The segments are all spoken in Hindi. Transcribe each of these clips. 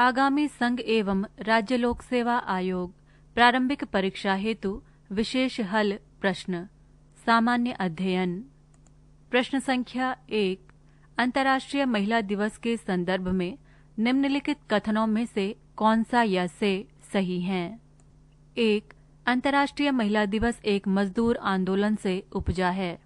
आगामी संघ एवं राज्य लोक सेवा आयोग प्रारंभिक परीक्षा हेतु विशेष हल प्रश्न सामान्य अध्ययन प्रश्न संख्या एक अंतर्राष्ट्रीय महिला दिवस के संदर्भ में निम्नलिखित कथनों में से कौन सा या से सही है एक अंतर्राष्ट्रीय महिला दिवस एक मजदूर आंदोलन से उपजा है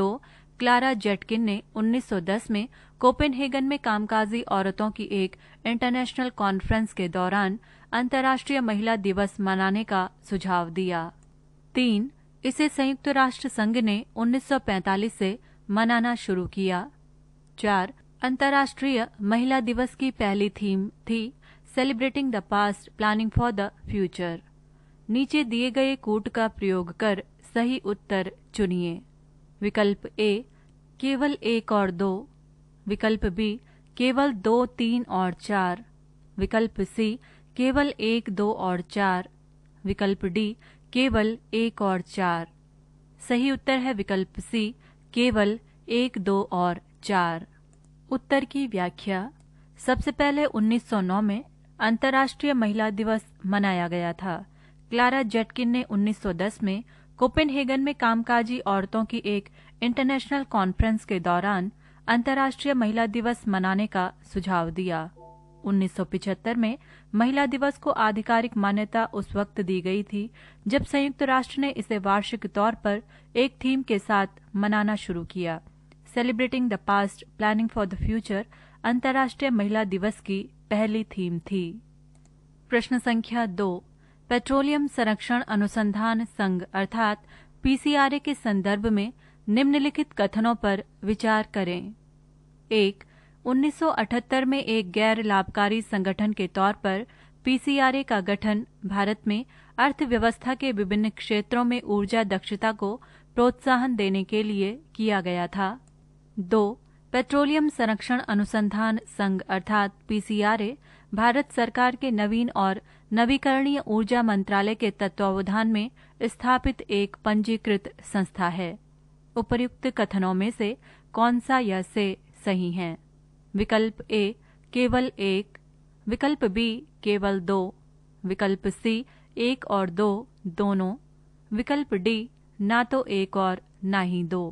दो क्लारा जेटकिन ने 1910 में कोपेनहेगन में कामकाजी औरतों की एक इंटरनेशनल कॉन्फ्रेंस के दौरान अंतर्राष्ट्रीय महिला दिवस मनाने का सुझाव दिया तीन इसे संयुक्त राष्ट्र संघ ने 1945 से मनाना शुरू किया चार अंतर्राष्ट्रीय महिला दिवस की पहली थीम थी celebrating the past planning for the future नीचे दिए गए कूट का प्रयोग कर सही उत्तर चुनिए विकल्प ए केवल एक और दो विकल्प बी केवल दो तीन और चार विकल्प सी केवल एक दो और चार विकल्प डी केवल एक और चार सही उत्तर है विकल्प सी केवल एक दो और चार उत्तर की व्याख्या सबसे पहले 1909 में अंतर्राष्ट्रीय महिला दिवस मनाया गया था क्लारा जेटकिन ने 1910 में कोपेनहेगन में कामकाजी औरतों की एक इंटरनेशनल कॉन्फ्रेंस के दौरान अंतर्राष्ट्रीय महिला दिवस मनाने का सुझाव दिया 1975 में महिला दिवस को आधिकारिक मान्यता उस वक्त दी गई थी जब संयुक्त राष्ट्र ने इसे वार्षिक तौर पर एक थीम के साथ मनाना शुरू किया celebrating the past planning for the future अंतर्राष्ट्रीय महिला दिवस की पहली थीम थी प्रश्न संख्या दो पेट्रोलियम संरक्षण अनुसंधान संघ अर्थात पीसीआरए के संदर्भ में निम्नलिखित कथनों पर विचार करें एक 1978 में एक गैर लाभकारी संगठन के तौर पर पीसीआरए का गठन भारत में अर्थव्यवस्था के विभिन्न क्षेत्रों में ऊर्जा दक्षता को प्रोत्साहन देने के लिए किया गया था दो पेट्रोलियम संरक्षण अनुसंधान संघ अर्थात पीसीआरए भारत सरकार के नवीन और नवीकरणीय ऊर्जा मंत्रालय के तत्वावधान में स्थापित एक पंजीकृत संस्था है उपर्युक्त कथनों में से कौन सा या से सही है विकल्प ए केवल एक विकल्प बी केवल दो विकल्प सी एक और दो दोनों विकल्प डी ना तो एक और ना ही दो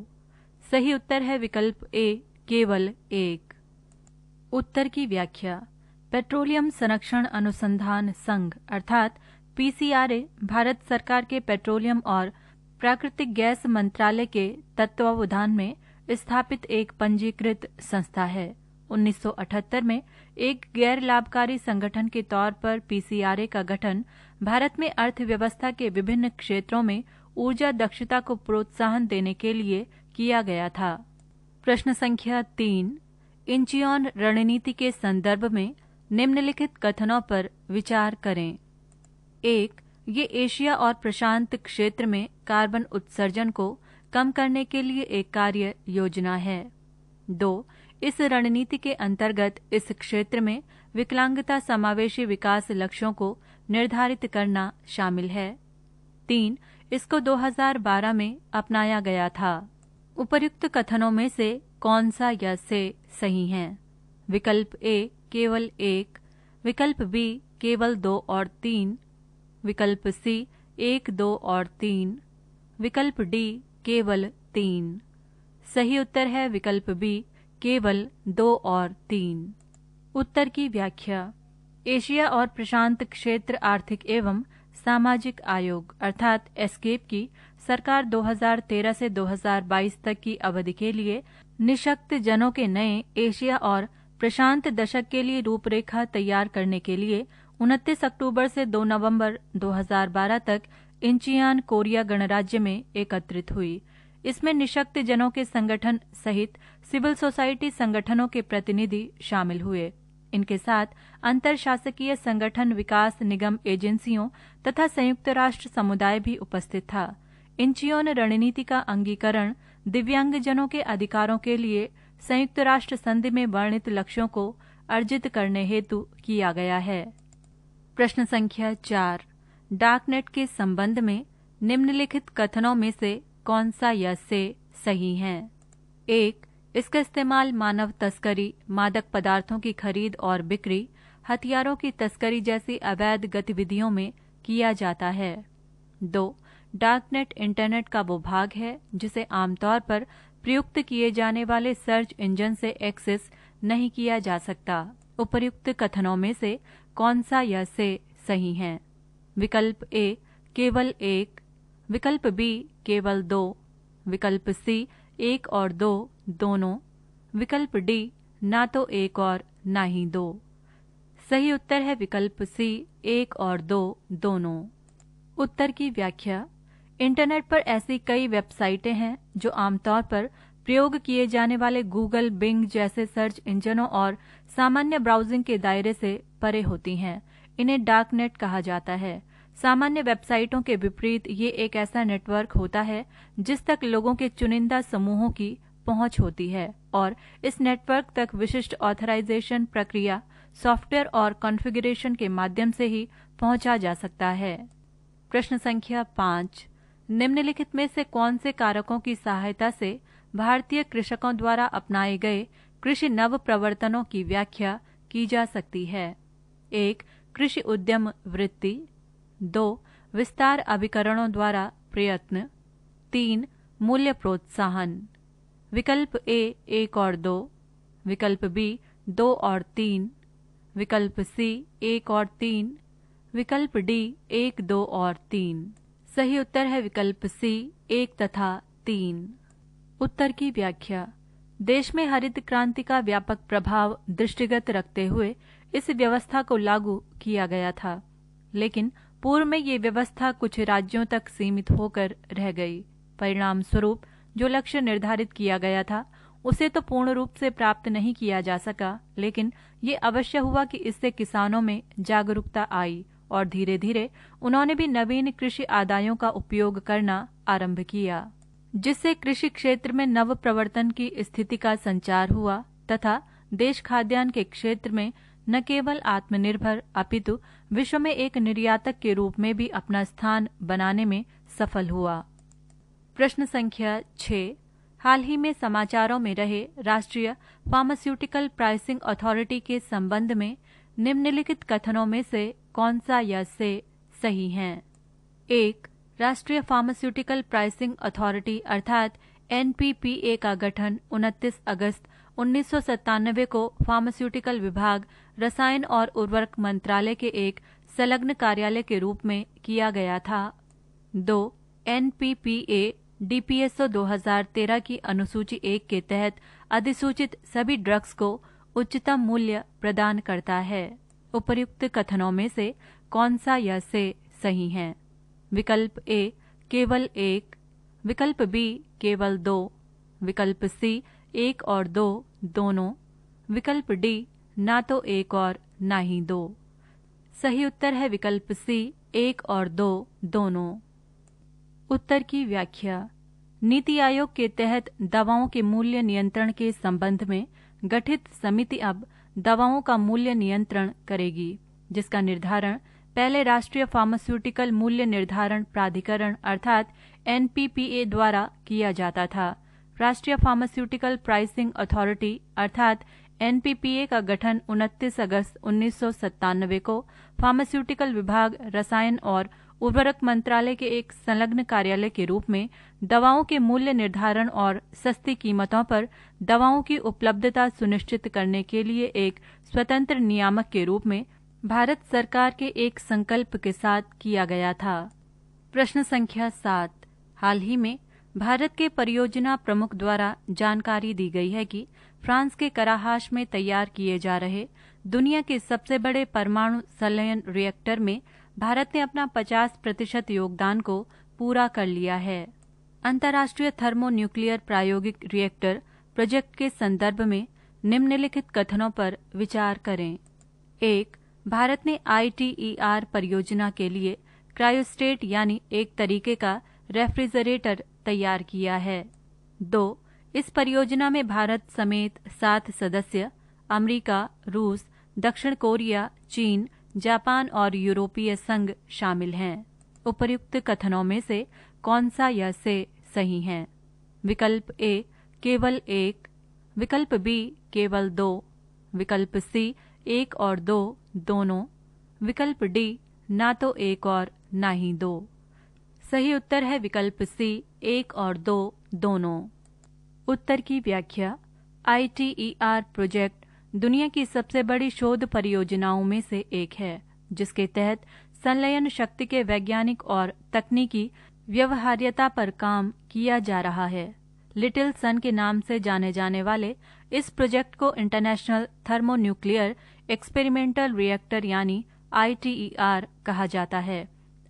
सही उत्तर है विकल्प ए केवल एक उत्तर की व्याख्या पेट्रोलियम संरक्षण अनुसंधान संघ अर्थात पीसीआरए भारत सरकार के पेट्रोलियम और प्राकृतिक गैस मंत्रालय के तत्वावधान में स्थापित एक पंजीकृत संस्था है 1978 में एक गैर लाभकारी संगठन के तौर पर पीसीआरए का गठन भारत में अर्थव्यवस्था के विभिन्न क्षेत्रों में ऊर्जा दक्षता को प्रोत्साहन देने के लिए किया गया था प्रश्न संख्या तीन इंचियन रणनीति के संदर्भ में निम्नलिखित कथनों पर विचार करें एक ये एशिया और प्रशांत क्षेत्र में कार्बन उत्सर्जन को कम करने के लिए एक कार्य योजना है दो इस रणनीति के अंतर्गत इस क्षेत्र में विकलांगता समावेशी विकास लक्ष्यों को निर्धारित करना शामिल है तीन इसको 2012 में अपनाया गया था उपर्युक्त कथनों में से कौन सा या से सही है विकल्प ए केवल एक विकल्प बी केवल दो और तीन विकल्प सी एक दो और तीन विकल्प डी केवल तीन सही उत्तर है विकल्प बी केवल दो और तीन उत्तर की व्याख्या एशिया और प्रशांत क्षेत्र आर्थिक एवं सामाजिक आयोग अर्थात एस्केप की सरकार 2013 से 2022 तक की अवधि के लिए निशक्त जनों के नए एशिया और प्रशांत दशक के लिए रूपरेखा तैयार करने के लिए उनतीस अक्टूबर से 2 नवंबर 2012 तक इंचियान कोरिया गणराज्य में एकत्रित हुई इसमें निशक्त जनों के संगठन सहित सिविल सोसाइटी संगठनों के प्रतिनिधि शामिल हुए इनके साथ अंतर शासकीय संगठन विकास निगम एजेंसियों तथा संयुक्त राष्ट्र समुदाय भी उपस्थित था इंचियोन रणनीति का अंगीकरण दिव्यांगजनों के अधिकारों के लिए संयुक्त राष्ट्र संधि में वर्णित लक्ष्यों को अर्जित करने हेतु किया गया है प्रश्न संख्या चार डार्कनेट के संबंध में निम्नलिखित कथनों में से कौन सा या से सही है एक इसका इस्तेमाल मानव तस्करी मादक पदार्थों की खरीद और बिक्री हथियारों की तस्करी जैसी अवैध गतिविधियों में किया जाता है दो डार्कनेट इंटरनेट का वो भाग है जिसे आमतौर पर प्रयुक्त किए जाने वाले सर्च इंजन से एक्सेस नहीं किया जा सकता उपयुक्त कथनों में से कौन सा यह से सही है विकल्प ए केवल एक विकल्प बी केवल दो विकल्प सी एक और दो दोनों विकल्प डी ना तो एक और ना ही दो सही उत्तर है विकल्प सी एक और दो दोनों उत्तर की व्याख्या इंटरनेट पर ऐसी कई वेबसाइटें हैं जो आमतौर पर प्रयोग किए जाने वाले गूगल बिंग जैसे सर्च इंजनों और सामान्य ब्राउजिंग के दायरे से परे होती हैं इन्हें डार्क नेट कहा जाता है सामान्य वेबसाइटों के विपरीत ये एक ऐसा नेटवर्क होता है जिस तक लोगों के चुनिंदा समूहों की पहुंच होती है और इस नेटवर्क तक विशिष्ट ऑथराइजेशन प्रक्रिया सॉफ्टवेयर और कॉन्फ़िगरेशन के माध्यम से ही पहुंचा जा सकता है प्रश्न संख्या पांच निम्नलिखित में से कौन से कारकों की सहायता से भारतीय कृषकों द्वारा अपनाए गए कृषि नव प्रवर्तनों की व्याख्या की जा सकती है एक कृषि उद्यम वृत्ति दो विस्तार अभिकरणों द्वारा प्रयत्न तीन मूल्य प्रोत्साहन विकल्प ए एक और दो विकल्प बी दो और तीन विकल्प सी एक और तीन विकल्प डी एक दो और तीन सही उत्तर है विकल्प सी एक तथा तीन उत्तर की व्याख्या देश में हरित क्रांति का व्यापक प्रभाव दृष्टिगत रखते हुए इस व्यवस्था को लागू किया गया था लेकिन पूर्व में ये व्यवस्था कुछ राज्यों तक सीमित होकर रह गई परिणाम स्वरूप जो लक्ष्य निर्धारित किया गया था उसे तो पूर्ण रूप से प्राप्त नहीं किया जा सका लेकिन ये अवश्य हुआ कि इससे किसानों में जागरूकता आई और धीरे धीरे उन्होंने भी नवीन कृषि आदायों का उपयोग करना आरंभ किया जिससे कृषि क्षेत्र में नव प्रवर्तन की स्थिति का संचार हुआ तथा देश खाद्यान्न के क्षेत्र में न केवल आत्मनिर्भर अपितु विश्व में एक निर्यातक के रूप में भी अपना स्थान बनाने में सफल हुआ प्रश्न संख्या छः हाल ही में समाचारों में रहे राष्ट्रीय फार्मास्यूटिकल प्राइसिंग अथॉरिटी के संबंध में निम्नलिखित कथनों में से कौन सा या से सही है एक राष्ट्रीय फार्मास्यूटिकल प्राइसिंग अथॉरिटी अर्थात एनपीपीए का गठन 29 अगस्त उन्नीस को फार्मास्यूटिकल विभाग रसायन और उर्वरक मंत्रालय के एक संलग्न कार्यालय के रूप में किया गया था दो एनपीपीए डीपीएसओ 2013 की अनुसूची एक के तहत अधिसूचित सभी ड्रग्स को उच्चतम मूल्य प्रदान करता है उपर्युक्त कथनों में से कौन सा या से सही है विकल्प ए केवल एक विकल्प बी केवल दो विकल्प सी एक और दो दोनों विकल्प डी ना तो एक और ना ही दो सही उत्तर है विकल्प सी एक और दो दोनों उत्तर की व्याख्या नीति आयोग के तहत दवाओं के मूल्य नियंत्रण के संबंध में गठित समिति अब दवाओं का मूल्य नियंत्रण करेगी जिसका निर्धारण पहले राष्ट्रीय फार्मास्यूटिकल मूल्य निर्धारण प्राधिकरण अर्थात एनपीपीए द्वारा किया जाता था राष्ट्रीय फार्मास्यूटिकल प्राइसिंग अथॉरिटी अर्थात एनपीपीए का गठन 29 अगस्त उन्नीस को फार्मास्यूटिकल विभाग रसायन और उर्वरक मंत्रालय के एक संलग्न कार्यालय के रूप में दवाओं के मूल्य निर्धारण और सस्ती कीमतों पर दवाओं की उपलब्धता सुनिश्चित करने के लिए एक स्वतंत्र नियामक के रूप में भारत सरकार के एक संकल्प के साथ किया गया था प्रश्न संख्या सात हाल ही में भारत के परियोजना प्रमुख द्वारा जानकारी दी गई है कि फ्रांस के कराहाश में तैयार किए जा रहे दुनिया के सबसे बड़े परमाणु संलयन रिएक्टर में भारत ने अपना 50 प्रतिशत योगदान को पूरा कर लिया है अंतर्राष्ट्रीय थर्मो न्यूक्लियर प्रायोगिक रिएक्टर प्रोजेक्ट के संदर्भ में निम्नलिखित कथनों पर विचार करें एक भारत ने आईटीईआर परियोजना के लिए क्रायोस्टेट यानी एक तरीके का रेफ्रिजरेटर तैयार किया है दो इस परियोजना में भारत समेत सात सदस्य अमेरिका, रूस दक्षिण कोरिया चीन जापान और यूरोपीय संघ शामिल हैं उपयुक्त कथनों में से कौन सा या से सही है विकल्प ए केवल एक विकल्प बी केवल दो विकल्प सी एक और दो दोनों विकल्प डी ना तो एक और ना ही दो सही उत्तर है विकल्प सी एक और दो दोनों उत्तर की व्याख्या आईटीईआर e प्रोजेक्ट दुनिया की सबसे बड़ी शोध परियोजनाओं में से एक है जिसके तहत संलयन शक्ति के वैज्ञानिक और तकनीकी व्यवहार्यता पर काम किया जा रहा है लिटिल सन के नाम से जाने जाने वाले इस प्रोजेक्ट को इंटरनेशनल थर्मोन्यूक्लियर एक्सपेरिमेंटल रिएक्टर यानी आईटीईआर e कहा जाता है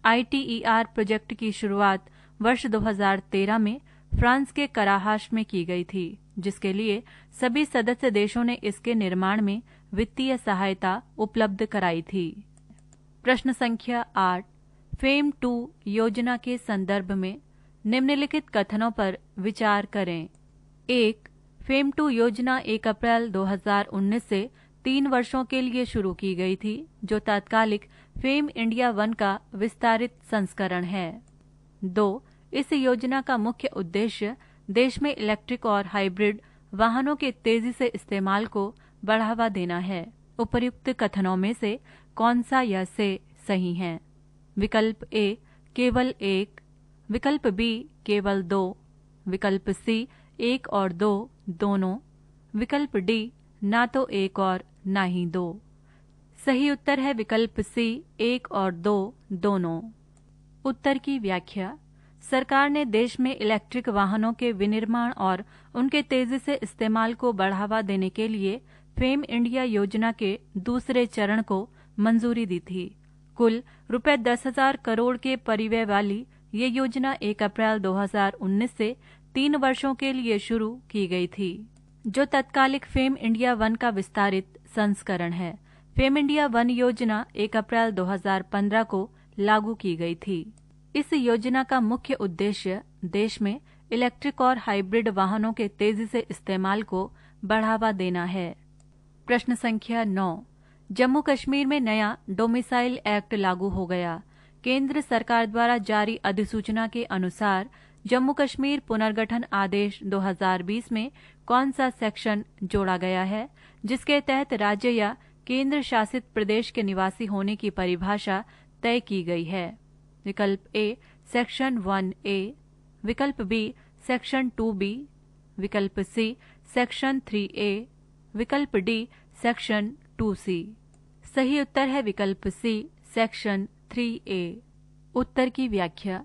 आईटीईआर प्रोजेक्ट e की शुरुआत वर्ष 2013 में फ्रांस के कराहाश में की गई थी जिसके लिए सभी सदस्य देशों ने इसके निर्माण में वित्तीय सहायता उपलब्ध कराई थी प्रश्न संख्या आठ फेम टू योजना के संदर्भ में निम्नलिखित कथनों पर विचार करें एक फेम टू योजना 1 अप्रैल 2019 से तीन वर्षों के लिए शुरू की गई थी जो तात्कालिक फेम इंडिया वन का विस्तारित संस्करण है दो इस योजना का मुख्य उद्देश्य देश में इलेक्ट्रिक और हाइब्रिड वाहनों के तेजी से इस्तेमाल को बढ़ावा देना है उपयुक्त कथनों में से कौन सा या से सही है विकल्प ए केवल एक विकल्प बी केवल दो विकल्प सी एक और दो दोनों विकल्प डी ना तो एक और ना ही दो सही उत्तर है विकल्प सी एक और दो दोनों उत्तर की व्याख्या सरकार ने देश में इलेक्ट्रिक वाहनों के विनिर्माण और उनके तेजी से इस्तेमाल को बढ़ावा देने के लिए फेम इंडिया योजना के दूसरे चरण को मंजूरी दी थी कुल रूपये दस हजार करोड़ के परिव्यय वाली ये योजना 1 अप्रैल 2019 से तीन वर्षों के लिए शुरू की गई थी जो तत्कालिक फेम इंडिया वन का विस्तारित संस्करण है फेम इंडिया वन योजना 1 अप्रैल 2015 को लागू की गई थी इस योजना का मुख्य उद्देश्य देश में इलेक्ट्रिक और हाइब्रिड वाहनों के तेजी से इस्तेमाल को बढ़ावा देना है प्रश्न संख्या नौ जम्मू कश्मीर में नया डोमिसाइल एक्ट लागू हो गया केंद्र सरकार द्वारा जारी अधिसूचना के अनुसार जम्मू कश्मीर पुनर्गठन आदेश 2020 में कौन सा सेक्शन जोड़ा गया है जिसके तहत राज्य या केंद्र शासित प्रदेश के निवासी होने की परिभाषा तय की गई है विकल्प ए सेक्शन वन ए विकल्प बी सेक्शन टू बी विकल्प सी सेक्शन थ्री ए विकल्प डी सेक्शन टू सी सही उत्तर है विकल्प सी सेक्शन थ्री ए उत्तर की व्याख्या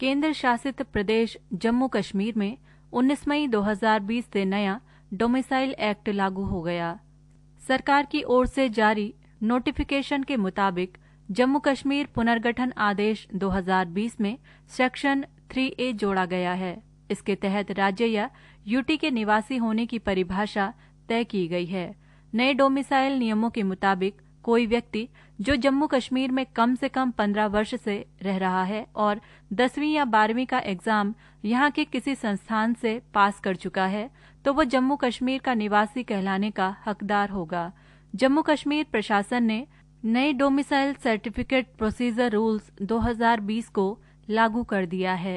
केंद्र शासित प्रदेश जम्मू कश्मीर में 19 मई 2020 से नया डोमिसाइल एक्ट लागू हो गया सरकार की ओर से जारी नोटिफिकेशन के मुताबिक जम्मू कश्मीर पुनर्गठन आदेश 2020 में सेक्शन 3A जोड़ा गया है इसके तहत राज्य या यूटी के निवासी होने की परिभाषा तय की गई है नए डोमिसाइल नियमों के मुताबिक कोई व्यक्ति जो जम्मू कश्मीर में कम से कम पंद्रह वर्ष से रह रहा है और दसवीं या बारहवीं का एग्जाम यहाँ के किसी संस्थान से पास कर चुका है तो वो जम्मू कश्मीर का निवासी कहलाने का हकदार होगा जम्मू कश्मीर प्रशासन ने नए डोमिसाइल सर्टिफिकेट प्रोसीजर रूल्स 2020 को लागू कर दिया है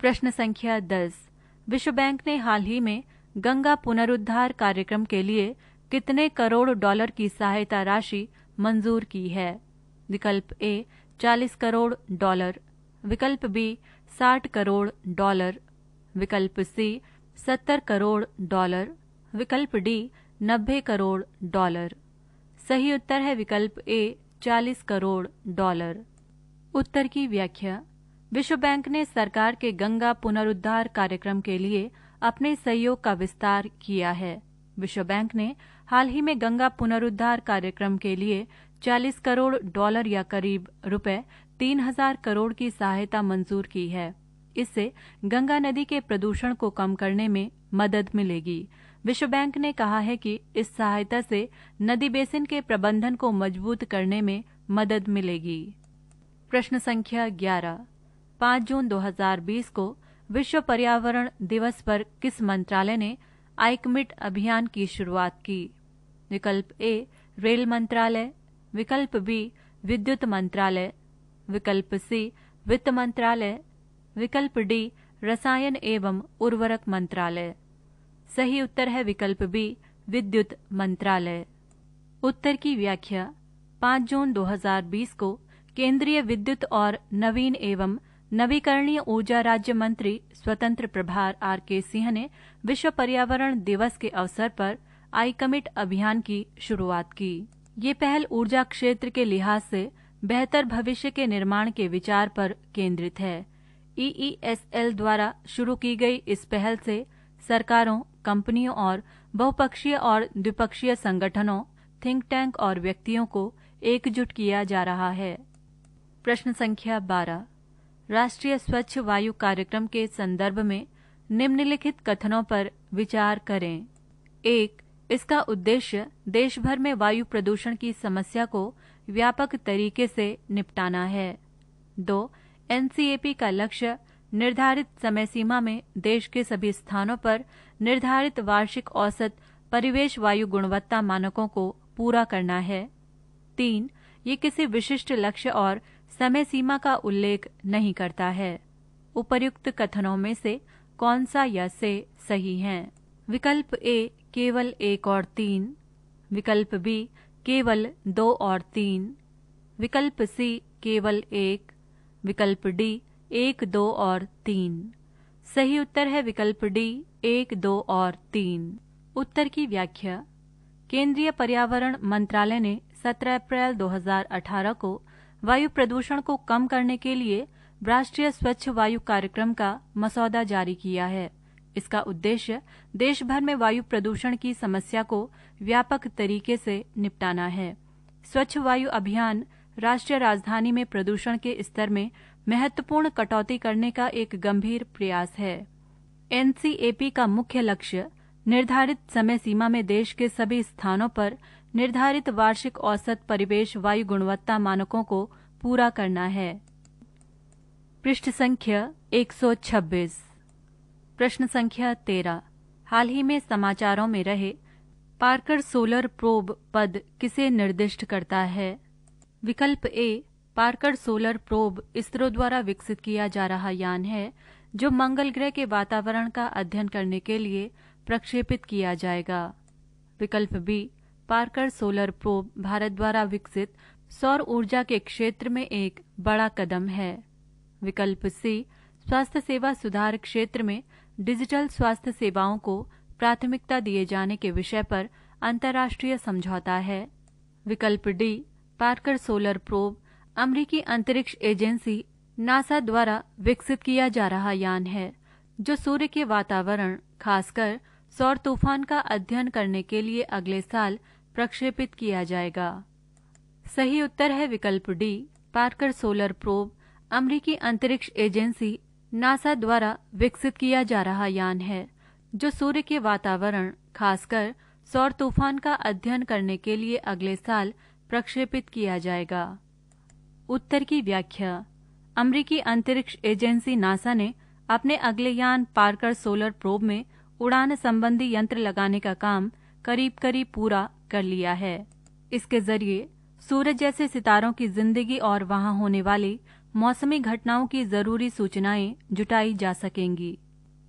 प्रश्न संख्या 10 विश्व बैंक ने हाल ही में गंगा पुनरुद्धार कार्यक्रम के लिए कितने करोड़ डॉलर की सहायता राशि मंजूर की है विकल्प ए 40 करोड़ डॉलर विकल्प बी 60 करोड़ डॉलर विकल्प सी 70 करोड़ डॉलर विकल्प डी 90 करोड़ डॉलर सही उत्तर है विकल्प ए 40 करोड़ डॉलर उत्तर की व्याख्या विश्व बैंक ने सरकार के गंगा पुनरुद्धार कार्यक्रम के लिए अपने सहयोग का विस्तार किया है विश्व बैंक ने हाल ही में गंगा पुनरुद्धार कार्यक्रम के लिए 40 करोड़ डॉलर या करीब रुपए 3000 करोड़ की सहायता मंजूर की है इससे गंगा नदी के प्रदूषण को कम करने में मदद मिलेगी विश्व बैंक ने कहा है कि इस सहायता से नदी बेसिन के प्रबंधन को मजबूत करने में मदद मिलेगी प्रश्न संख्या 11 5 जून 2020 को विश्व पर्यावरण दिवस पर किस मंत्रालय ने आइकमिट अभियान की शुरुआत की विकल्प ए रेल मंत्रालय विकल्प बी विद्युत मंत्रालय विकल्प सी वित्त मंत्रालय विकल्प डी रसायन एवं उर्वरक मंत्रालय सही उत्तर है विकल्प बी विद्युत मंत्रालय उत्तर की व्याख्या 5 जून 2020 को केंद्रीय विद्युत और नवीन एवं नवीकरणीय ऊर्जा राज्य मंत्री स्वतंत्र प्रभार आर के सिंह ने विश्व पर्यावरण दिवस के अवसर पर आई कमिट अभियान की शुरुआत की ये पहल ऊर्जा क्षेत्र के लिहाज से बेहतर भविष्य के निर्माण के विचार पर केंद्रित है ईईएसएल e e द्वारा शुरू की गई इस पहल से सरकारों कंपनियों और बहुपक्षीय और द्विपक्षीय संगठनों थिंक टैंक और व्यक्तियों को एकजुट किया जा रहा है प्रश्न संख्या बारह राष्ट्रीय स्वच्छ वायु कार्यक्रम के संदर्भ में निम्नलिखित कथनों पर विचार करें एक इसका उद्देश्य देश भर में वायु प्रदूषण की समस्या को व्यापक तरीके से निपटाना है दो एनसीएपी का लक्ष्य निर्धारित समय सीमा में देश के सभी स्थानों पर निर्धारित वार्षिक औसत परिवेश वायु गुणवत्ता मानकों को पूरा करना है तीन ये किसी विशिष्ट लक्ष्य और समय सीमा का उल्लेख नहीं करता है उपर्युक्त कथनों में से कौन सा या से सही है विकल्प ए केवल एक और तीन विकल्प बी केवल दो और तीन विकल्प सी केवल एक विकल्प डी एक दो और तीन सही उत्तर है विकल्प डी एक दो और तीन उत्तर की व्याख्या केंद्रीय पर्यावरण मंत्रालय ने 17 अप्रैल 2018 को वायु प्रदूषण को कम करने के लिए राष्ट्रीय स्वच्छ वायु कार्यक्रम का मसौदा जारी किया है इसका उद्देश्य देश भर में वायु प्रदूषण की समस्या को व्यापक तरीके से निपटाना है स्वच्छ वायु अभियान राष्ट्रीय राजधानी में प्रदूषण के स्तर में महत्वपूर्ण कटौती करने का एक गंभीर प्रयास है एनसीएपी का मुख्य लक्ष्य निर्धारित समय सीमा में देश के सभी स्थानों पर निर्धारित वार्षिक औसत परिवेश वायु गुणवत्ता मानकों को पूरा करना है पृष्ठ संख्या 126 प्रश्न संख्या तेरह हाल ही में समाचारों में रहे पार्कर सोलर प्रोब पद किसे निर्दिष्ट करता है विकल्प A Parker solar probe ISRO द्वारा विकसित किया जा रहा यान है जो मंगल ग्रह के वातावरण का अध्ययन करने के लिए प्रक्षेपित किया जाएगा विकल्प B Parker solar probe Bharat द्वारा विकसित सौर ऊर्जा के क्षेत्र में एक बड़ा कदम है विकल्प सी स्वास्थ्य सेवा सुधार क्षेत्र में डिजिटल स्वास्थ्य सेवाओं को प्राथमिकता दिए जाने के विषय पर अंतर्राष्ट्रीय समझौता है विकल्प डी पार्कर सोलर प्रोब अमरीकी अंतरिक्ष एजेंसी नासा द्वारा विकसित किया जा रहा यान है जो सूर्य के वातावरण खासकर सौर तूफान का अध्ययन करने के लिए अगले साल प्रक्षेपित किया जाएगा सही उत्तर है विकल्प डी पार्कर सोलर प्रोब अमरीकी अंतरिक्ष एजेंसी नासा द्वारा विकसित किया जा रहा यान है जो सूर्य के वातावरण खासकर सौर तूफान का अध्ययन करने के लिए अगले साल प्रक्षेपित किया जाएगा उत्तर की व्याख्या अमरीकी अंतरिक्ष एजेंसी नासा ने अपने अगले यान पार्कर सोलर प्रोब में उड़ान संबंधी यंत्र लगाने का काम करीब करीब पूरा कर लिया है इसके जरिए सूरज जैसे सितारों की जिंदगी और वहां होने वाली मौसमी घटनाओं की जरूरी सूचनाएं जुटाई जा सकेंगी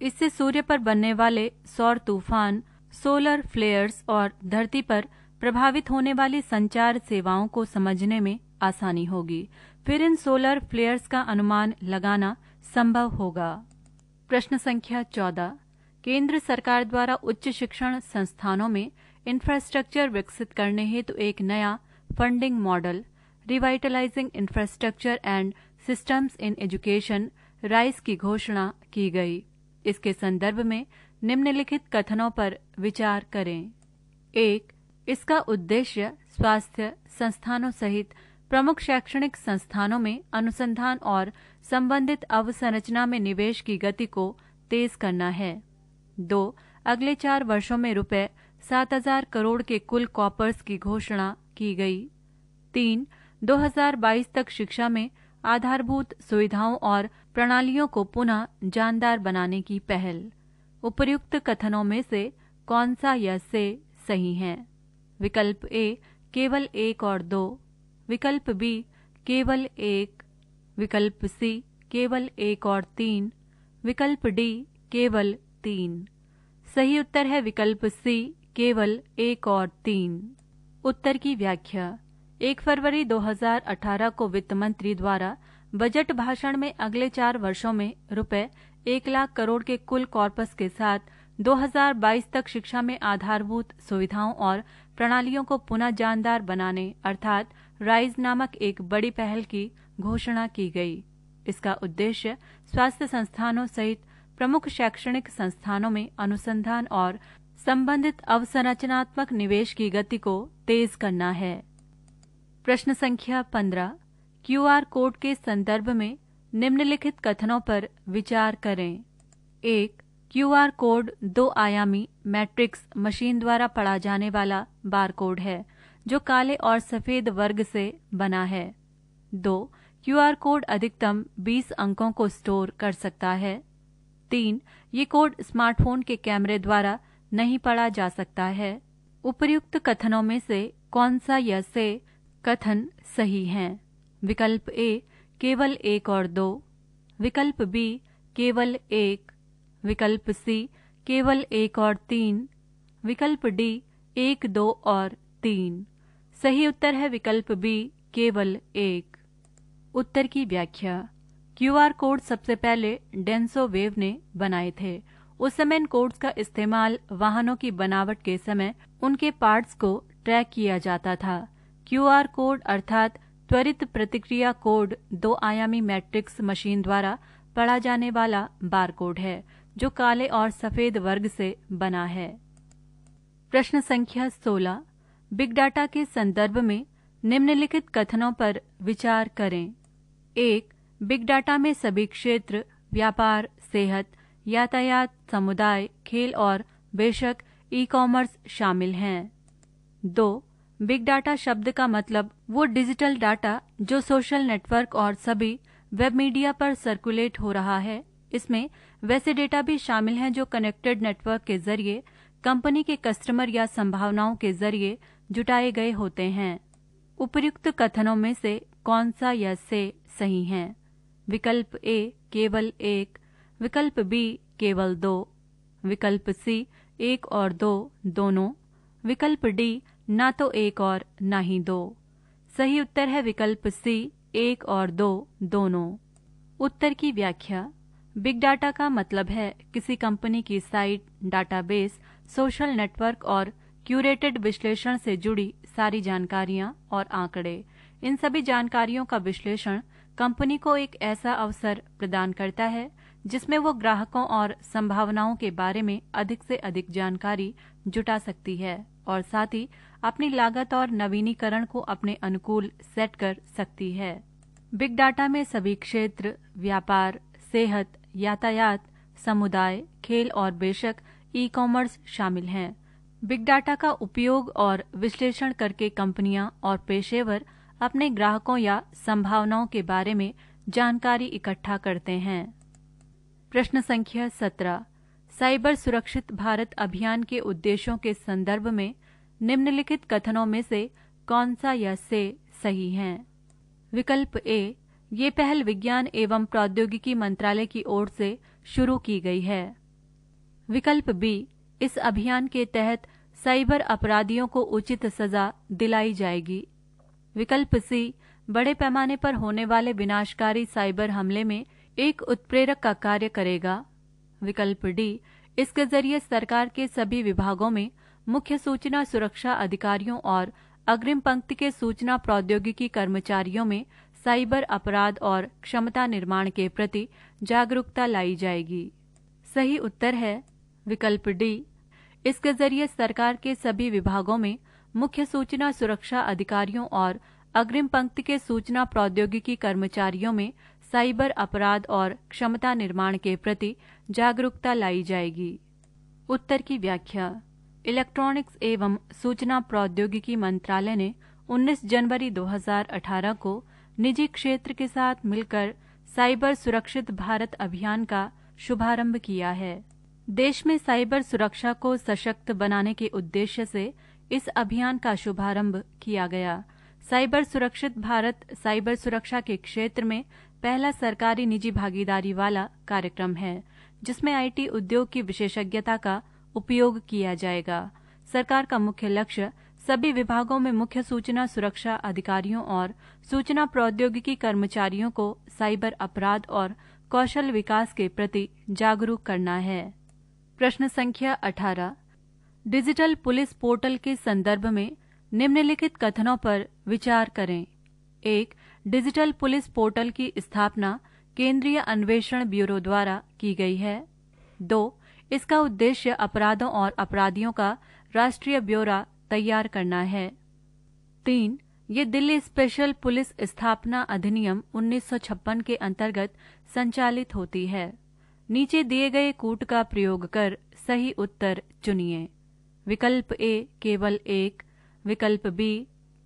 इससे सूर्य पर बनने वाले सौर तूफान सोलर फ्लेयर्स और धरती पर प्रभावित होने वाली संचार सेवाओं को समझने में आसानी होगी फिर इन सोलर फ्लेयर्स का अनुमान लगाना संभव होगा प्रश्न संख्या चौदह केंद्र सरकार द्वारा उच्च शिक्षण संस्थानों में इंफ्रास्ट्रक्चर विकसित करने हेतु तो एक नया funding model revitalising infrastructure and systems in education RISE की घोषणा की गई इसके संदर्भ में निम्नलिखित कथनों पर विचार करें एक इसका उद्देश्य स्वास्थ्य संस्थानों सहित प्रमुख शैक्षणिक संस्थानों में अनुसंधान और संबंधित अवसंरचना में निवेश की गति को तेज करना है दो अगले चार वर्षों में रुपए सात हजार करोड़ के कुल कॉपर्स की घोषणा की गई तीन 2022 तक शिक्षा में आधारभूत सुविधाओं और प्रणालियों को पुनः जानदार बनाने की पहल उपर्युक्त कथनों में से कौन सा या से सही है विकल्प ए केवल एक और दो विकल्प बी केवल एक विकल्प सी केवल एक और तीन विकल्प डी केवल तीन सही उत्तर है विकल्प सी केवल एक और तीन उत्तर की व्याख्या एक फरवरी 2018 को वित्त मंत्री द्वारा बजट भाषण में अगले चार वर्षों में रुपए एक लाख करोड़ के कुल कॉर्पस के साथ 2022 तक शिक्षा में आधारभूत सुविधाओं और प्रणालियों को पुनः जानदार बनाने अर्थात राइज नामक एक बड़ी पहल की घोषणा की गई इसका उद्देश्य स्वास्थ्य संस्थानों सहित प्रमुख शैक्षणिक संस्थानों में अनुसंधान और संबंधित अवसंरचनात्मक निवेश की गति को तेज करना है प्रश्न संख्या पंद्रह क्यू आर कोड के संदर्भ में निम्नलिखित कथनों पर विचार करें एक क्यू आर कोड दो आयामी मैट्रिक्स मशीन द्वारा पढ़ा जाने वाला बारकोड है जो काले और सफेद वर्ग से बना है दो क्यू आर कोड अधिकतम 20 अंकों को स्टोर कर सकता है तीन ये कोड स्मार्टफोन के कैमरे द्वारा नहीं पढ़ा जा सकता है उपर्युक्त कथनों में से कौन सा यह से कथन सही हैं विकल्प ए केवल एक और दो विकल्प बी केवल एक विकल्प सी केवल एक और तीन विकल्प डी एक दो और तीन सही उत्तर है विकल्प बी केवल एक उत्तर की व्याख्या क्यूआर कोड सबसे पहले डेंसो वेव ने बनाए थे उस समय इन कोड्स का इस्तेमाल वाहनों की बनावट के समय उनके पार्ट्स को ट्रैक किया जाता था क्यूआर कोड अर्थात त्वरित प्रतिक्रिया कोड दो आयामी मैट्रिक्स मशीन द्वारा पढ़ा जाने वाला बारकोड है जो काले और सफेद वर्ग से बना है प्रश्न संख्या 16 बिग डाटा के संदर्भ में निम्नलिखित कथनों पर विचार करें एक बिग डाटा में सभी क्षेत्र व्यापार सेहत यातायात समुदाय खेल और बेशक ई कॉमर्स शामिल हैं दो बिग डाटा शब्द का मतलब वो डिजिटल डाटा जो सोशल नेटवर्क और सभी वेब मीडिया पर सर्कुलेट हो रहा है इसमें वैसे डेटा भी शामिल हैं जो कनेक्टेड नेटवर्क के जरिए कंपनी के कस्टमर या संभावनाओं के जरिए जुटाए गए होते हैं उपयुक्त कथनों में से कौन सा या से सही है विकल्प ए केवल एक विकल्प बी केवल दो विकल्प सी एक और दो दोनों विकल्प डी ना तो एक और ना ही दो सही उत्तर है विकल्प सी एक और दो दोनों उत्तर की व्याख्या बिग डाटा का मतलब है किसी कंपनी की साइट डाटाबेस सोशल नेटवर्क और क्यूरेटेड विश्लेषण से जुड़ी सारी जानकारियां और आंकड़े इन सभी जानकारियों का विश्लेषण कंपनी को एक ऐसा अवसर प्रदान करता है जिसमें वो ग्राहकों और संभावनाओं के बारे में अधिक से अधिक जानकारी जुटा सकती है और साथ ही अपनी लागत और नवीनीकरण को अपने अनुकूल सेट कर सकती है बिग डाटा में सभी क्षेत्र व्यापार सेहत यातायात समुदाय खेल और बेशक ई कॉमर्स शामिल हैं बिग डाटा का उपयोग और विश्लेषण करके कंपनियां और पेशेवर अपने ग्राहकों या संभावनाओं के बारे में जानकारी इकट्ठा करते हैं प्रश्न संख्या सत्रह साइबर सुरक्षित भारत अभियान के उद्देश्यों के संदर्भ में निम्नलिखित कथनों में से कौन सा यह से सही है विकल्प ए ये पहल विज्ञान एवं प्रौद्योगिकी मंत्रालय की ओर से शुरू की गई है विकल्प बी इस अभियान के तहत साइबर अपराधियों को उचित सजा दिलाई जाएगी विकल्प सी बड़े पैमाने पर होने वाले विनाशकारी साइबर हमले में एक उत्प्रेरक का कार्य करेगा विकल्प डी इसके जरिए सरकार के सभी विभागों में मुख्य सूचना सुरक्षा अधिकारियों और अग्रिम पंक्ति के सूचना प्रौद्योगिकी कर्मचारियों में साइबर अपराध और क्षमता निर्माण के प्रति जागरूकता लाई जाएगी सही उत्तर है विकल्प डी इसके जरिए सरकार के सभी विभागों में मुख्य सूचना सुरक्षा अधिकारियों और अग्रिम पंक्ति के सूचना प्रौद्योगिकी कर्मचारियों में साइबर अपराध और क्षमता निर्माण के प्रति जागरूकता लाई जाएगी उत्तर की व्याख्या इलेक्ट्रॉनिक्स एवं सूचना प्रौद्योगिकी मंत्रालय ने 19 जनवरी 2018 को निजी क्षेत्र के साथ मिलकर साइबर सुरक्षित भारत अभियान का शुभारंभ किया है देश में साइबर सुरक्षा को सशक्त बनाने के उद्देश्य से इस अभियान का शुभारंभ किया गया साइबर सुरक्षित भारत साइबर सुरक्षा के क्षेत्र में पहला सरकारी निजी भागीदारी वाला कार्यक्रम है जिसमें आईटी उद्योग की विशेषज्ञता का उपयोग किया जाएगा सरकार का मुख्य लक्ष्य सभी विभागों में मुख्य सूचना सुरक्षा अधिकारियों और सूचना प्रौद्योगिकी कर्मचारियों को साइबर अपराध और कौशल विकास के प्रति जागरूक करना है प्रश्न संख्या 18 डिजिटल पुलिस पोर्टल के संदर्भ में निम्नलिखित कथनों पर विचार करें एक डिजिटल पुलिस पोर्टल की स्थापना केंद्रीय अन्वेषण ब्यूरो द्वारा की गई है दो इसका उद्देश्य अपराधों और अपराधियों का राष्ट्रीय ब्यौरा तैयार करना है तीन ये दिल्ली स्पेशल पुलिस स्थापना अधिनियम 1956 के अंतर्गत संचालित होती है नीचे दिए गए कूट का प्रयोग कर सही उत्तर चुनिए विकल्प ए केवल एक विकल्प बी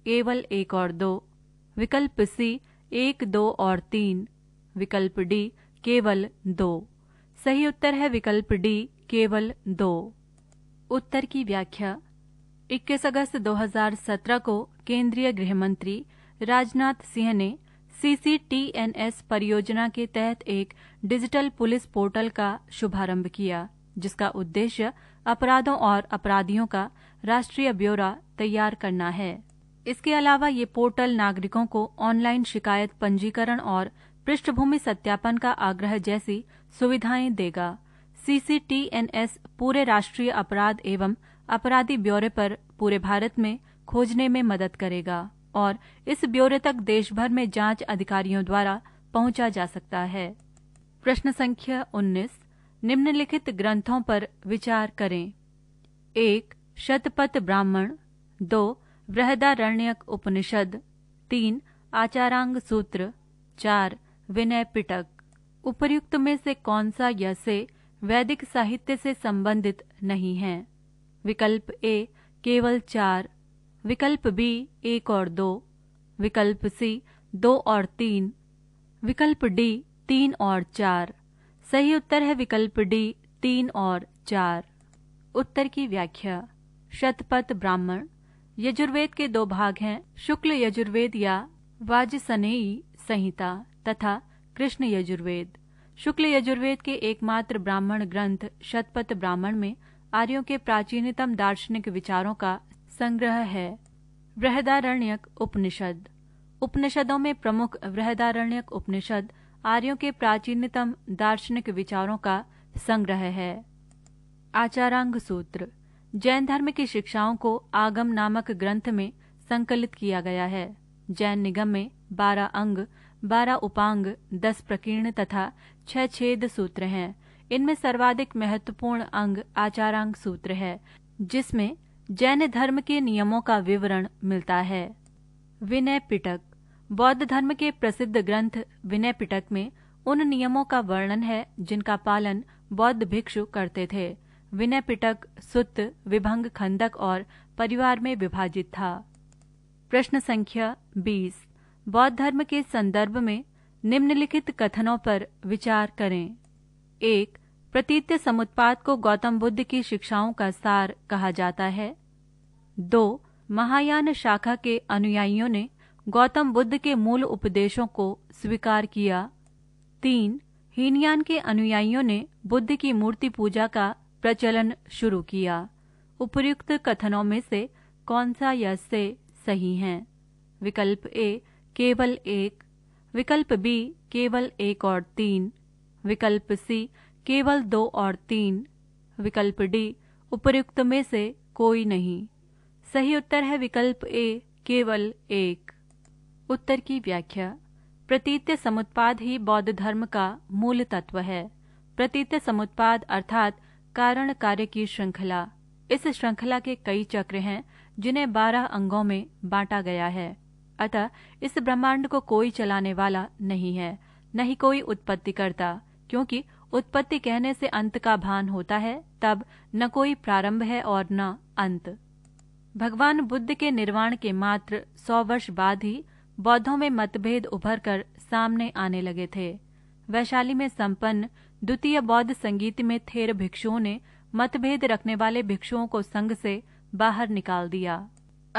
केवल एक और दो विकल्प सी एक दो और तीन विकल्प डी केवल दो सही उत्तर है विकल्प डी केवल दो उत्तर की व्याख्या 21 अगस्त 2017 को केंद्रीय गृह मंत्री राजनाथ सिंह ने सीसीटीएनएस परियोजना के तहत एक डिजिटल पुलिस पोर्टल का शुभारंभ किया जिसका उद्देश्य अपराधों और अपराधियों का राष्ट्रीय ब्यौरा तैयार करना है इसके अलावा ये पोर्टल नागरिकों को ऑनलाइन शिकायत पंजीकरण और पृष्ठभूमि सत्यापन का आग्रह जैसी सुविधाएं देगा सीसीटीएनएस पूरे राष्ट्रीय अपराध एवं अपराधी ब्यौरे पर पूरे भारत में खोजने में मदद करेगा और इस ब्यौरे तक देश भर में जांच अधिकारियों द्वारा पहुंचा जा सकता है प्रश्न संख्या उन्नीस निम्नलिखित ग्रंथों पर विचार करें एक शतपथ ब्राह्मण दो बृहदारण्यक उपनिषद तीन आचारांग सूत्र चार विनय पिटक उपर्युक्त में से कौन सा यसे से वैदिक साहित्य से संबंधित नहीं हैं विकल्प ए केवल चार विकल्प बी एक और दो विकल्प सी दो और तीन विकल्प डी तीन और चार सही उत्तर है विकल्प डी तीन और चार उत्तर की व्याख्या शतपथ ब्राह्मण यजुर्वेद के दो भाग हैं शुक्ल यजुर्वेद या वाजसनेयी संहिता तथा कृष्ण यजुर्वेद शुक्ल यजुर्वेद के एकमात्र ब्राह्मण ग्रंथ शतपथ ब्राह्मण में आर्यों के प्राचीनतम दार्शनिक विचारों का संग्रह है बृहदारण्यक उपनिषद उपनिषदों में प्रमुख बृहदारण्यक उपनिषद आर्यों के प्राचीनतम दार्शनिक विचारों का संग्रह है आचारांग सूत्र जैन धर्म की शिक्षाओं को आगम नामक ग्रंथ में संकलित किया गया है जैन निगम में बारह अंग बारह उपांग दस प्रकीर्ण तथा छह छेद सूत्र हैं इनमें सर्वाधिक महत्वपूर्ण अंग आचारांग सूत्र है जिसमें जैन धर्म के नियमों का विवरण मिलता है विनय पिटक बौद्ध धर्म के प्रसिद्ध ग्रंथ विनय पिटक में उन नियमों का वर्णन है जिनका पालन बौद्ध भिक्षु करते थे विनय पिटक सुत विभंग खंडक और परिवार में विभाजित था प्रश्न संख्या बीस बौद्ध धर्म के संदर्भ में निम्नलिखित कथनों पर विचार करें एक प्रतीत्य समुत्पाद को गौतम बुद्ध की शिक्षाओं का सार कहा जाता है दो महायान शाखा के अनुयायियों ने गौतम बुद्ध के मूल उपदेशों को स्वीकार किया तीन हीनयान के अनुयायियों ने बुद्ध की मूर्ति पूजा का प्रचलन शुरू किया उपयुक्त कथनों में से कौन सा या से सही है विकल्प ए केवल एक विकल्प बी केवल एक और तीन विकल्प सी केवल दो और तीन विकल्प डी उपर्युक्त में से कोई नहीं सही उत्तर है विकल्प ए केवल एक उत्तर की व्याख्या प्रतीत्य समुत्पाद ही बौद्ध धर्म का मूल तत्व है प्रतीत्य समुत्पाद अर्थात कारण कार्य की श्रृंखला इस श्रृंखला के कई चक्र हैं जिन्हें बारह अंगों में बांटा गया है अतः इस ब्रह्मांड को कोई चलाने वाला नहीं है न ही कोई उत्पत्ति करता क्योंकि उत्पत्ति कहने से अंत का भान होता है तब न कोई प्रारंभ है और न अंत भगवान बुद्ध के निर्वाण के मात्र सौ वर्ष बाद ही बौद्धों में मतभेद उभर कर सामने आने लगे थे वैशाली में संपन्न द्वितीय बौद्ध संगीत में थेर भिक्षुओं ने मतभेद रखने वाले भिक्षुओं को संघ से बाहर निकाल दिया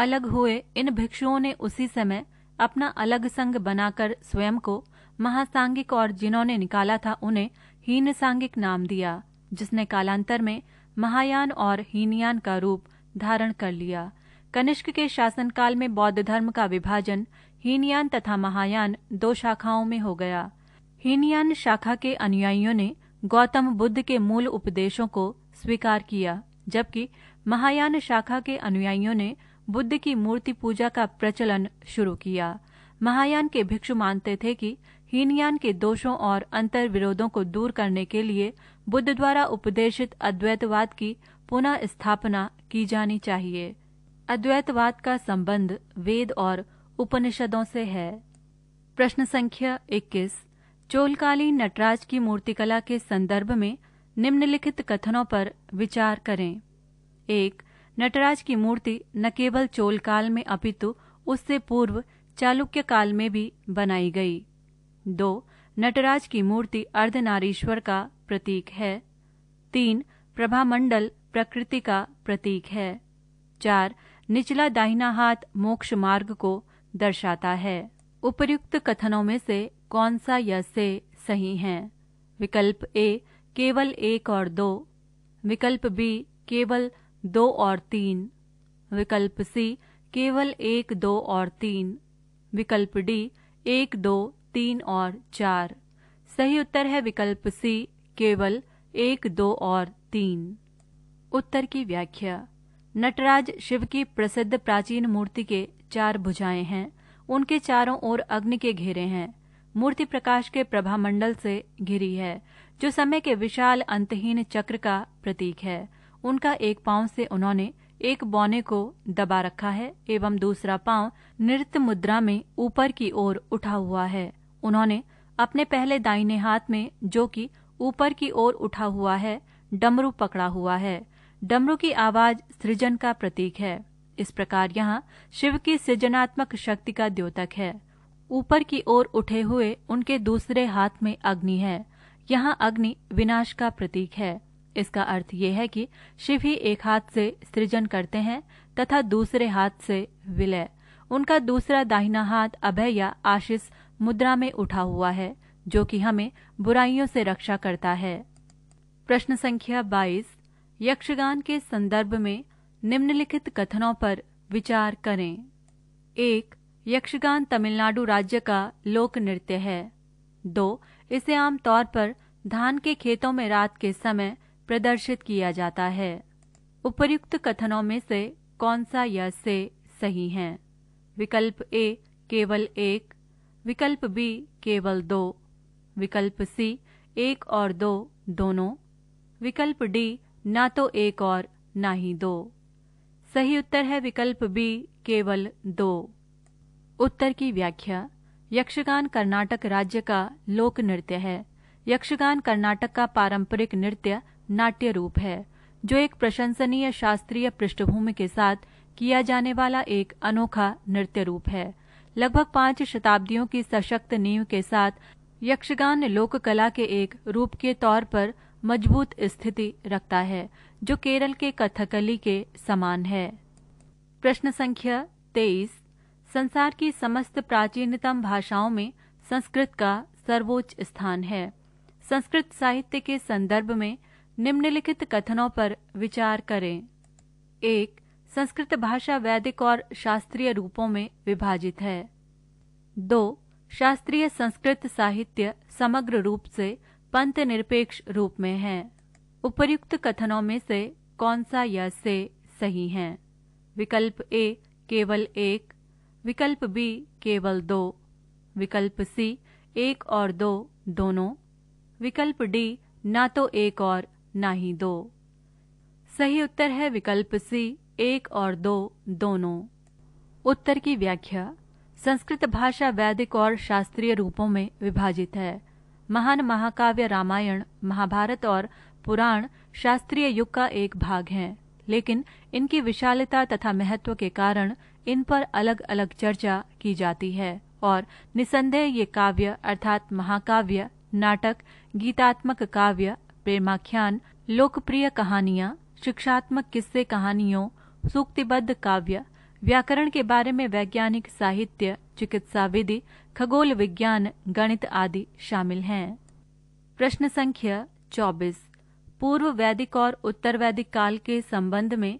अलग हुए इन भिक्षुओं ने उसी समय अपना अलग संघ बनाकर स्वयं को महासांगिक और जिन्होंने निकाला था उन्हें हीन सांगिक नाम दिया जिसने कालांतर में महायान और हीनयान का रूप धारण कर लिया कनिष्क के शासनकाल में बौद्ध धर्म का विभाजन हीनयान तथा महायान दो शाखाओं में हो गया हीनयान शाखा के अनुयायियों ने गौतम बुद्ध के मूल उपदेशों को स्वीकार किया जबकि महायान शाखा के अनुयायियों ने बुद्ध की मूर्ति पूजा का प्रचलन शुरू किया महायान के भिक्षु मानते थे कि हीनयान के दोषों और अंतर विरोधों को दूर करने के लिए बुद्ध द्वारा उपदेशित अद्वैतवाद की पुनः स्थापना की जानी चाहिए अद्वैतवाद का संबंध वेद और उपनिषदों से है प्रश्न संख्या 21 चोलकालीन नटराज की मूर्तिकला के संदर्भ में निम्नलिखित कथनों पर विचार करें एक नटराज की मूर्ति न केवल चोल काल में अपितु उससे पूर्व चालुक्य काल में भी बनाई गई दो नटराज की मूर्ति अर्धनारीश्वर का प्रतीक है तीन प्रभामंडल प्रकृति का प्रतीक है चार निचला दाहिना हाथ मोक्ष मार्ग को दर्शाता है उपयुक्त कथनों में से कौन सा यह से सही है विकल्प ए केवल एक और दो विकल्प बी केवल दो और तीन विकल्प सी केवल एक दो और तीन विकल्प डी एक दो तीन और चार सही उत्तर है विकल्प सी केवल एक दो और तीन उत्तर की व्याख्या नटराज शिव की प्रसिद्ध प्राचीन मूर्ति के चार भुजाएं हैं उनके चारों ओर अग्नि के घेरे हैं मूर्ति प्रकाश के प्रभामंडल से घिरी है जो समय के विशाल अंतहीन चक्र का प्रतीक है उनका एक पांव से उन्होंने एक बौने को दबा रखा है एवं दूसरा पांव नृत्य मुद्रा में ऊपर की ओर उठा हुआ है उन्होंने अपने पहले दाहिने हाथ में जो कि ऊपर की ओर उठा हुआ है डमरू पकड़ा हुआ है डमरू की आवाज सृजन का प्रतीक है इस प्रकार यहाँ शिव की सृजनात्मक शक्ति का द्योतक है ऊपर की ओर उठे हुए उनके दूसरे हाथ में अग्नि है यहाँ अग्नि विनाश का प्रतीक है इसका अर्थ यह है कि शिव ही एक हाथ से सृजन करते हैं तथा दूसरे हाथ से विलय उनका दूसरा दाहिना हाथ अभय या आशीष मुद्रा में उठा हुआ है जो कि हमें बुराइयों से रक्षा करता है प्रश्न संख्या 22 यक्षगान के संदर्भ में निम्नलिखित कथनों पर विचार करें एक यक्षगान तमिलनाडु राज्य का लोक नृत्य है दो इसे आमतौर पर धान के खेतों में रात के समय प्रदर्शित किया जाता है उपर्युक्त कथनों में से कौन सा यह से सही है विकल्प ए केवल एक विकल्प बी केवल दो विकल्प सी एक और दो दोनों विकल्प डी ना तो एक और ना ही दो सही उत्तर है विकल्प बी केवल दो उत्तर की व्याख्या यक्षगान कर्नाटक राज्य का लोक नृत्य है यक्षगान कर्नाटक का पारंपरिक नृत्य नाट्य रूप है जो एक प्रशंसनीय शास्त्रीय पृष्ठभूमि के साथ किया जाने वाला एक अनोखा नृत्य रूप है लगभग पांच शताब्दियों की सशक्त नींव के साथ यक्षगान लोक कला के एक रूप के तौर पर मजबूत स्थिति रखता है जो केरल के कथकली के समान है प्रश्न संख्या तेईस संसार की समस्त प्राचीनतम भाषाओं में संस्कृत का सर्वोच्च स्थान है संस्कृत साहित्य के संदर्भ में निम्नलिखित कथनों पर विचार करें एक संस्कृत भाषा वैदिक और शास्त्रीय रूपों में विभाजित है दो शास्त्रीय संस्कृत साहित्य समग्र रूप से पंथ निरपेक्ष रूप में है उपर्युक्त कथनों में से कौन सा या से सही है विकल्प ए केवल एक विकल्प बी केवल दो विकल्प सी एक और दो दोनों विकल्प डी ना तो एक और ना ही दो सही उत्तर है विकल्प सी एक और दो दोनों उत्तर की व्याख्या संस्कृत भाषा वैदिक और शास्त्रीय रूपों में विभाजित है महान महाकाव्य रामायण महाभारत और पुराण शास्त्रीय युग का एक भाग हैं, लेकिन इनकी विशालता तथा महत्व के कारण इन पर अलग अलग चर्चा की जाती है और निसंदेह ये काव्य अर्थात महाकाव्य नाटक गीतात्मक काव्य प्रेमाख्यान लोकप्रिय कहानियां शिक्षात्मक किस्से कहानियों सूक्तिबद्ध काव्य व्याकरण के बारे में वैज्ञानिक साहित्य चिकित्सा विधि खगोल विज्ञान गणित आदि शामिल हैं प्रश्न संख्या चौबीस पूर्व वैदिक और उत्तर वैदिक काल के संबंध में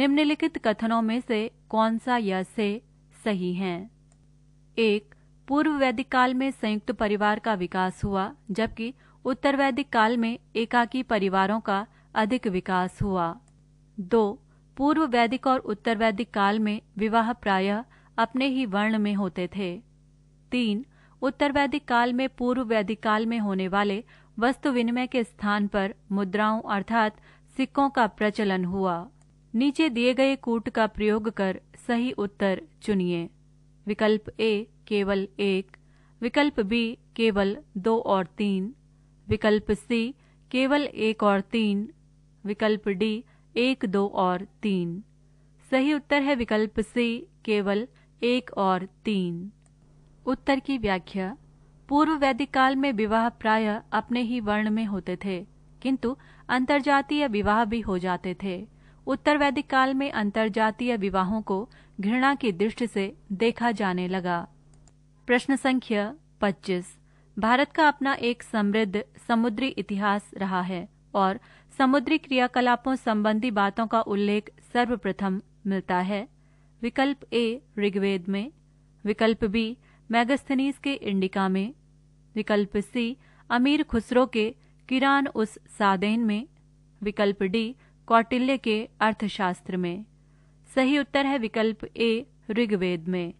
निम्नलिखित कथनों में से कौन सा या से सही है एक पूर्व वैदिक काल में संयुक्त परिवार का विकास हुआ जबकि उत्तर वैदिक काल में एकाकी परिवारों का अधिक विकास हुआ दो पूर्व वैदिक और उत्तर वैदिक काल में विवाह प्रायः अपने ही वर्ण में होते थे तीन उत्तर वैदिक काल में पूर्व वैदिक काल में होने वाले वस्तु विनिमय के स्थान पर मुद्राओं अर्थात सिक्कों का प्रचलन हुआ नीचे दिए गए कूट का प्रयोग कर सही उत्तर चुनिए विकल्प ए केवल एक विकल्प बी केवल दो और तीन विकल्प सी केवल एक और तीन विकल्प डी एक दो और तीन सही उत्तर है विकल्प सी केवल एक और तीन उत्तर की व्याख्या पूर्व वैदिक काल में विवाह प्राय अपने ही वर्ण में होते थे किंतु अंतर्जातीय विवाह भी हो जाते थे उत्तर वैदिक काल में अंतर्जातीय विवाहों को घृणा की दृष्टि से देखा जाने लगा प्रश्न संख्या 25 भारत का अपना एक समृद्ध समुद्री इतिहास रहा है और समुद्री क्रियाकलापों संबंधी बातों का उल्लेख सर्वप्रथम मिलता है विकल्प ए ऋग्वेद में विकल्प बी मैगस्थनीस के इंडिका में विकल्प सी अमीर खुसरो के किरान उस सादेन में विकल्प डी कौटिल्य के अर्थशास्त्र में सही उत्तर है विकल्प ए ऋग्वेद में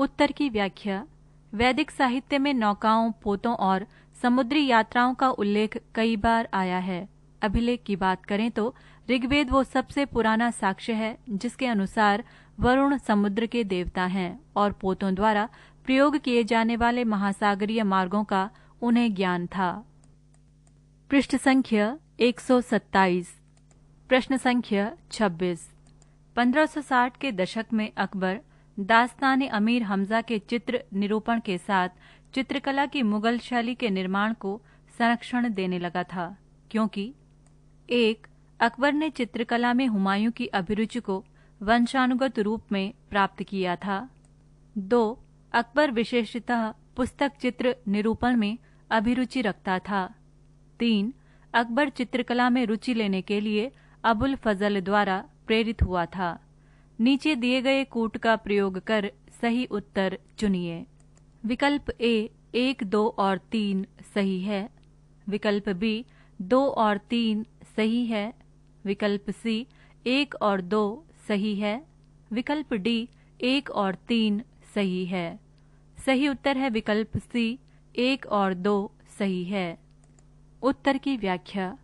उत्तर की व्याख्या वैदिक साहित्य में नौकाओं पोतों और समुद्री यात्राओं का उल्लेख कई बार आया है अभिलेख की बात करें तो ऋग्वेद वो सबसे पुराना साक्ष्य है जिसके अनुसार वरुण समुद्र के देवता हैं और पोतों द्वारा प्रयोग किए जाने वाले महासागरीय मार्गों का उन्हें ज्ञान था पृष्ठ संख्या 127 प्रश्न संख्या 26 1560 के दशक में अकबर दास्तान अमीर हमजा के चित्र निरूपण के साथ चित्रकला की मुगल शैली के निर्माण को संरक्षण देने लगा था क्योंकि एक अकबर ने चित्रकला में हुमायूं की अभिरुचि को वंशानुगत रूप में प्राप्त किया था दो अकबर विशेषतः पुस्तक चित्र निरूपण में अभिरुचि रखता था तीन अकबर चित्रकला में रुचि लेने के लिए अबुल फजल द्वारा प्रेरित हुआ था नीचे दिए गए कूट का प्रयोग कर सही उत्तर चुनिए विकल्प ए एक दो और तीन सही है विकल्प बी दो और तीन सही है विकल्प सी एक और दो सही है विकल्प डी एक और तीन सही है सही उत्तर है विकल्प सी एक और दो सही है उत्तर की व्याख्या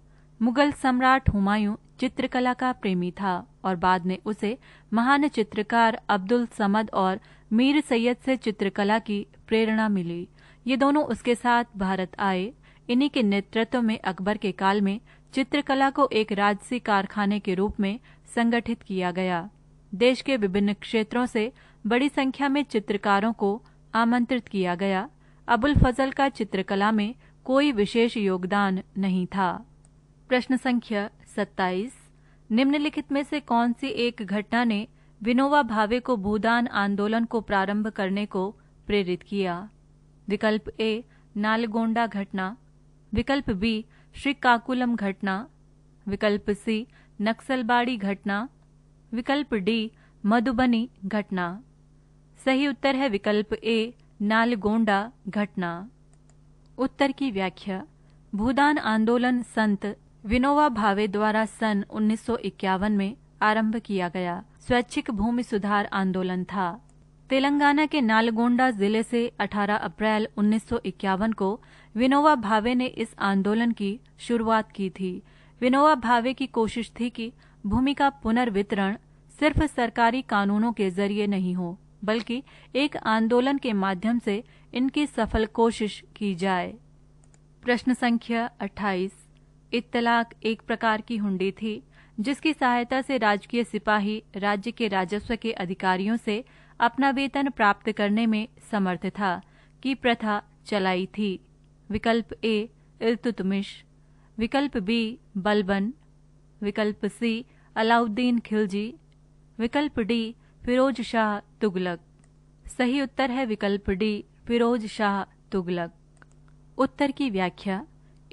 मुगल सम्राट हुमायूं चित्रकला का प्रेमी था और बाद में उसे महान चित्रकार अब्दुल समद और मीर सैयद से चित्रकला की प्रेरणा मिली ये दोनों उसके साथ भारत आए इन्हीं के नेतृत्व में अकबर के काल में चित्रकला को एक राजसी कारखाने के रूप में संगठित किया गया देश के विभिन्न क्षेत्रों से बड़ी संख्या में चित्रकारों को आमंत्रित किया गया अबुल फजल का चित्रकला में कोई विशेष योगदान नहीं था प्रश्न संख्या सत्ताईस निम्नलिखित में से कौन सी एक घटना ने विनोवा भावे को भूदान आंदोलन को प्रारंभ करने को प्रेरित किया विकल्प ए नालगोंडा घटना विकल्प बी श्री काकुलम घटना विकल्प सी नक्सलबाड़ी घटना विकल्प डी मधुबनी घटना सही उत्तर है विकल्प ए नालगोंडा घटना उत्तर की व्याख्या भूदान आंदोलन संत विनोवा भावे द्वारा सन 1951 में आरंभ किया गया स्वैच्छिक भूमि सुधार आंदोलन था तेलंगाना के नालगोंडा जिले से 18 अप्रैल 1951 को विनोवा भावे ने इस आंदोलन की शुरुआत की थी विनोवा भावे की कोशिश थी कि भूमि का पुनर्वितरण सिर्फ सरकारी कानूनों के जरिए नहीं हो बल्कि एक आंदोलन के माध्यम से इनकी सफल कोशिश की जाए प्रश्न संख्या अट्ठाईस इतलाक एक प्रकार की हुंडी थी जिसकी सहायता से राजकीय सिपाही राज्य के राजस्व के अधिकारियों से अपना वेतन प्राप्त करने में समर्थ था की प्रथा चलाई थी विकल्प ए इल्तुतमिश विकल्प बी बलबन विकल्प सी अलाउद्दीन खिलजी विकल्प डी फिरोज शाह तुगलक सही उत्तर है विकल्प डी फिरोज शाह तुगलक उत्तर की व्याख्या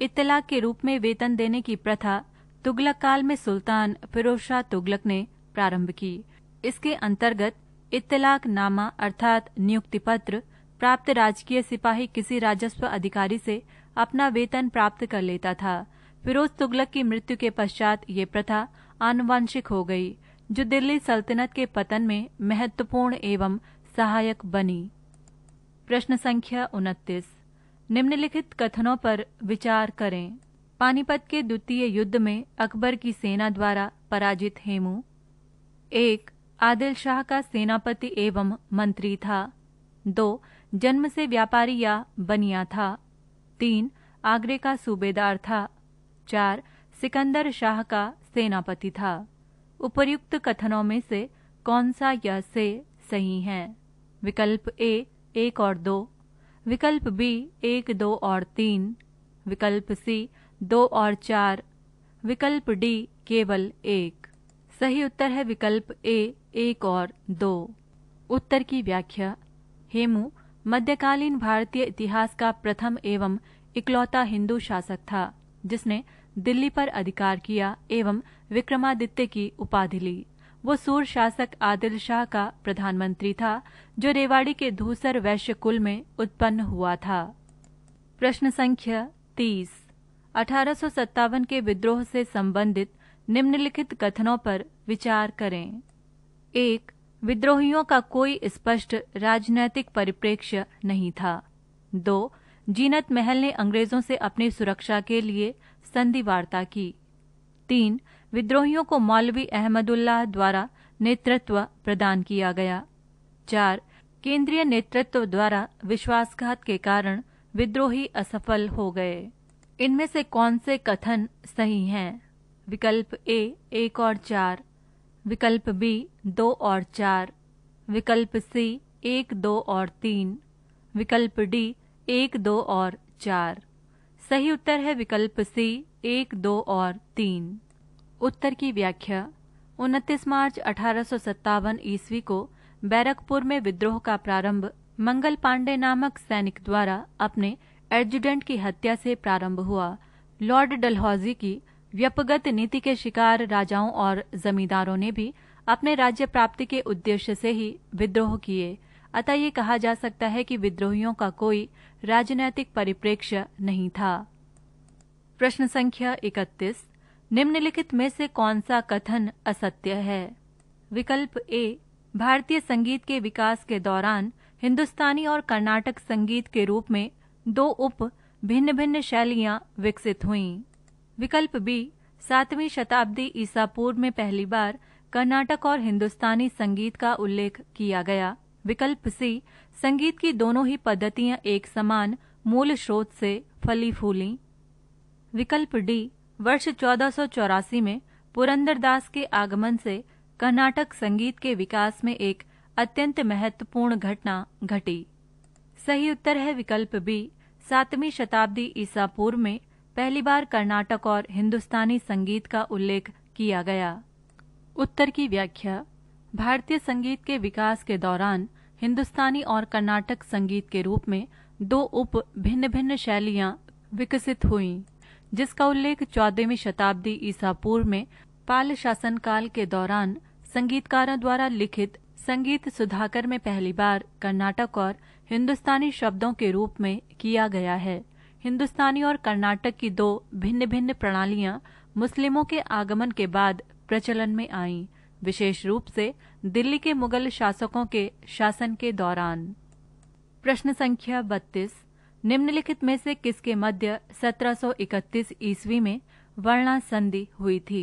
इतला के रूप में वेतन देने की प्रथा तुगलक काल में सुल्तान फिरोज शाह तुगलक ने प्रारंभ की इसके अंतर्गत इतलाक नामा अर्थात नियुक्ति पत्र प्राप्त राजकीय सिपाही किसी राजस्व अधिकारी से अपना वेतन प्राप्त कर लेता था फिरोज तुगलक की मृत्यु के पश्चात ये प्रथा आनुवंशिक हो गई जो दिल्ली सल्तनत के पतन में महत्वपूर्ण एवं सहायक बनी प्रश्न संख्या उनतीस निम्नलिखित कथनों पर विचार करें पानीपत के द्वितीय युद्ध में अकबर की सेना द्वारा पराजित हेमू एक आदिल शाह का सेनापति एवं मंत्री था दो जन्म से व्यापारी या बनिया था तीन आगरे का सूबेदार था चार सिकंदर शाह का सेनापति था उपर्युक्त कथनों में से कौन सा यह से सही है विकल्प ए एक और दो विकल्प बी एक दो और तीन विकल्प सी दो और चार विकल्प डी केवल एक सही उत्तर है विकल्प ए एक और दो उत्तर की व्याख्या हेमू मध्यकालीन भारतीय इतिहास का प्रथम एवं इकलौता हिंदू शासक था जिसने दिल्ली पर अधिकार किया एवं विक्रमादित्य की उपाधि ली वो सूर शासक आदिल शाह का प्रधानमंत्री था जो रेवाड़ी के धूसर वैश्य कुल में उत्पन्न हुआ था प्रश्न संख्या तीस अठारह के विद्रोह से संबंधित निम्नलिखित कथनों पर विचार करें एक विद्रोहियों का कोई स्पष्ट राजनैतिक परिप्रेक्ष्य नहीं था दो जीनत महल ने अंग्रेजों से अपनी सुरक्षा के लिए संधि वार्ता की तीन विद्रोहियों को मौलवी अहमदुल्लाह द्वारा नेतृत्व प्रदान किया गया चार केंद्रीय नेतृत्व द्वारा विश्वासघात के कारण विद्रोही असफल हो गए इनमें से कौन से कथन सही हैं विकल्प ए एक और चार विकल्प बी दो और चार विकल्प सी एक दो और तीन विकल्प डी एक दो और चार सही उत्तर है विकल्प सी एक दो और तीन उत्तर की व्याख्या 29 मार्च अठारह ईस्वी को बैरकपुर में विद्रोह का प्रारंभ मंगल पांडे नामक सैनिक द्वारा अपने एडजुडेंट की हत्या से प्रारंभ हुआ लॉर्ड डलहौजी की व्यपगत नीति के शिकार राजाओं और जमींदारों ने भी अपने राज्य प्राप्ति के उद्देश्य से ही विद्रोह किए अतः ये कहा जा सकता है कि विद्रोहियों का कोई राजनैतिक परिप्रेक्ष्य नहीं था प्रश्न संख्या इकतीस निम्नलिखित में से कौन सा कथन असत्य है विकल्प ए भारतीय संगीत के विकास के दौरान हिंदुस्तानी और कर्नाटक संगीत के रूप में दो उप भिन्न भिन्न शैलियां विकसित हुईं। विकल्प बी सातवीं शताब्दी ईसा पूर्व में पहली बार कर्नाटक और हिंदुस्तानी संगीत का उल्लेख किया गया विकल्प सी संगीत की दोनों ही पद्धतियां एक समान मूल स्रोत से फली फूली विकल्प डी वर्ष चौदह में पुरंदरदास के आगमन से कर्नाटक संगीत के विकास में एक अत्यंत महत्वपूर्ण घटना घटी सही उत्तर है विकल्प बी सातवीं शताब्दी ईसा पूर्व में पहली बार कर्नाटक और हिंदुस्तानी संगीत का उल्लेख किया गया उत्तर की व्याख्या भारतीय संगीत के विकास के दौरान हिंदुस्तानी और कर्नाटक संगीत के रूप में दो उप भिन्न भिन्न शैलियां विकसित हुईं। जिसका उल्लेख चौदहवीं शताब्दी ईसा पूर्व में पाल शासनकाल के दौरान संगीतकारों द्वारा लिखित संगीत सुधाकर में पहली बार कर्नाटक और हिंदुस्तानी शब्दों के रूप में किया गया है हिंदुस्तानी और कर्नाटक की दो भिन्न भिन्न प्रणालियां मुस्लिमों के आगमन के बाद प्रचलन में आईं, विशेष रूप से दिल्ली के मुगल शासकों के शासन के दौरान प्रश्न संख्या बत्तीस निम्नलिखित में से किसके मध्य 1731 ईस्वी में वर्णा संधि हुई थी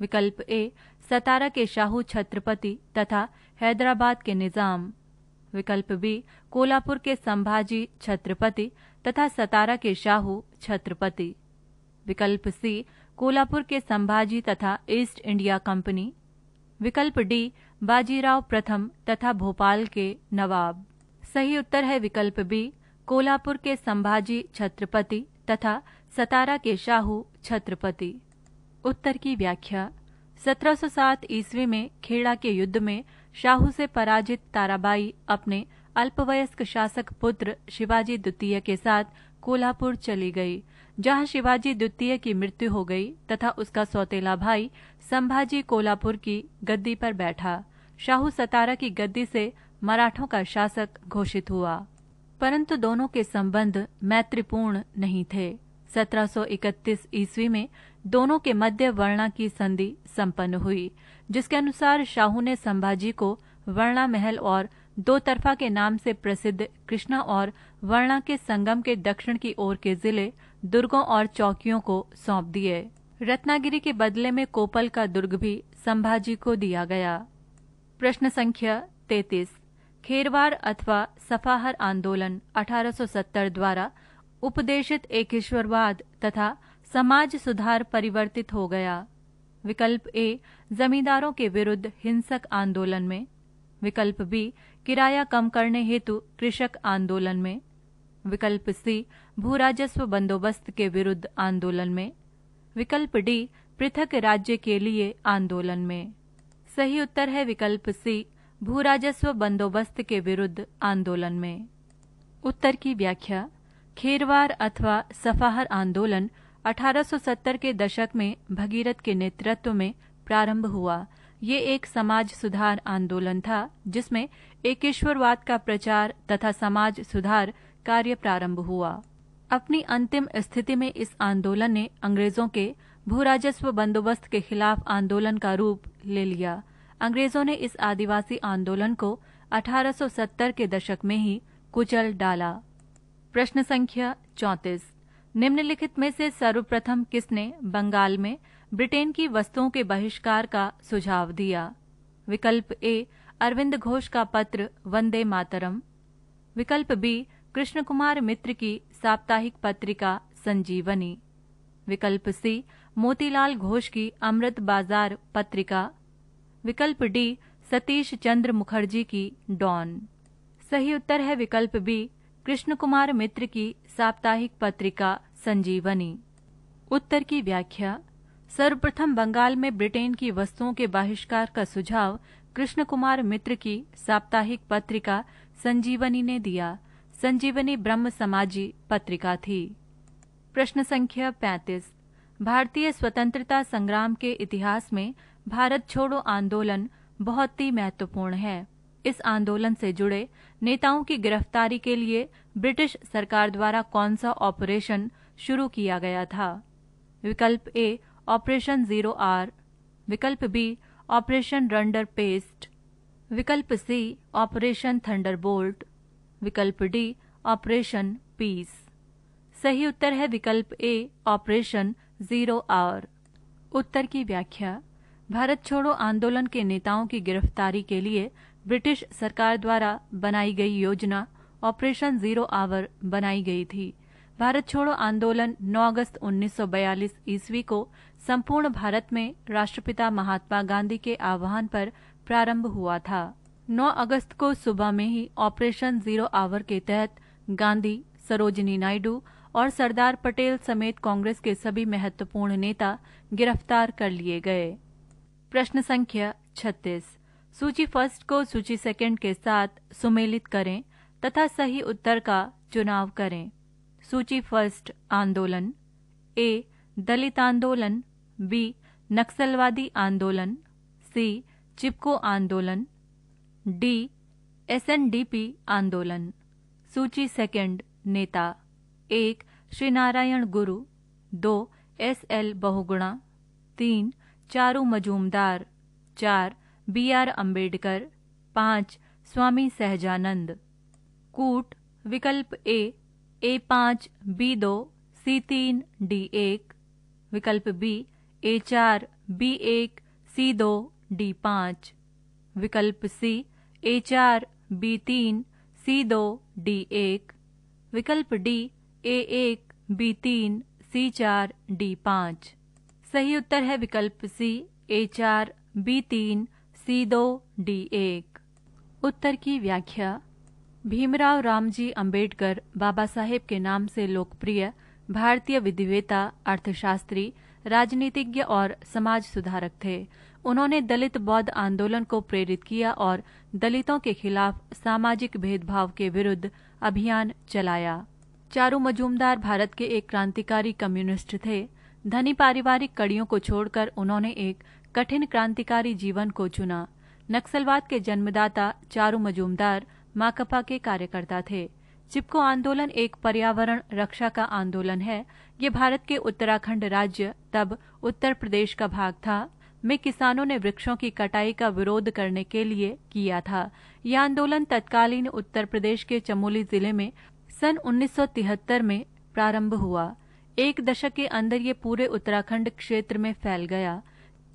विकल्प ए सतारा के शाहू छत्रपति तथा हैदराबाद के निजाम विकल्प बी कोलापुर के संभाजी छत्रपति तथा सतारा के शाहू छत्रपति विकल्प सी कोलापुर के संभाजी तथा ईस्ट इंडिया कंपनी विकल्प डी बाजीराव प्रथम तथा भोपाल के नवाब सही उत्तर है विकल्प बी कोल्हापुर के संभाजी छत्रपति तथा सतारा के शाहू छत्रपति उत्तर की व्याख्या 1707 ईस्वी में खेड़ा के युद्ध में शाहू से पराजित ताराबाई अपने अल्पवयस्क शासक पुत्र शिवाजी द्वितीय के साथ कोलापुर चली गई जहां शिवाजी द्वितीय की मृत्यु हो गई तथा उसका सौतेला भाई संभाजी कोलापुर की गद्दी पर बैठा शाहू सतारा की गद्दी से मराठों का शासक घोषित हुआ परंतु दोनों के संबंध मैत्रीपूर्ण नहीं थे 1731 ईस्वी में दोनों के मध्य वर्णा की संधि संपन्न हुई जिसके अनुसार शाहू ने संभाजी को वर्णा महल और दो तरफा के नाम से प्रसिद्ध कृष्णा और वर्णा के संगम के दक्षिण की ओर के जिले दुर्गों और चौकियों को सौंप दिए रत्नागिरी के बदले में कोपल का दुर्ग भी संभाजी को दिया गया प्रश्न संख्या तैतीस खेरवार अथवा सफाहर आंदोलन 1870 द्वारा उपदेशित एक ईश्वरवाद तथा समाज सुधार परिवर्तित हो गया विकल्प ए जमींदारों के विरुद्ध हिंसक आंदोलन में विकल्प बी किराया कम करने हेतु कृषक आंदोलन में विकल्प सी भू राजस्व बंदोबस्त के विरुद्ध आंदोलन में विकल्प डी पृथक राज्य के लिए आंदोलन में सही उत्तर है विकल्प सी भू राजस्व बंदोबस्त के विरुद्ध आंदोलन में उत्तर की व्याख्या खेरवार अथवा सफाहर आंदोलन 1870 के दशक में भगीरथ के नेतृत्व में प्रारंभ हुआ ये एक समाज सुधार आंदोलन था जिसमें एकेश्वरवाद का प्रचार तथा समाज सुधार कार्य प्रारंभ हुआ अपनी अंतिम स्थिति में इस आंदोलन ने अंग्रेजों के भू राजस्व बंदोबस्त के खिलाफ आंदोलन का रूप ले लिया अंग्रेजों ने इस आदिवासी आंदोलन को 1870 के दशक में ही कुचल डाला प्रश्न संख्या चौतीस निम्नलिखित में से सर्वप्रथम किसने बंगाल में ब्रिटेन की वस्तुओं के बहिष्कार का सुझाव दिया विकल्प ए अरविंद घोष का पत्र वंदे मातरम विकल्प बी कृष्ण कुमार मित्र की साप्ताहिक पत्रिका संजीवनी विकल्प सी मोतीलाल घोष की अमृत बाजार पत्रिका विकल्प डी सतीश चंद्र मुखर्जी की डॉन सही उत्तर है विकल्प बी कृष्ण कुमार मित्र की साप्ताहिक पत्रिका संजीवनी उत्तर की व्याख्या सर्वप्रथम बंगाल में ब्रिटेन की वस्तुओं के बहिष्कार का सुझाव कृष्ण कुमार मित्र की साप्ताहिक पत्रिका संजीवनी ने दिया संजीवनी ब्रह्म समाजी पत्रिका थी प्रश्न संख्या 35 भारतीय स्वतंत्रता संग्राम के इतिहास में भारत छोड़ो आंदोलन बहुत ही महत्वपूर्ण है इस आंदोलन से जुड़े नेताओं की गिरफ्तारी के लिए ब्रिटिश सरकार द्वारा कौन सा ऑपरेशन शुरू किया गया था विकल्प ए ऑपरेशन जीरो आर विकल्प बी ऑपरेशन रंडर पेस्ट विकल्प सी ऑपरेशन बोल्ट विकल्प डी ऑपरेशन पीस सही उत्तर है विकल्प ए ऑपरेशन जीरो आर उत्तर की व्याख्या भारत छोड़ो आंदोलन के नेताओं की गिरफ्तारी के लिए ब्रिटिश सरकार द्वारा बनाई गई योजना ऑपरेशन जीरो आवर बनाई गई थी भारत छोड़ो आंदोलन 9 अगस्त 1942 ईस्वी को संपूर्ण भारत में राष्ट्रपिता महात्मा गांधी के आह्वान पर प्रारंभ हुआ था 9 अगस्त को सुबह में ही ऑपरेशन जीरो आवर के तहत गांधी सरोजनी नायडू और सरदार पटेल समेत कांग्रेस के सभी महत्वपूर्ण नेता गिरफ्तार कर लिए गए प्रश्न संख्या 36 सूची फर्स्ट को सूची सेकंड के साथ सुमेलित करें तथा सही उत्तर का चुनाव करें सूची फर्स्ट आंदोलन ए दलित आंदोलन बी नक्सलवादी आंदोलन सी चिपको आंदोलन डी एसएनडीपी आंदोलन सूची सेकंड नेता एक श्री नारायण गुरु दो एस एल बहुगुणा तीन चारू मजूमदार चार बी आर अम्बेडकर पाँच स्वामी सहजानंद कूट विकल्प ए ए पाँच बी दो सी तीन डी एक विकल्प बी ए चार बी एक सी दो डी पाँच विकल्प सी ए चार बी तीन सी दो डी एक विकल्प डी ए एक बी तीन सी चार डी पाँच सही उत्तर है विकल्प सी ए चार बी तीन सी दो डी एक उत्तर की व्याख्या भीमराव रामजी अंबेडकर बाबा साहेब के नाम से लोकप्रिय भारतीय विधिवेता अर्थशास्त्री राजनीतिज्ञ और समाज सुधारक थे उन्होंने दलित बौद्ध आंदोलन को प्रेरित किया और दलितों के खिलाफ सामाजिक भेदभाव के विरुद्ध अभियान चलाया चारू मजूमदार भारत के एक क्रांतिकारी कम्युनिस्ट थे धनी पारिवारिक कड़ियों को छोड़कर उन्होंने एक कठिन क्रांतिकारी जीवन को चुना नक्सलवाद के जन्मदाता चारू मजूमदार माकपा के कार्यकर्ता थे चिपको आंदोलन एक पर्यावरण रक्षा का आंदोलन है ये भारत के उत्तराखंड राज्य तब उत्तर प्रदेश का भाग था में किसानों ने वृक्षों की कटाई का विरोध करने के लिए किया था यह आंदोलन तत्कालीन उत्तर प्रदेश के चमोली जिले में सन 1973 में प्रारंभ हुआ एक दशक के अंदर ये पूरे उत्तराखंड क्षेत्र में फैल गया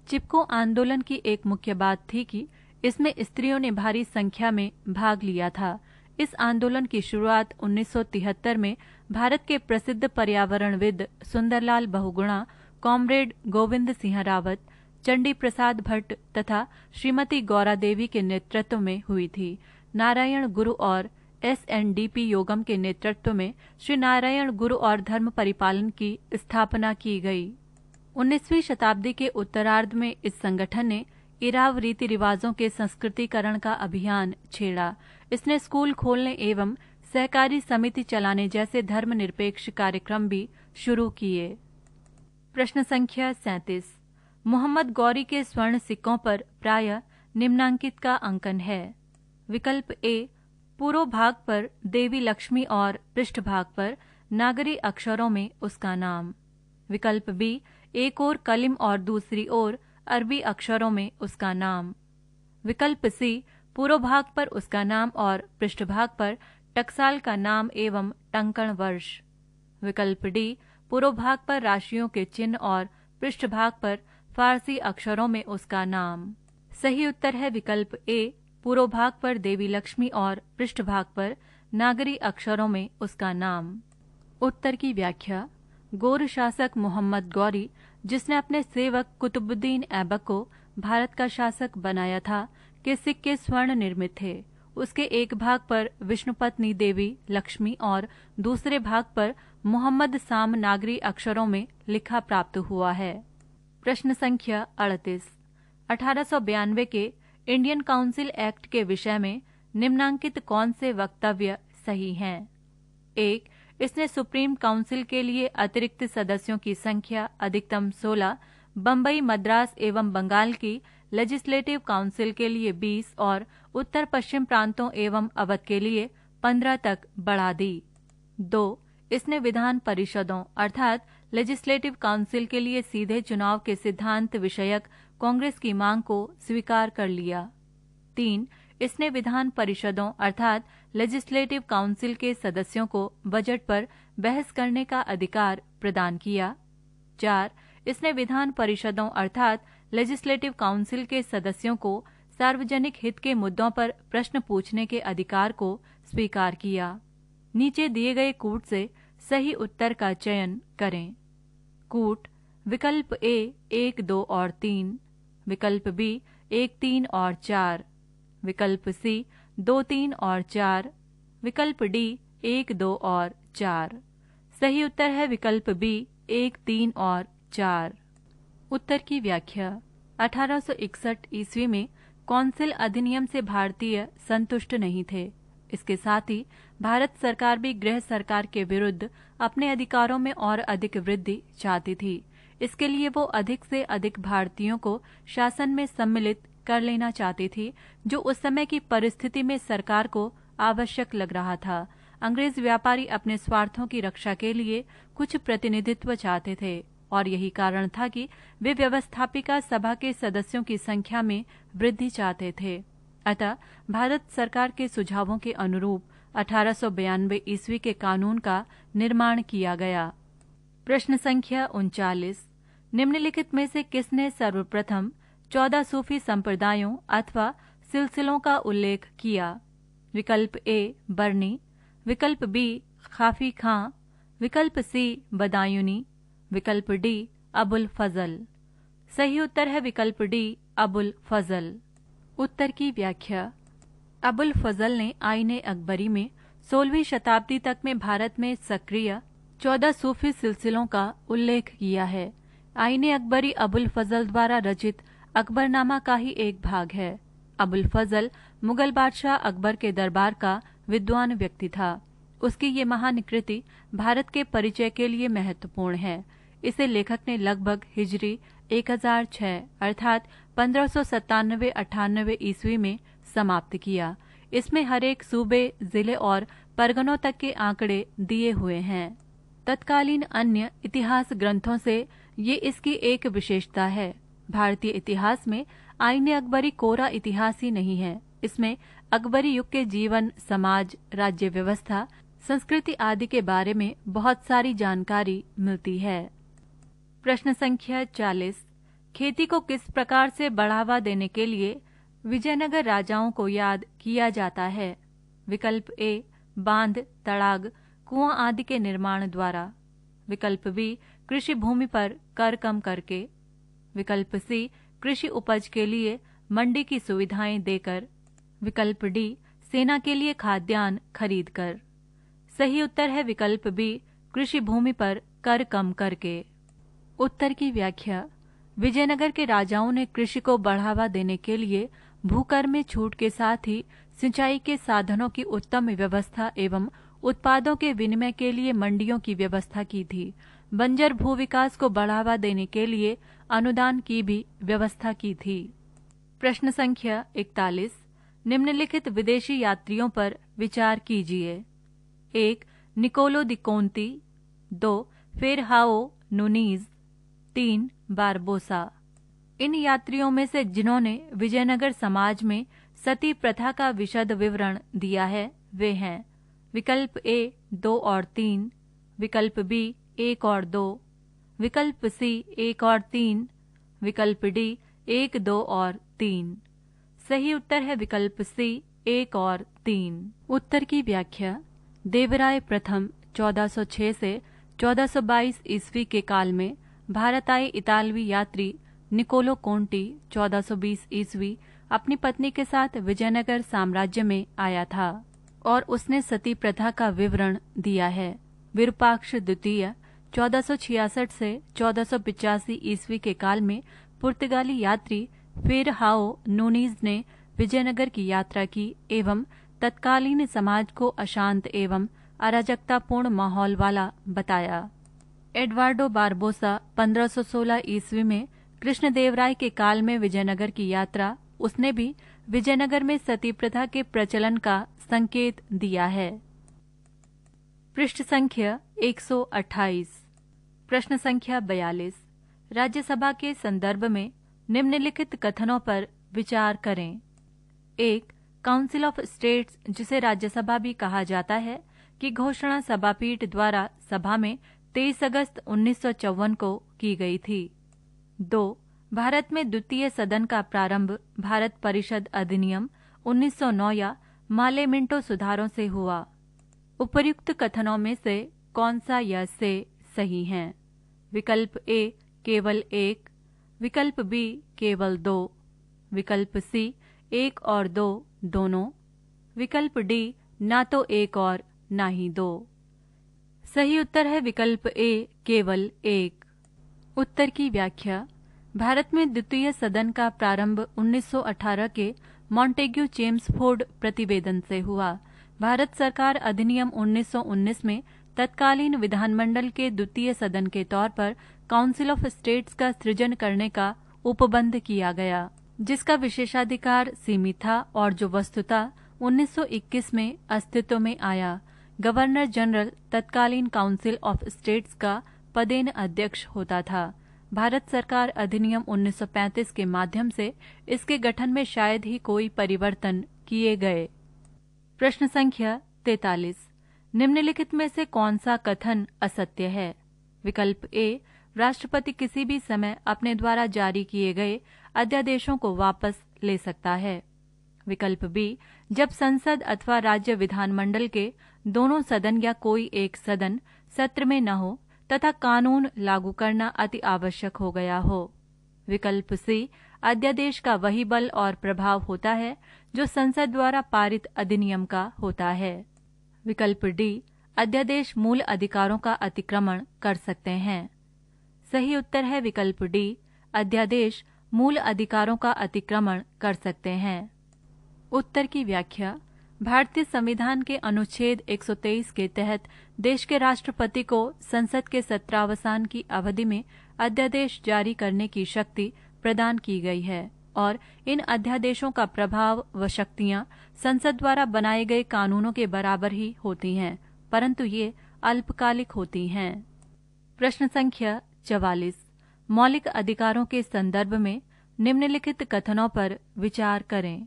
चिपको आंदोलन की एक मुख्य बात थी कि इसमें स्त्रियों ने भारी संख्या में भाग लिया था इस आंदोलन की शुरुआत 1973 में भारत के प्रसिद्ध पर्यावरणविद सुंदरलाल बहुगुणा कॉमरेड गोविंद सिंह रावत चंडी प्रसाद भट्ट तथा श्रीमती गौरा देवी के नेतृत्व में हुई थी नारायण गुरु और एस एन डी पी योगम के नेतृत्व में श्री नारायण गुरु और धर्म परिपालन की स्थापना की गई 19वीं शताब्दी के उत्तरार्ध में इस संगठन ने इराव रीति रिवाजों के संस्कृतिकरण का अभियान छेड़ा इसने स्कूल खोलने एवं सहकारी समिति चलाने जैसे धर्मनिरपेक्ष कार्यक्रम भी शुरू किए प्रश्न संख्या सैतीस मोहम्मद गौरी के स्वर्ण सिक्कों पर प्राय निम्नांकित का अंकन है विकल्प ए पूर्व भाग पर देवी लक्ष्मी और पृष्ठभाग पर नागरी अक्षरों में उसका नाम विकल्प बी एक और कलिम और दूसरी ओर अरबी अक्षरों में उसका नाम विकल्प सी पूर्व भाग पर उसका नाम और पृष्ठभाग पर टक्साल का नाम एवं टंकण वर्ष विकल्प डी पूर्व भाग पर राशियों के चिन्ह और पृष्ठभाग पर फारसी अक्षरों में उसका नाम सही उत्तर है विकल्प ए पूर्व भाग पर देवी लक्ष्मी और पृष्ठभाग पर नागरी अक्षरों में उसका नाम उत्तर की व्याख्या गोर शासक मोहम्मद गौरी जिसने अपने सेवक कुतुबुद्दीन ऐबक को भारत का शासक बनाया था के सिक्के स्वर्ण निर्मित थे उसके एक भाग पर विष्णुपत्नी देवी लक्ष्मी और दूसरे भाग पर मोहम्मद साम नागरी अक्षरों में लिखा प्राप्त हुआ है प्रश्न संख्या अड़तीस अठारह के इंडियन काउंसिल एक्ट के विषय में निम्नांकित कौन से वक्तव्य सही हैं एक इसने सुप्रीम काउंसिल के लिए अतिरिक्त सदस्यों की संख्या अधिकतम 16, बम्बई मद्रास एवं बंगाल की लेजिस्लेटिव काउंसिल के लिए 20 और उत्तर पश्चिम प्रांतों एवं अवध के लिए 15 तक बढ़ा दी दो इसने विधान परिषदों अर्थात लेजिस्लेटिव काउंसिल के लिए सीधे चुनाव के सिद्धांत विषयक कांग्रेस की मांग को स्वीकार कर लिया तीन इसने विधान परिषदों अर्थात लेजिस्लेटिव काउंसिल के सदस्यों को बजट पर बहस करने का अधिकार प्रदान किया चार इसने विधान परिषदों अर्थात लेजिस्लेटिव काउंसिल के सदस्यों को सार्वजनिक हित के मुद्दों पर प्रश्न पूछने के अधिकार को स्वीकार किया नीचे दिए गए कूट से सही उत्तर का चयन करें कूट विकल्प ए एक दो और तीन विकल्प बी एक तीन और चार विकल्प सी दो तीन और चार विकल्प डी एक दो और चार सही उत्तर है विकल्प बी एक तीन और चार उत्तर की व्याख्या 1861 ईस्वी में कौंसिल अधिनियम से भारतीय संतुष्ट नहीं थे इसके साथ ही भारत सरकार भी गृह सरकार के विरुद्ध अपने अधिकारों में और अधिक वृद्धि चाहती थी इसके लिए वो अधिक से अधिक भारतीयों को शासन में सम्मिलित कर लेना चाहती थी जो उस समय की परिस्थिति में सरकार को आवश्यक लग रहा था अंग्रेज व्यापारी अपने स्वार्थों की रक्षा के लिए कुछ प्रतिनिधित्व चाहते थे और यही कारण था कि वे व्यवस्थापिका सभा के सदस्यों की संख्या में वृद्धि चाहते थे अतः भारत सरकार के सुझावों के अनुरूप अठारह ईस्वी के कानून का निर्माण किया गया प्रश्न संख्या उनचालीस निम्नलिखित में से किसने सर्वप्रथम चौदह सूफी संप्रदायों अथवा सिलसिलों का उल्लेख किया विकल्प ए बर्नी विकल्प बी खाफी खां विकल्प सी बदायूनी विकल्प डी अबुल फजल सही उत्तर है विकल्प डी अबुल फजल उत्तर की व्याख्या अबुल फजल ने आईने अकबरी में सोलहवीं शताब्दी तक में भारत में सक्रिय चौदह सूफी सिलसिलों का उल्लेख किया है आईने अकबरी अबुल फजल द्वारा रचित अकबरनामा का ही एक भाग है अबुल फजल मुगल बादशाह अकबर के दरबार का विद्वान व्यक्ति था उसकी ये महान कृति भारत के परिचय के लिए महत्वपूर्ण है इसे लेखक ने लगभग हिजरी 1006 अर्थात पंद्रह सौ ईस्वी में समाप्त किया इसमें हरेक सूबे जिले और परगनों तक के आंकड़े दिए हुए हैं तत्कालीन अन्य इतिहास ग्रंथों से ये इसकी एक विशेषता है भारतीय इतिहास में आईने अकबरी कोरा इतिहास ही नहीं है इसमें अकबरी युग के जीवन समाज राज्य व्यवस्था संस्कृति आदि के बारे में बहुत सारी जानकारी मिलती है प्रश्न संख्या चालीस खेती को किस प्रकार से बढ़ावा देने के लिए विजयनगर राजाओं को याद किया जाता है विकल्प ए बांध तड़ाग कुआं आदि के निर्माण द्वारा विकल्प बी कृषि भूमि पर कर कम करके विकल्प सी कृषि उपज के लिए मंडी की सुविधाएं देकर विकल्प डी सेना के लिए खाद्यान्न खरीद कर सही उत्तर है विकल्प बी कृषि भूमि पर कर कम करके उत्तर की व्याख्या विजयनगर के राजाओं ने कृषि को बढ़ावा देने के लिए भूकर में छूट के साथ ही सिंचाई के साधनों की उत्तम व्यवस्था एवं उत्पादों के विनिमय के लिए मंडियों की व्यवस्था की थी बंजर भू विकास को बढ़ावा देने के लिए अनुदान की भी व्यवस्था की थी प्रश्न संख्या इकतालीस निम्नलिखित विदेशी यात्रियों पर विचार कीजिए एक निकोलो दिकोन्ती दो फेरहाओ नुनीज तीन बारबोसा इन यात्रियों में से जिन्होंने विजयनगर समाज में सती प्रथा का विशद विवरण दिया है वे हैं विकल्प ए दो और तीन विकल्प बी एक और दो विकल्प सी एक और तीन विकल्प डी एक दो और तीन सही उत्तर है विकल्प सी एक और तीन उत्तर की व्याख्या देवराय प्रथम 1406 से 1422 ईस्वी के काल में भारत आए इतालवी यात्री निकोलो कोंटी 1420 ईस्वी अपनी पत्नी के साथ विजयनगर साम्राज्य में आया था और उसने सती प्रथा का विवरण दिया है विरूपाक्ष द्वितीय 1466 से 1485 ईस्वी के काल में पुर्तगाली यात्री फिर हाओ नूनीज ने विजयनगर की यात्रा की एवं तत्कालीन समाज को अशांत एवं अराजकतापूर्ण माहौल वाला बताया एडवार्डो बारबोसा 1516 ईस्वी में कृष्णदेवराय के काल में विजयनगर की यात्रा उसने भी विजयनगर में सती प्रथा के प्रचलन का संकेत दिया है पृष्ठ संख्या 128 प्रश्न संख्या 42 राज्यसभा के संदर्भ में निम्नलिखित कथनों पर विचार करें एक काउंसिल ऑफ स्टेट्स जिसे राज्यसभा भी कहा जाता है की घोषणा सभापीठ द्वारा सभा में 23 अगस्त उन्नीस को की गई थी दो भारत में द्वितीय सदन का प्रारंभ भारत परिषद अधिनियम 1909 या माले सुधारों से हुआ उपयुक्त कथनों में से कौन सा या से सही है विकल्प ए केवल एक विकल्प बी केवल दो विकल्प सी एक और दो दोनों विकल्प डी ना तो एक और ना ही दो सही उत्तर है विकल्प ए केवल एक उत्तर की व्याख्या भारत में द्वितीय सदन का प्रारंभ 1918 के मॉन्टेग्यू जेम्स फोर्ड प्रतिवेदन से हुआ भारत सरकार अधिनियम 1919 में तत्कालीन विधानमंडल के द्वितीय सदन के तौर पर काउंसिल ऑफ स्टेट्स का सृजन करने का उपबंध किया गया जिसका विशेषाधिकार सीमित था और जो वस्तुतः 1921 में अस्तित्व में आया गवर्नर जनरल तत्कालीन काउंसिल ऑफ स्टेट्स का पदेन अध्यक्ष होता था भारत सरकार अधिनियम 1935 के माध्यम से इसके गठन में शायद ही कोई परिवर्तन किए गए प्रश्न संख्या तैतालीस निम्नलिखित में से कौन सा कथन असत्य है विकल्प ए राष्ट्रपति किसी भी समय अपने द्वारा जारी किए गए अध्यादेशों को वापस ले सकता है विकल्प बी जब संसद अथवा राज्य विधानमंडल के दोनों सदन या कोई एक सदन सत्र में न हो तथा कानून लागू करना अति आवश्यक हो गया हो विकल्प सी अध्यादेश का वही बल और प्रभाव होता है जो संसद द्वारा पारित अधिनियम का होता है विकल्प डी अध्यादेश मूल अधिकारों का अतिक्रमण कर सकते हैं सही उत्तर है विकल्प डी अध्यादेश मूल अधिकारों का अतिक्रमण कर सकते हैं उत्तर की व्याख्या भारतीय संविधान के अनुच्छेद 123 के तहत देश के राष्ट्रपति को संसद के सत्रावसान की अवधि में अध्यादेश जारी करने की शक्ति प्रदान की गई है और इन अध्यादेशों का प्रभाव व शक्तियां संसद द्वारा बनाए गए कानूनों के बराबर ही होती हैं परंतु ये अल्पकालिक होती हैं प्रश्न संख्या चवालीस मौलिक अधिकारों के संदर्भ में निम्नलिखित कथनों पर विचार करें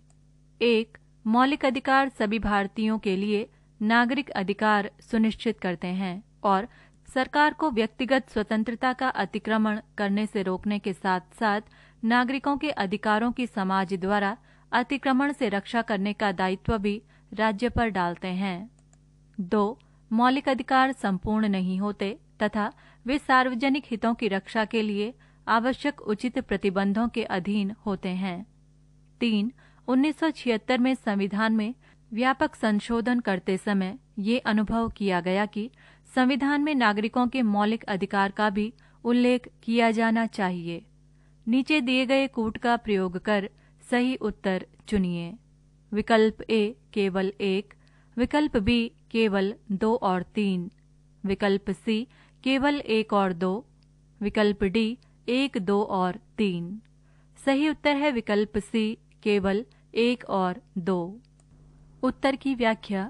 एक मौलिक अधिकार सभी भारतीयों के लिए नागरिक अधिकार सुनिश्चित करते हैं और सरकार को व्यक्तिगत स्वतंत्रता का अतिक्रमण करने से रोकने के साथ साथ नागरिकों के अधिकारों की समाज द्वारा अतिक्रमण से रक्षा करने का दायित्व भी राज्य पर डालते हैं दो मौलिक अधिकार संपूर्ण नहीं होते तथा वे सार्वजनिक हितों की रक्षा के लिए आवश्यक उचित प्रतिबंधों के अधीन होते हैं तीन 1976 में संविधान में व्यापक संशोधन करते समय ये अनुभव किया गया कि संविधान में नागरिकों के मौलिक अधिकार का भी उल्लेख किया जाना चाहिए नीचे दिए गए कूट का प्रयोग कर सही उत्तर चुनिए विकल्प ए केवल एक विकल्प बी केवल दो और तीन विकल्प सी केवल एक और दो विकल्प डी एक दो और तीन सही उत्तर है विकल्प सी केवल एक और दो उत्तर की व्याख्या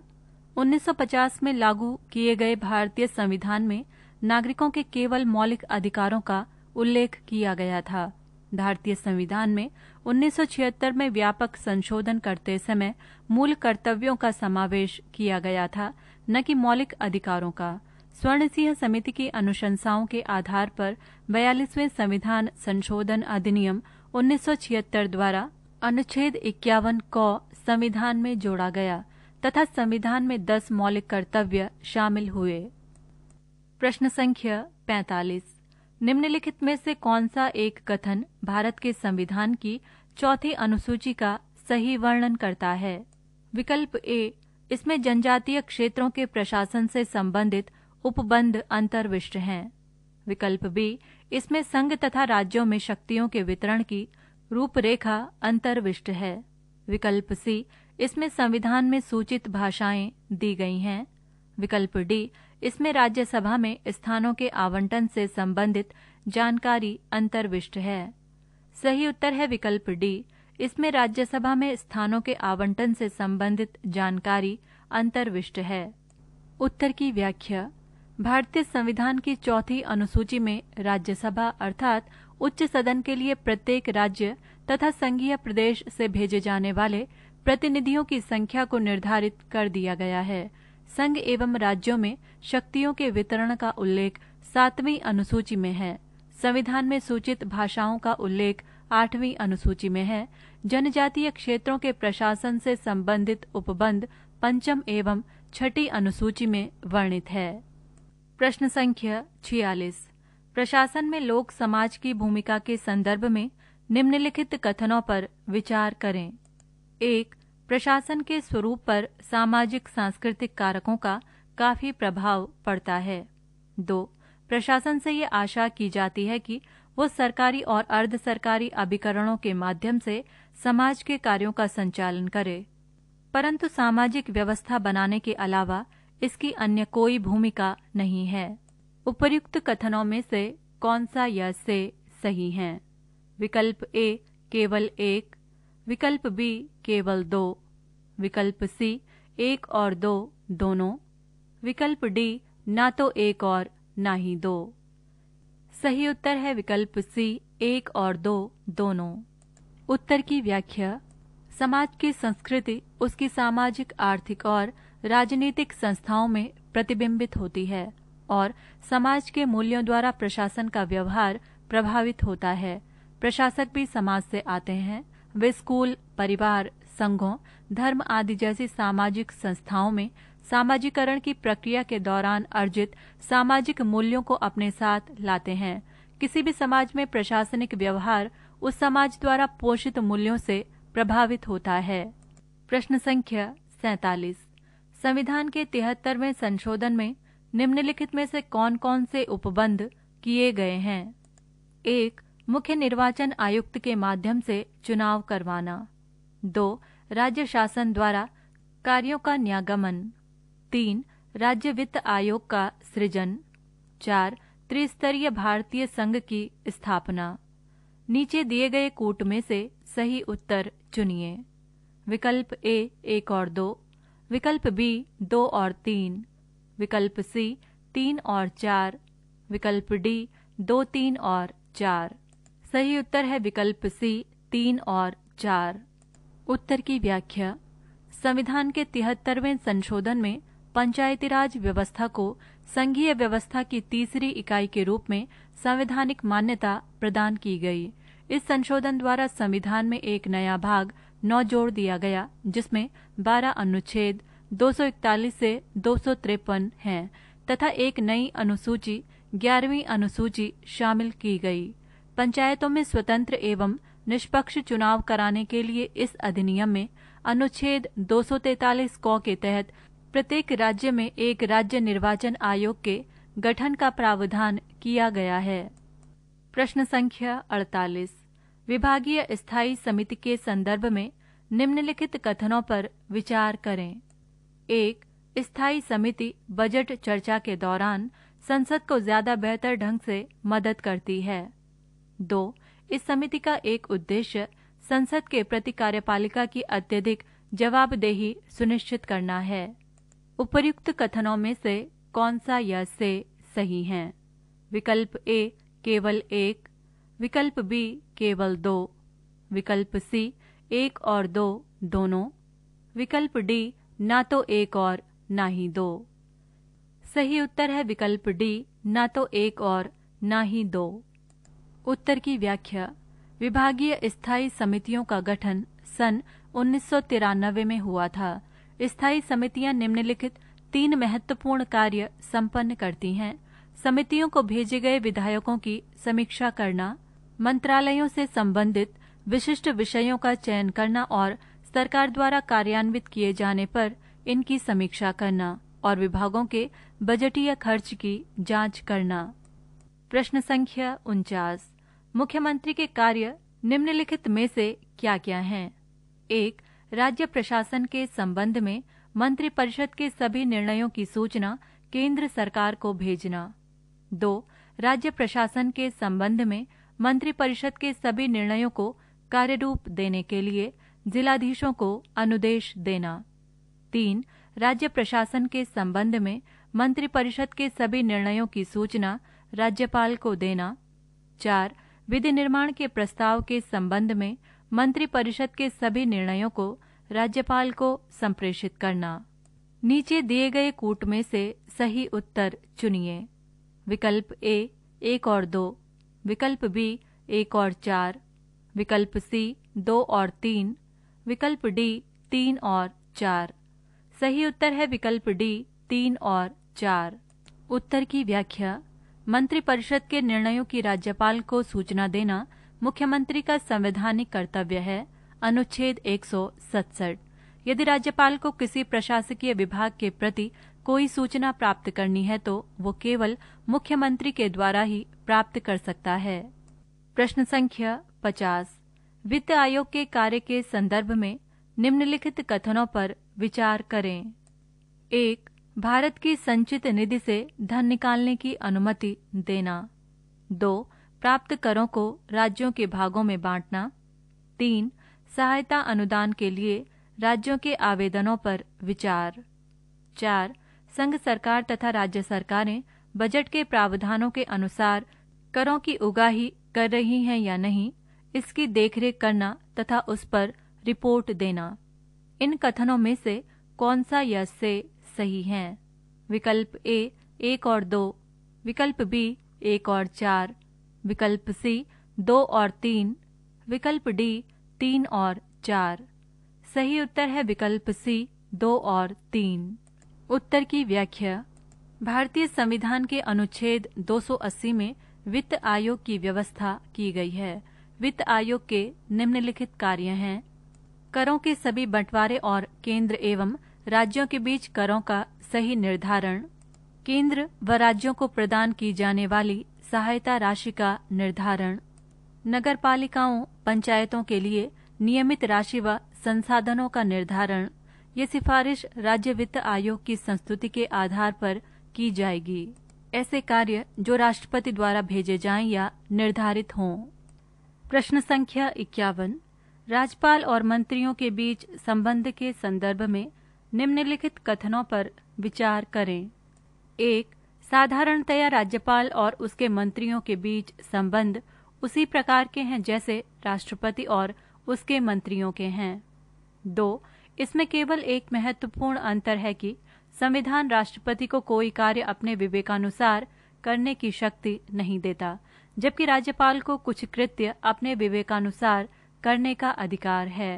1950 में लागू किए गए भारतीय संविधान में नागरिकों के केवल मौलिक अधिकारों का उल्लेख किया गया था भारतीय संविधान में 1976 में व्यापक संशोधन करते समय मूल कर्तव्यों का समावेश किया गया था न कि मौलिक अधिकारों का स्वर्ण सिंह समिति की अनुशंसाओं के आधार पर बयालीसवें संविधान संशोधन अधिनियम 1976 द्वारा अनुच्छेद इक्यावन क संविधान में जोड़ा गया तथा संविधान में दस मौलिक कर्तव्य शामिल हुए प्रश्न संख्या पैतालीस निम्नलिखित में से कौन सा एक कथन भारत के संविधान की चौथी अनुसूची का सही वर्णन करता है विकल्प ए इसमें जनजातीय क्षेत्रों के प्रशासन से संबंधित उपबंध अंतर्विष्ट हैं विकल्प बी इसमें संघ तथा राज्यों में शक्तियों के वितरण की रूपरेखा अंतर्विष्ट है विकल्प सी इसमें संविधान में सूचित भाषाएं दी गई हैं विकल्प डी इसमें राज्यसभा में स्थानों के आवंटन से संबंधित जानकारी अंतर्विष्ट है सही उत्तर है विकल्प डी इसमें राज्यसभा में स्थानों के आवंटन से संबंधित जानकारी अंतर्विष्ट है उत्तर की व्याख्या भारतीय संविधान की चौथी अनुसूची में राज्यसभा अर्थात उच्च सदन के लिए प्रत्येक राज्य तथा संघीय प्रदेश से भेजे जाने वाले प्रतिनिधियों की संख्या को निर्धारित कर दिया गया है संघ एवं राज्यों में शक्तियों के वितरण का उल्लेख सातवीं अनुसूची में है संविधान में सूचित भाषाओं का उल्लेख आठवीं अनुसूची में है जनजातीय क्षेत्रों के प्रशासन से संबंधित उपबंध पंचम एवं छठी अनुसूची में वर्णित है प्रश्न संख्या छियालीस प्रशासन में लोक समाज की भूमिका के संदर्भ में निम्नलिखित कथनों पर विचार करें एक प्रशासन के स्वरूप पर सामाजिक सांस्कृतिक कारकों का काफी प्रभाव पड़ता है दो प्रशासन से ये आशा की जाती है कि वो सरकारी और अर्ध सरकारी अभिकरणों के माध्यम से समाज के कार्यों का संचालन करे परंतु सामाजिक व्यवस्था बनाने के अलावा इसकी अन्य कोई भूमिका नहीं है उपर्युक्त कथनों में से कौन सा या से सही है विकल्प ए केवल एक विकल्प बी केवल दो विकल्प सी एक और दो दोनों विकल्प डी ना तो एक और ना ही दो सही उत्तर है विकल्प सी एक और दो दोनों उत्तर की व्याख्या समाज की संस्कृति उसकी सामाजिक आर्थिक और राजनीतिक संस्थाओं में प्रतिबिंबित होती है और समाज के मूल्यों द्वारा प्रशासन का व्यवहार प्रभावित होता है प्रशासक भी समाज से आते हैं वे स्कूल परिवार संघों धर्म आदि जैसी सामाजिक संस्थाओं में सामाजिकरण की प्रक्रिया के दौरान अर्जित सामाजिक मूल्यों को अपने साथ लाते हैं किसी भी समाज में प्रशासनिक व्यवहार उस समाज द्वारा पोषित मूल्यों से प्रभावित होता है प्रश्न संख्या सैतालीस संविधान के तिहत्तरवें संशोधन में निम्नलिखित में से कौन कौन से उपबंध किए गए हैं एक मुख्य निर्वाचन आयुक्त के माध्यम से चुनाव करवाना दो राज्य शासन द्वारा कार्यों का न्यागमन तीन राज्य वित्त आयोग का सृजन चार त्रिस्तरीय भारतीय संघ की स्थापना नीचे दिए गए कूट में से सही उत्तर चुनिए विकल्प ए एक और दो विकल्प बी दो और तीन विकल्प सी तीन और चार विकल्प डी दो तीन और चार सही उत्तर है विकल्प सी तीन और चार उत्तर की व्याख्या संविधान के तिहत्तरवें संशोधन में पंचायती राज व्यवस्था को संघीय व्यवस्था की तीसरी इकाई के रूप में संवैधानिक मान्यता प्रदान की गई इस संशोधन द्वारा संविधान में एक नया भाग नौ जोड़ दिया गया जिसमें 12 अनुच्छेद 241 से दो हैं तथा एक नई अनुसूची ग्यारहवीं अनुसूची शामिल की गई पंचायतों में स्वतंत्र एवं निष्पक्ष चुनाव कराने के लिए इस अधिनियम में अनुच्छेद 243 सौ के तहत प्रत्येक राज्य में एक राज्य निर्वाचन आयोग के गठन का प्रावधान किया गया है प्रश्न संख्या 48 विभागीय स्थायी समिति के संदर्भ में निम्नलिखित कथनों पर विचार करें एक स्थायी समिति बजट चर्चा के दौरान संसद को ज्यादा बेहतर ढंग से मदद करती है दो इस समिति का एक उद्देश्य संसद के प्रति कार्यपालिका की अत्यधिक जवाबदेही सुनिश्चित करना है उपयुक्त कथनों में से कौन सा यह से सही है विकल्प ए केवल एक विकल्प बी केवल दो विकल्प सी एक और दो दोनों विकल्प डी ना तो एक और ना ही दो सही उत्तर है विकल्प डी ना तो एक और ना ही दो उत्तर की व्याख्या विभागीय स्थायी समितियों का गठन सन उन्नीस में हुआ था स्थायी समितियां निम्नलिखित तीन महत्वपूर्ण कार्य संपन्न करती हैं समितियों को भेजे गए विधायकों की समीक्षा करना मंत्रालयों से संबंधित विशिष्ट विषयों का चयन करना और सरकार द्वारा कार्यान्वित किए जाने पर इनकी समीक्षा करना और विभागों के बजटीय खर्च की जांच करना प्रश्न संख्या उनचास मुख्यमंत्री के कार्य निम्नलिखित में से क्या क्या हैं? एक राज्य प्रशासन के संबंध में मंत्रिपरिषद के सभी निर्णयों की सूचना केंद्र सरकार को भेजना दो राज्य प्रशासन के संबंध में मंत्रिपरिषद के सभी निर्णयों को कार्यरूप देने के लिए जिलाधीशों को अनुदेश देना तीन राज्य प्रशासन के संबंध में मंत्रिपरिषद के सभी निर्णयों की सूचना राज्यपाल को देना चार विधि निर्माण के प्रस्ताव के संबंध में मंत्रिपरिषद के सभी निर्णयों को राज्यपाल को संप्रेषित करना नीचे दिए गए कूट में से सही उत्तर चुनिए विकल्प ए एक और दो विकल्प बी एक और चार विकल्प सी दो और तीन विकल्प डी तीन और चार सही उत्तर है विकल्प डी तीन और चार उत्तर की व्याख्या मंत्रिपरिषद के निर्णयों की राज्यपाल को सूचना देना मुख्यमंत्री का संवैधानिक कर्तव्य है अनुच्छेद एक यदि राज्यपाल को किसी प्रशासकीय विभाग के प्रति कोई सूचना प्राप्त करनी है तो वो केवल मुख्यमंत्री के द्वारा ही प्राप्त कर सकता है प्रश्न संख्या पचास वित्त आयोग के कार्य के संदर्भ में निम्नलिखित कथनों पर विचार करें एक भारत की संचित निधि से धन निकालने की अनुमति देना दो प्राप्त करों को राज्यों के भागों में बांटना तीन सहायता अनुदान के लिए राज्यों के आवेदनों पर विचार चार संघ सरकार तथा राज्य सरकारें बजट के प्रावधानों के अनुसार करों की उगाही कर रही हैं या नहीं इसकी देखरेख करना तथा उस पर रिपोर्ट देना इन कथनों में से कौन सा या से सही है विकल्प ए एक और दो विकल्प बी एक और चार विकल्प सी दो और तीन विकल्प डी तीन और चार सही उत्तर है विकल्प सी दो और तीन उत्तर की व्याख्या भारतीय संविधान के अनुच्छेद 280 में वित्त आयोग की व्यवस्था की गई है वित्त आयोग के निम्नलिखित कार्य हैं करों के सभी बंटवारे और केंद्र एवं राज्यों के बीच करों का सही निर्धारण केंद्र व राज्यों को प्रदान की जाने वाली सहायता राशि का निर्धारण नगर पालिकाओं पंचायतों के लिए नियमित राशि व संसाधनों का निर्धारण ये सिफारिश राज्य वित्त आयोग की संस्तुति के आधार पर की जाएगी ऐसे कार्य जो राष्ट्रपति द्वारा भेजे जाएं या निर्धारित हों प्रश्न संख्या इक्यावन राज्यपाल और मंत्रियों के बीच संबंध के संदर्भ में निम्नलिखित कथनों पर विचार करें एक साधारणतया राज्यपाल और उसके मंत्रियों के बीच संबंध उसी प्रकार के हैं जैसे राष्ट्रपति और उसके मंत्रियों के हैं दो इसमें केवल एक महत्वपूर्ण अंतर है कि संविधान राष्ट्रपति को कोई कार्य अपने विवेकानुसार करने की शक्ति नहीं देता जबकि राज्यपाल को कुछ कृत्य अपने विवेकानुसार करने का अधिकार है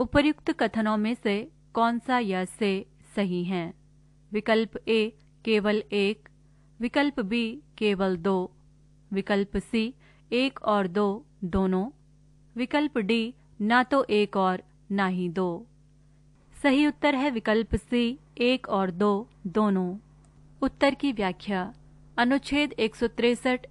उपर्युक्त कथनों में से कौन सा या से सही है विकल्प ए केवल एक विकल्प बी केवल दो विकल्प सी एक और दो दोनों विकल्प डी ना तो एक और ना ही दो सही उत्तर है विकल्प सी एक और दो दोनों उत्तर की व्याख्या अनुच्छेद एक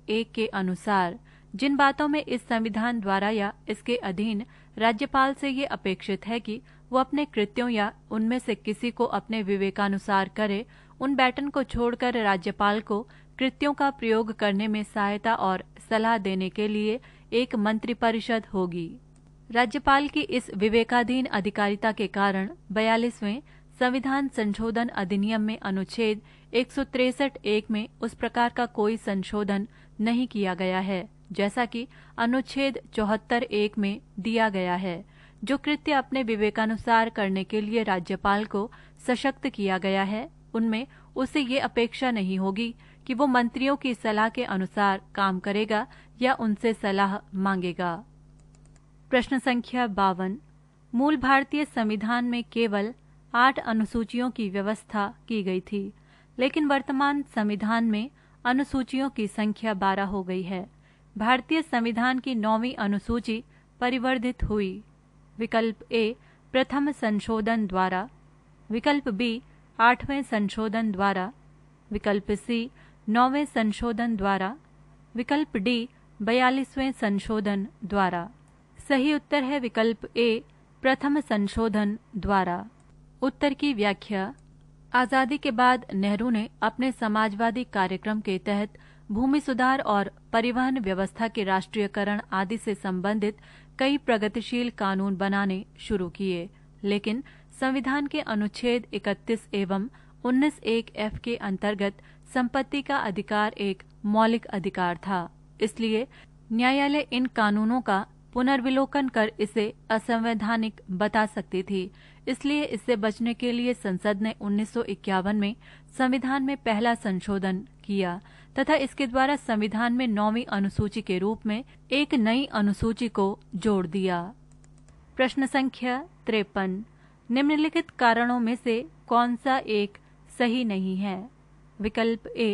एक के अनुसार जिन बातों में इस संविधान द्वारा या इसके अधीन राज्यपाल से ये अपेक्षित है कि वो अपने कृत्यों या उनमें से किसी को अपने विवेकानुसार करे उन बैटन को छोड़कर राज्यपाल को कृत्यों का प्रयोग करने में सहायता और सलाह देने के लिए एक मंत्रिपरिषद होगी राज्यपाल की इस विवेकाधीन अधिकारिता के कारण बयालीसवें संविधान संशोधन अधिनियम में अनुच्छेद एक एक में उस प्रकार का कोई संशोधन नहीं किया गया है जैसा कि अनुच्छेद चौहत्तर एक में दिया गया है जो कृत्य अपने विवेकानुसार करने के लिए राज्यपाल को सशक्त किया गया है उनमें उसे ये अपेक्षा नहीं होगी कि वो मंत्रियों की सलाह के अनुसार काम करेगा या उनसे सलाह मांगेगा प्रश्न संख्या बावन मूल भारतीय संविधान में केवल आठ अनुसूचियों की व्यवस्था की गई थी लेकिन वर्तमान संविधान में अनुसूचियों की संख्या बारह हो गई है भारतीय संविधान की नौवीं अनुसूची परिवर्धित हुई विकल्प ए प्रथम संशोधन द्वारा विकल्प बी आठवें संशोधन द्वारा विकल्प सी नौवें संशोधन द्वारा विकल्प डी बयालीसवें संशोधन द्वारा सही उत्तर है विकल्प ए प्रथम संशोधन द्वारा उत्तर की व्याख्या आजादी के बाद नेहरू ने अपने समाजवादी कार्यक्रम के तहत भूमि सुधार और परिवहन व्यवस्था के राष्ट्रीयकरण आदि से संबंधित कई प्रगतिशील कानून बनाने शुरू किए लेकिन संविधान के अनुच्छेद 31 एवं उन्नीस एक एफ के अंतर्गत संपत्ति का अधिकार एक मौलिक अधिकार था इसलिए न्यायालय इन कानूनों का पुनर्विलोकन कर इसे असंवैधानिक बता सकती थी इसलिए इससे बचने के लिए संसद ने 1951 में संविधान में पहला संशोधन किया तथा इसके द्वारा संविधान में नौवीं अनुसूची के रूप में एक नई अनुसूची को जोड़ दिया प्रश्न संख्या त्रेपन निम्नलिखित कारणों में से कौन सा एक सही नहीं है विकल्प ए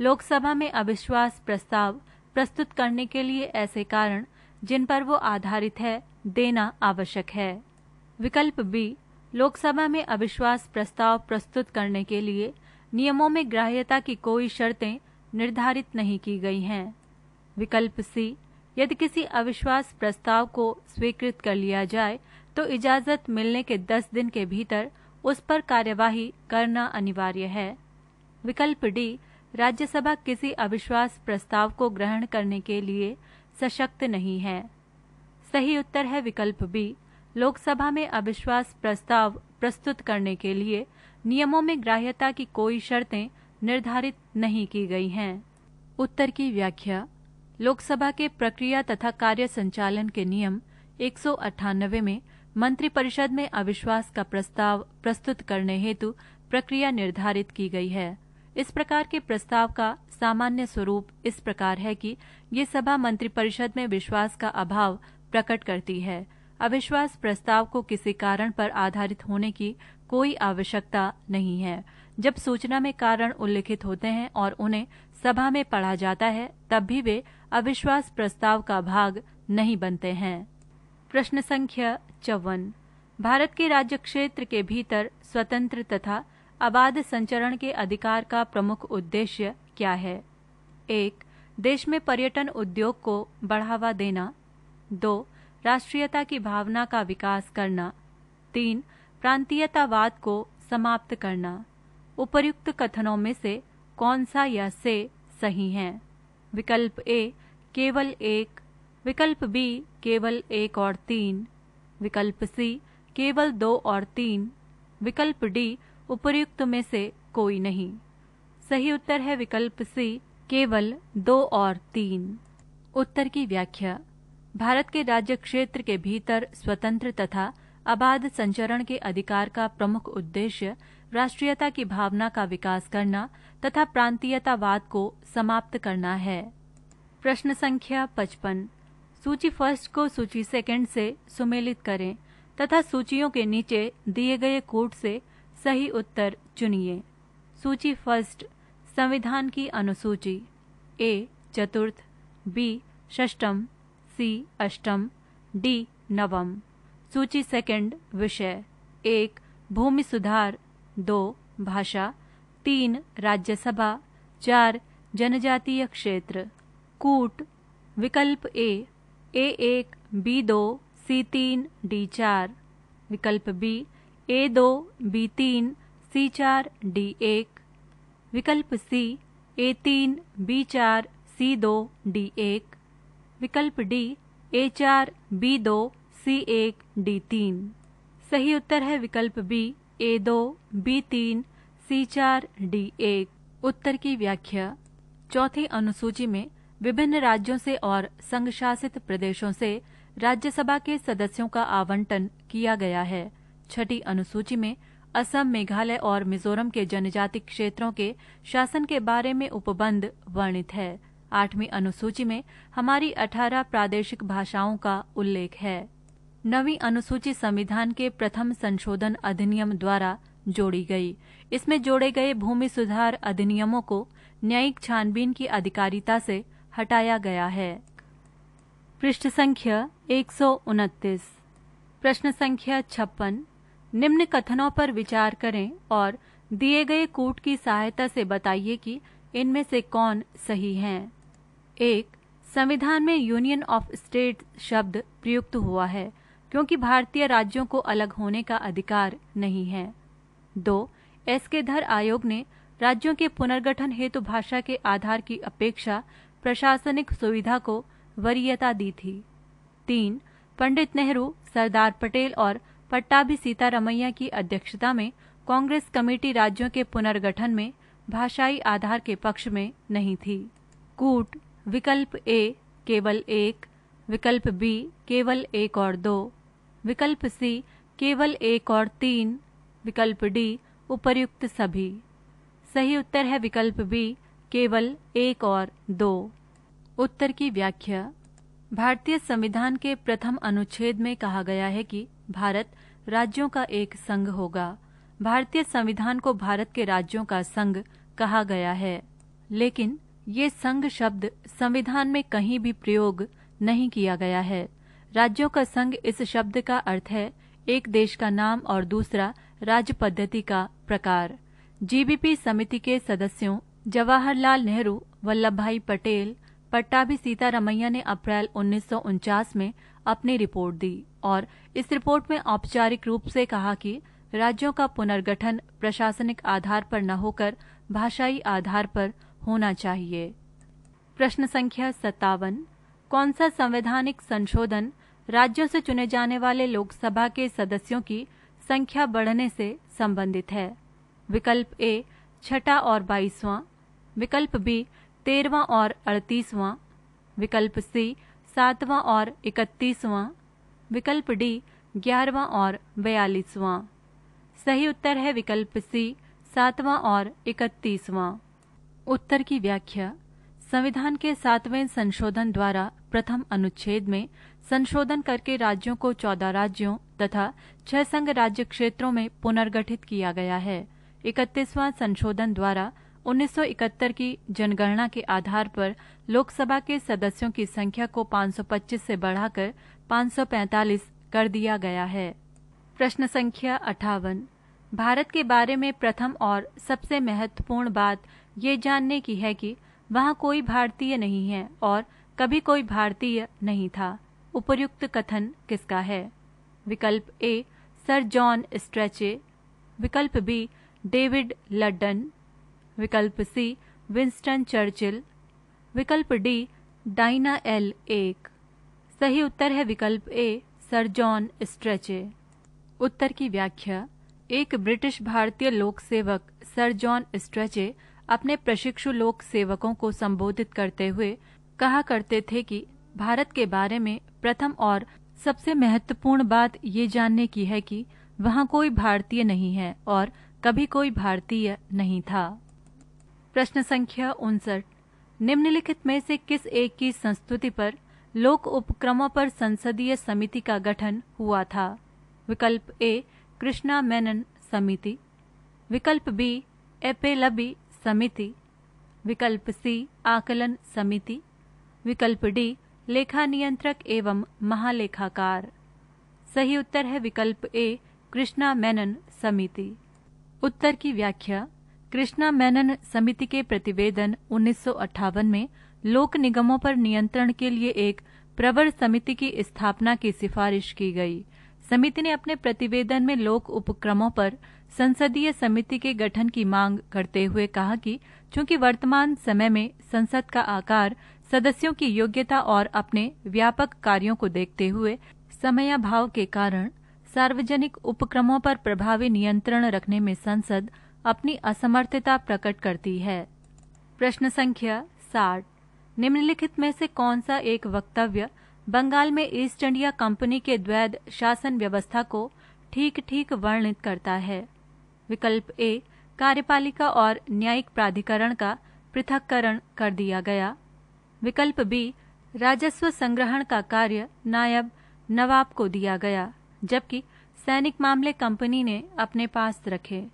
लोकसभा में अविश्वास प्रस्ताव प्रस्तुत करने के लिए ऐसे कारण जिन पर वो आधारित है देना आवश्यक है विकल्प बी लोकसभा में अविश्वास प्रस्ताव प्रस्तुत करने के लिए नियमों में ग्राह्यता की कोई शर्तें निर्धारित नहीं की गई हैं विकल्प सी यदि किसी अविश्वास प्रस्ताव को स्वीकृत कर लिया जाए तो इजाजत मिलने के दस दिन के भीतर उस पर कार्यवाही करना अनिवार्य है विकल्प डी राज्यसभा किसी अविश्वास प्रस्ताव को ग्रहण करने के लिए सशक्त नहीं है सही उत्तर है विकल्प बी लोकसभा में अविश्वास प्रस्ताव प्रस्तुत करने के लिए नियमों में ग्राह्यता की कोई शर्तें निर्धारित नहीं की गई हैं उत्तर की व्याख्या लोकसभा के प्रक्रिया तथा कार्य संचालन के नियम एक में मंत्रिपरिषद में अविश्वास का प्रस्ताव प्रस्तुत करने हेतु प्रक्रिया निर्धारित की गई है इस प्रकार के प्रस्ताव का सामान्य स्वरूप इस प्रकार है कि ये सभा मंत्रिपरिषद में विश्वास का अभाव प्रकट करती है अविश्वास प्रस्ताव को किसी कारण पर आधारित होने की कोई आवश्यकता नहीं है जब सूचना में कारण उल्लिखित होते हैं और उन्हें सभा में पढ़ा जाता है तब भी वे अविश्वास प्रस्ताव का भाग नहीं बनते हैं प्रश्न संख्या चौवन भारत के राज्य क्षेत्र के भीतर स्वतंत्र तथा अबाध संचरण के अधिकार का प्रमुख उद्देश्य क्या है एक देश में पर्यटन उद्योग को बढ़ावा देना दो राष्ट्रीयता की भावना का विकास करना तीन प्रांतीयतावाद को समाप्त करना उपर्युक्त कथनों में से कौन सा या से सही है विकल्प ए केवल एक विकल्प बी केवल एक और तीन विकल्प सी केवल दो और तीन विकल्प डी उपर्युक्त में से कोई नहीं सही उत्तर है विकल्प सी केवल दो और तीन उत्तर की व्याख्या भारत के राज्य क्षेत्र के भीतर स्वतंत्र तथा अबाध संचरण के अधिकार का प्रमुख उद्देश्य राष्ट्रीयता की भावना का विकास करना तथा प्रांतीयतावाद को समाप्त करना है प्रश्न संख्या पचपन सूची फर्स्ट को सूची सेकंड से सुमेलित करें तथा सूचियों के नीचे दिए गए कोट से सही उत्तर चुनिए सूची फर्स्ट संविधान की अनुसूची ए चतुर्थ बी षष्टम सी अष्टम डी नवम सूची सेकंड विषय एक भूमि सुधार दो भाषा तीन राज्यसभा चार जनजातीय क्षेत्र कूट विकल्प ए ए एक बी दो सी तीन डी चार विकल्प बी ए दो बी तीन सी चार डी एक विकल्प सी ए तीन बी चार सी दो डी एक विकल्प डी ए चार बी दो सी एक डी तीन सही उत्तर है विकल्प बी ए दो बी तीन सी चार डी एक उत्तर की व्याख्या चौथी अनुसूची में विभिन्न राज्यों से और संघ शासित प्रदेशों से राज्यसभा के सदस्यों का आवंटन किया गया है छठी अनुसूची में असम मेघालय और मिजोरम के जनजाति क्षेत्रों के शासन के बारे में उपबंध वर्णित है आठवीं अनुसूची में हमारी अठारह प्रादेशिक भाषाओं का उल्लेख है नवी अनुसूची संविधान के प्रथम संशोधन अधिनियम द्वारा जोड़ी गई इसमें जोड़े गए भूमि सुधार अधिनियमों को न्यायिक छानबीन की अधिकारिता से हटाया गया है पृष्ठ संख्या एक प्रश्न संख्या छप्पन निम्न कथनों पर विचार करें और दिए गए कूट की सहायता से बताइए कि इनमें से कौन सही है एक संविधान में यूनियन ऑफ स्टेट शब्द प्रयुक्त हुआ है क्योंकि भारतीय राज्यों को अलग होने का अधिकार नहीं है दो एस के धर आयोग ने राज्यों के पुनर्गठन हेतु तो भाषा के आधार की अपेक्षा प्रशासनिक सुविधा को वरीयता दी थी तीन पंडित नेहरू सरदार पटेल और पट्टाभी सीतारमैया की अध्यक्षता में कांग्रेस कमेटी राज्यों के पुनर्गठन में भाषाई आधार के पक्ष में नहीं थी कूट विकल्प ए केवल एक विकल्प बी केवल एक और दो विकल्प सी केवल एक और तीन विकल्प डी उपर्युक्त सभी सही उत्तर है विकल्प बी केवल एक और दो उत्तर की व्याख्या भारतीय संविधान के प्रथम अनुच्छेद में कहा गया है कि भारत राज्यों का एक संघ होगा भारतीय संविधान को भारत के राज्यों का संघ कहा गया है लेकिन ये संघ शब्द संविधान में कहीं भी प्रयोग नहीं किया गया है राज्यों का संघ इस शब्द का अर्थ है एक देश का नाम और दूसरा राज्य पद्धति का प्रकार जीबीपी समिति के सदस्यों जवाहरलाल नेहरू वल्लभ भाई पटेल पट्टाभी सीतारमैया ने अप्रैल उन्नीस में अपनी रिपोर्ट दी और इस रिपोर्ट में औपचारिक रूप से कहा कि राज्यों का पुनर्गठन प्रशासनिक आधार पर न होकर भाषाई आधार पर होना चाहिए प्रश्न संख्या सत्तावन कौन सा संवैधानिक संशोधन राज्यों से चुने जाने वाले लोकसभा के सदस्यों की संख्या बढ़ने से संबंधित है विकल्प ए छठा और बाईसवां विकल्प बी तेरवा और अड़तीसवां विकल्प सी सातवां और इकतीसवां विकल्प डी ग्यारहवा और बयालीसवां सही उत्तर है विकल्प सी सातवां और इकतीसवां उत्तर की व्याख्या संविधान के सातवें संशोधन द्वारा प्रथम अनुच्छेद में संशोधन करके राज्यों को चौदह राज्यों तथा छह संघ राज्य क्षेत्रों में पुनर्गठित किया गया है इकतीसवां संशोधन द्वारा 1971 की जनगणना के आधार पर लोकसभा के सदस्यों की संख्या को 525 से बढ़ाकर 545 कर दिया गया है प्रश्न संख्या अठावन भारत के बारे में प्रथम और सबसे महत्वपूर्ण बात ये जानने की है कि वहाँ कोई भारतीय नहीं है और कभी कोई भारतीय नहीं था उपयुक्त कथन किसका है विकल्प ए सर जॉन स्ट्रेचे विकल्प बी डेविड लड्डन विकल्प सी विंस्टन चर्चिल विकल्प डी डाइना एल एक सही उत्तर है विकल्प ए सर जॉन स्ट्रेचे उत्तर की व्याख्या एक ब्रिटिश भारतीय लोक सेवक सर जॉन स्ट्रेचे अपने प्रशिक्षु लोक सेवकों को संबोधित करते हुए कहा करते थे कि भारत के बारे में प्रथम और सबसे महत्वपूर्ण बात ये जानने की है कि वहाँ कोई भारतीय नहीं है और कभी कोई भारतीय नहीं था प्रश्न संख्या उनसठ निम्नलिखित में से किस एक की संस्तुति पर लोक उपक्रमों पर संसदीय समिति का गठन हुआ था विकल्प ए कृष्णा मेनन समिति विकल्प बी एपेलबी समिति विकल्प सी आकलन समिति विकल्प डी लेखा नियंत्रक एवं महालेखाकार सही उत्तर है विकल्प ए कृष्णा मेनन समिति उत्तर की व्याख्या कृष्णा मैनन समिति के प्रतिवेदन उन्नीस में लोक निगमों पर नियंत्रण के लिए एक प्रवर समिति की स्थापना की सिफारिश की गई समिति ने अपने प्रतिवेदन में लोक उपक्रमों पर संसदीय समिति के गठन की मांग करते हुए कहा कि चूंकि वर्तमान समय में संसद का आकार सदस्यों की योग्यता और अपने व्यापक कार्यों को देखते हुए समयाभाव के कारण सार्वजनिक उपक्रमों पर प्रभावी नियंत्रण रखने में संसद अपनी असमर्थता प्रकट करती है प्रश्न संख्या साठ निम्नलिखित में से कौन सा एक वक्तव्य बंगाल में ईस्ट इंडिया कंपनी के द्वैध शासन व्यवस्था को ठीक ठीक वर्णित करता है विकल्प ए कार्यपालिका और न्यायिक प्राधिकरण का पृथककरण कर दिया गया विकल्प बी राजस्व संग्रहण का कार्य नायब नवाब को दिया गया जबकि सैनिक मामले कंपनी ने अपने पास रखे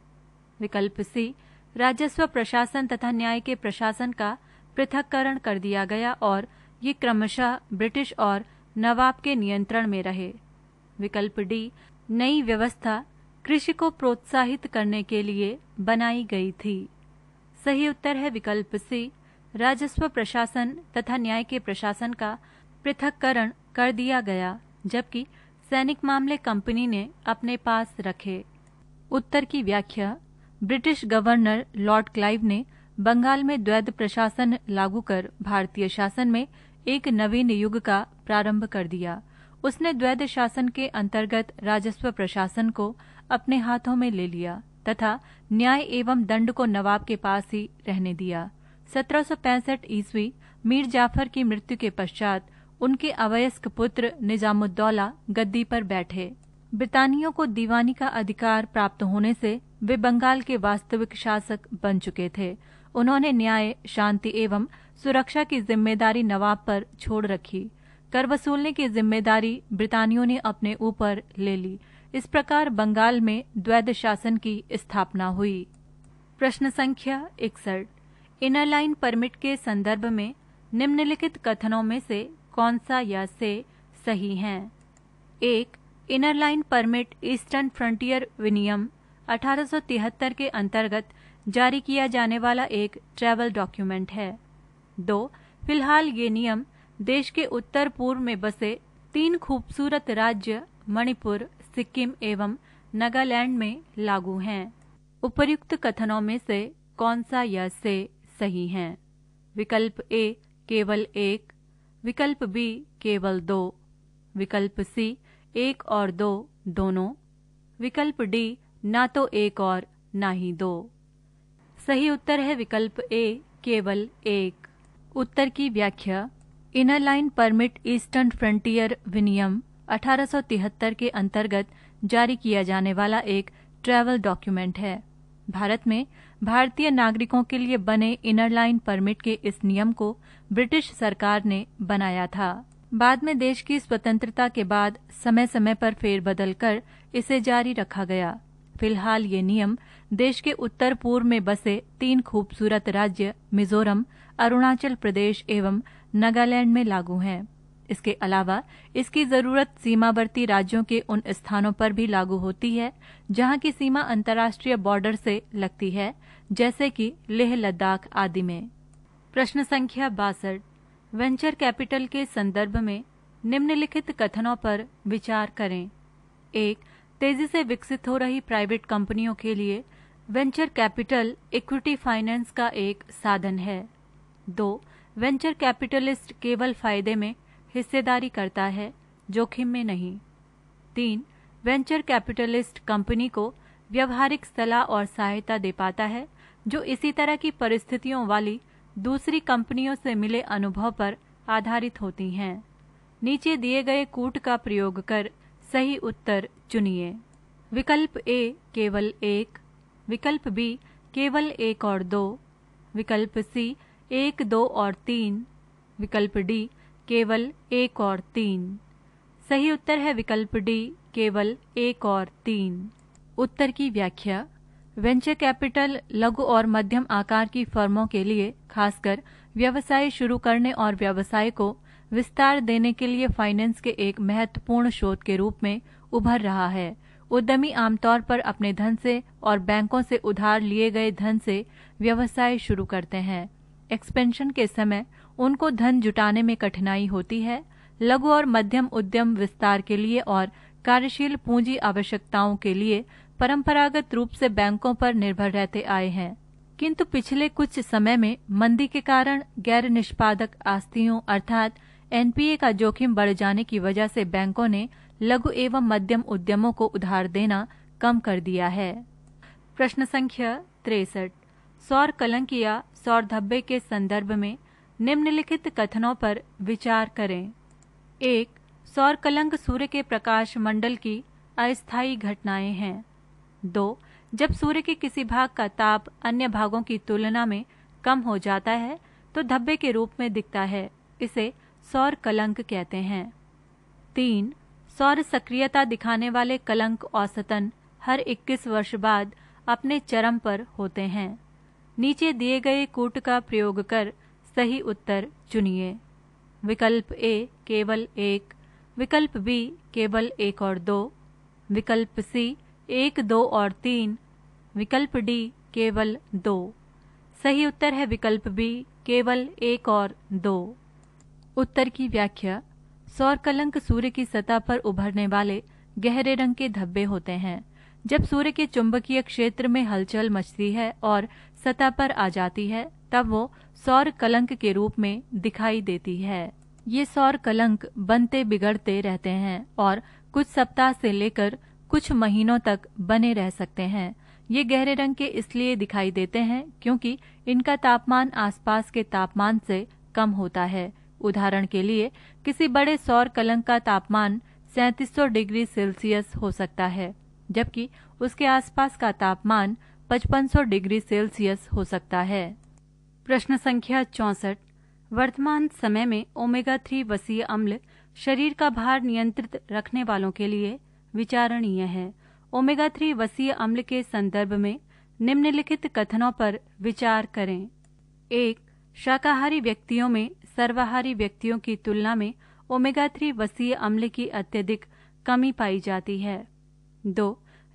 विकल्प सी राजस्व प्रशासन तथा न्याय के प्रशासन का पृथककरण कर दिया गया और ये क्रमशः ब्रिटिश और नवाब के नियंत्रण में रहे विकल्प डी नई व्यवस्था कृषि को प्रोत्साहित करने के लिए बनाई गई थी सही उत्तर है विकल्प सी राजस्व प्रशासन तथा न्याय के प्रशासन का पृथककरण कर दिया गया जबकि सैनिक मामले कंपनी ने अपने पास रखे उत्तर की व्याख्या ब्रिटिश गवर्नर लॉर्ड क्लाइव ने बंगाल में द्वैध प्रशासन लागू कर भारतीय शासन में एक नवीन युग का प्रारंभ कर दिया उसने द्वैध शासन के अंतर्गत राजस्व प्रशासन को अपने हाथों में ले लिया तथा न्याय एवं दंड को नवाब के पास ही रहने दिया 1765 ईस्वी मीर जाफर की मृत्यु के पश्चात उनके अवयस्क पुत्र निजामुद्दौला गद्दी पर बैठे ब्रितानियों को दीवानी का अधिकार प्राप्त होने से वे बंगाल के वास्तविक शासक बन चुके थे उन्होंने न्याय शांति एवं सुरक्षा की जिम्मेदारी नवाब पर छोड़ रखी कर वसूलने की जिम्मेदारी ब्रितानियों ने अपने ऊपर ले ली इस प्रकार बंगाल में द्वैध शासन की स्थापना हुई प्रश्न संख्या इकसठ इनर लाइन परमिट के संदर्भ में निम्नलिखित कथनों में से कौन सा या से सही हैं एक inner line permit eastern frontier विनियम 1873 के अंतर्गत जारी किया जाने वाला एक ट्रैवल डॉक्यूमेंट है दो फिलहाल ये नियम देश के उत्तर पूर्व में बसे तीन खूबसूरत राज्य मणिपुर सिक्किम एवं नागालैंड में लागू हैं उपर्युक्त कथनों में से कौन सा यह से सही है विकल्प ए केवल एक विकल्प बी केवल दो विकल्प सी एक और दो दोनों विकल्प डी ना तो एक और ना ही दो सही उत्तर है विकल्प ए केवल एक उत्तर की व्याख्या inner line permit eastern frontier विनियम 1873 के अंतर्गत जारी किया जाने वाला एक ट्रैवल डॉक्यूमेंट है भारत में भारतीय नागरिकों के लिए बने इनर लाइन परमिट के इस नियम को ब्रिटिश सरकार ने बनाया था बाद में देश की स्वतंत्रता के बाद समय समय पर फेरबदल कर इसे जारी रखा गया फिलहाल ये नियम देश के उत्तर पूर्व में बसे तीन खूबसूरत राज्य मिजोरम अरुणाचल प्रदेश एवं नागालैंड में लागू हैं इसके अलावा इसकी जरूरत सीमावर्ती राज्यों के उन स्थानों पर भी लागू होती है जहां की सीमा अंतर्राष्ट्रीय बॉर्डर से लगती है जैसे कि लेह लद्दाख आदि में प्रश्न संख्या बासठ वेंचर कैपिटल के संदर्भ में निम्नलिखित कथनों पर विचार करें एक तेजी से विकसित हो रही प्राइवेट कंपनियों के लिए वेंचर कैपिटल इक्विटी फाइनेंस का एक साधन है दो वेंचर कैपिटलिस्ट केवल फायदे में हिस्सेदारी करता है जोखिम में नहीं तीन वेंचर कैपिटलिस्ट कंपनी को व्यवहारिक सलाह और सहायता दे पाता है जो इसी तरह की परिस्थितियों वाली दूसरी कंपनियों से मिले अनुभव पर आधारित होती हैं नीचे दिए गए कूट का प्रयोग कर सही उत्तर चुनिए विकल्प ए केवल एक विकल्प बी केवल एक और दो विकल्प सी एक दो और तीन विकल्प डी केवल एक और तीन सही उत्तर है विकल्प डी केवल एक और तीन उत्तर की व्याख्या वेंचर कैपिटल लघु और मध्यम आकार की फर्मों के लिए खासकर व्यवसाय शुरू करने और व्यवसाय को विस्तार देने के लिए फाइनेंस के एक महत्वपूर्ण स्रोत के रूप में उभर रहा है उद्यमी आमतौर पर अपने धन से और बैंकों से उधार लिए गए धन से व्यवसाय शुरू करते हैं एक्सपेंशन के समय उनको धन जुटाने में कठिनाई होती है लघु और मध्यम उद्यम विस्तार के लिए और कार्यशील पूंजी आवश्यकताओं के लिए परंपरागत रूप से बैंकों पर निर्भर रहते आए हैं किंतु पिछले कुछ समय में मंदी के कारण गैर निष्पादक आस्तियों अर्थात एनपीए का जोखिम बढ़ जाने की वजह से बैंकों ने लघु एवं मध्यम उद्यमों को उधार देना कम कर दिया है प्रश्न संख्या तिरसठ सौर कलंक या सौर धब्बे के संदर्भ में निम्नलिखित कथनों पर विचार करें एक सौर कलंक सूर्य के प्रकाश मंडल की अस्थायी घटनाएं हैं दो जब सूर्य के किसी भाग का ताप अन्य भागों की तुलना में कम हो जाता है तो धब्बे के रूप में दिखता है इसे सौर कलंक कहते हैं तीन सौर सक्रियता दिखाने वाले कलंक औसतन हर 21 वर्ष बाद अपने चरम पर होते हैं नीचे दिए गए कूट का प्रयोग कर सही उत्तर चुनिए विकल्प ए केवल एक विकल्प बी केवल एक और दो विकल्प सी एक दो और तीन विकल्प डी केवल दो सही उत्तर है विकल्प बी केवल एक और दो उत्तर की व्याख्या सौर कलंक सूर्य की सतह पर उभरने वाले गहरे रंग के धब्बे होते हैं जब सूर्य के चुंबकीय क्षेत्र में हलचल मचती है और सतह पर आ जाती है तब वो सौर कलंक के रूप में दिखाई देती है ये सौर कलंक बनते बिगड़ते रहते हैं और कुछ सप्ताह से लेकर कुछ महीनों तक बने रह सकते हैं ये गहरे रंग के इसलिए दिखाई देते हैं क्योंकि इनका तापमान आसपास के तापमान से कम होता है उदाहरण के लिए किसी बड़े सौर कलंक का तापमान 3700 डिग्री सेल्सियस हो सकता है जबकि उसके आसपास का तापमान 5500 डिग्री सेल्सियस हो सकता है प्रश्न संख्या चौसठ वर्तमान समय में ओमेगा थ्री वसीय अम्ल शरीर का भार नियंत्रित रखने वालों के लिए विचारणीय है ओमेगा थ्री वसीय अम्ल के संदर्भ में निम्नलिखित कथनों पर विचार करें एक शाकाहारी व्यक्तियों में सर्वाहारी व्यक्तियों की तुलना में ओमेगा थ्री वसीय अम्ल की अत्यधिक कमी पाई जाती है दो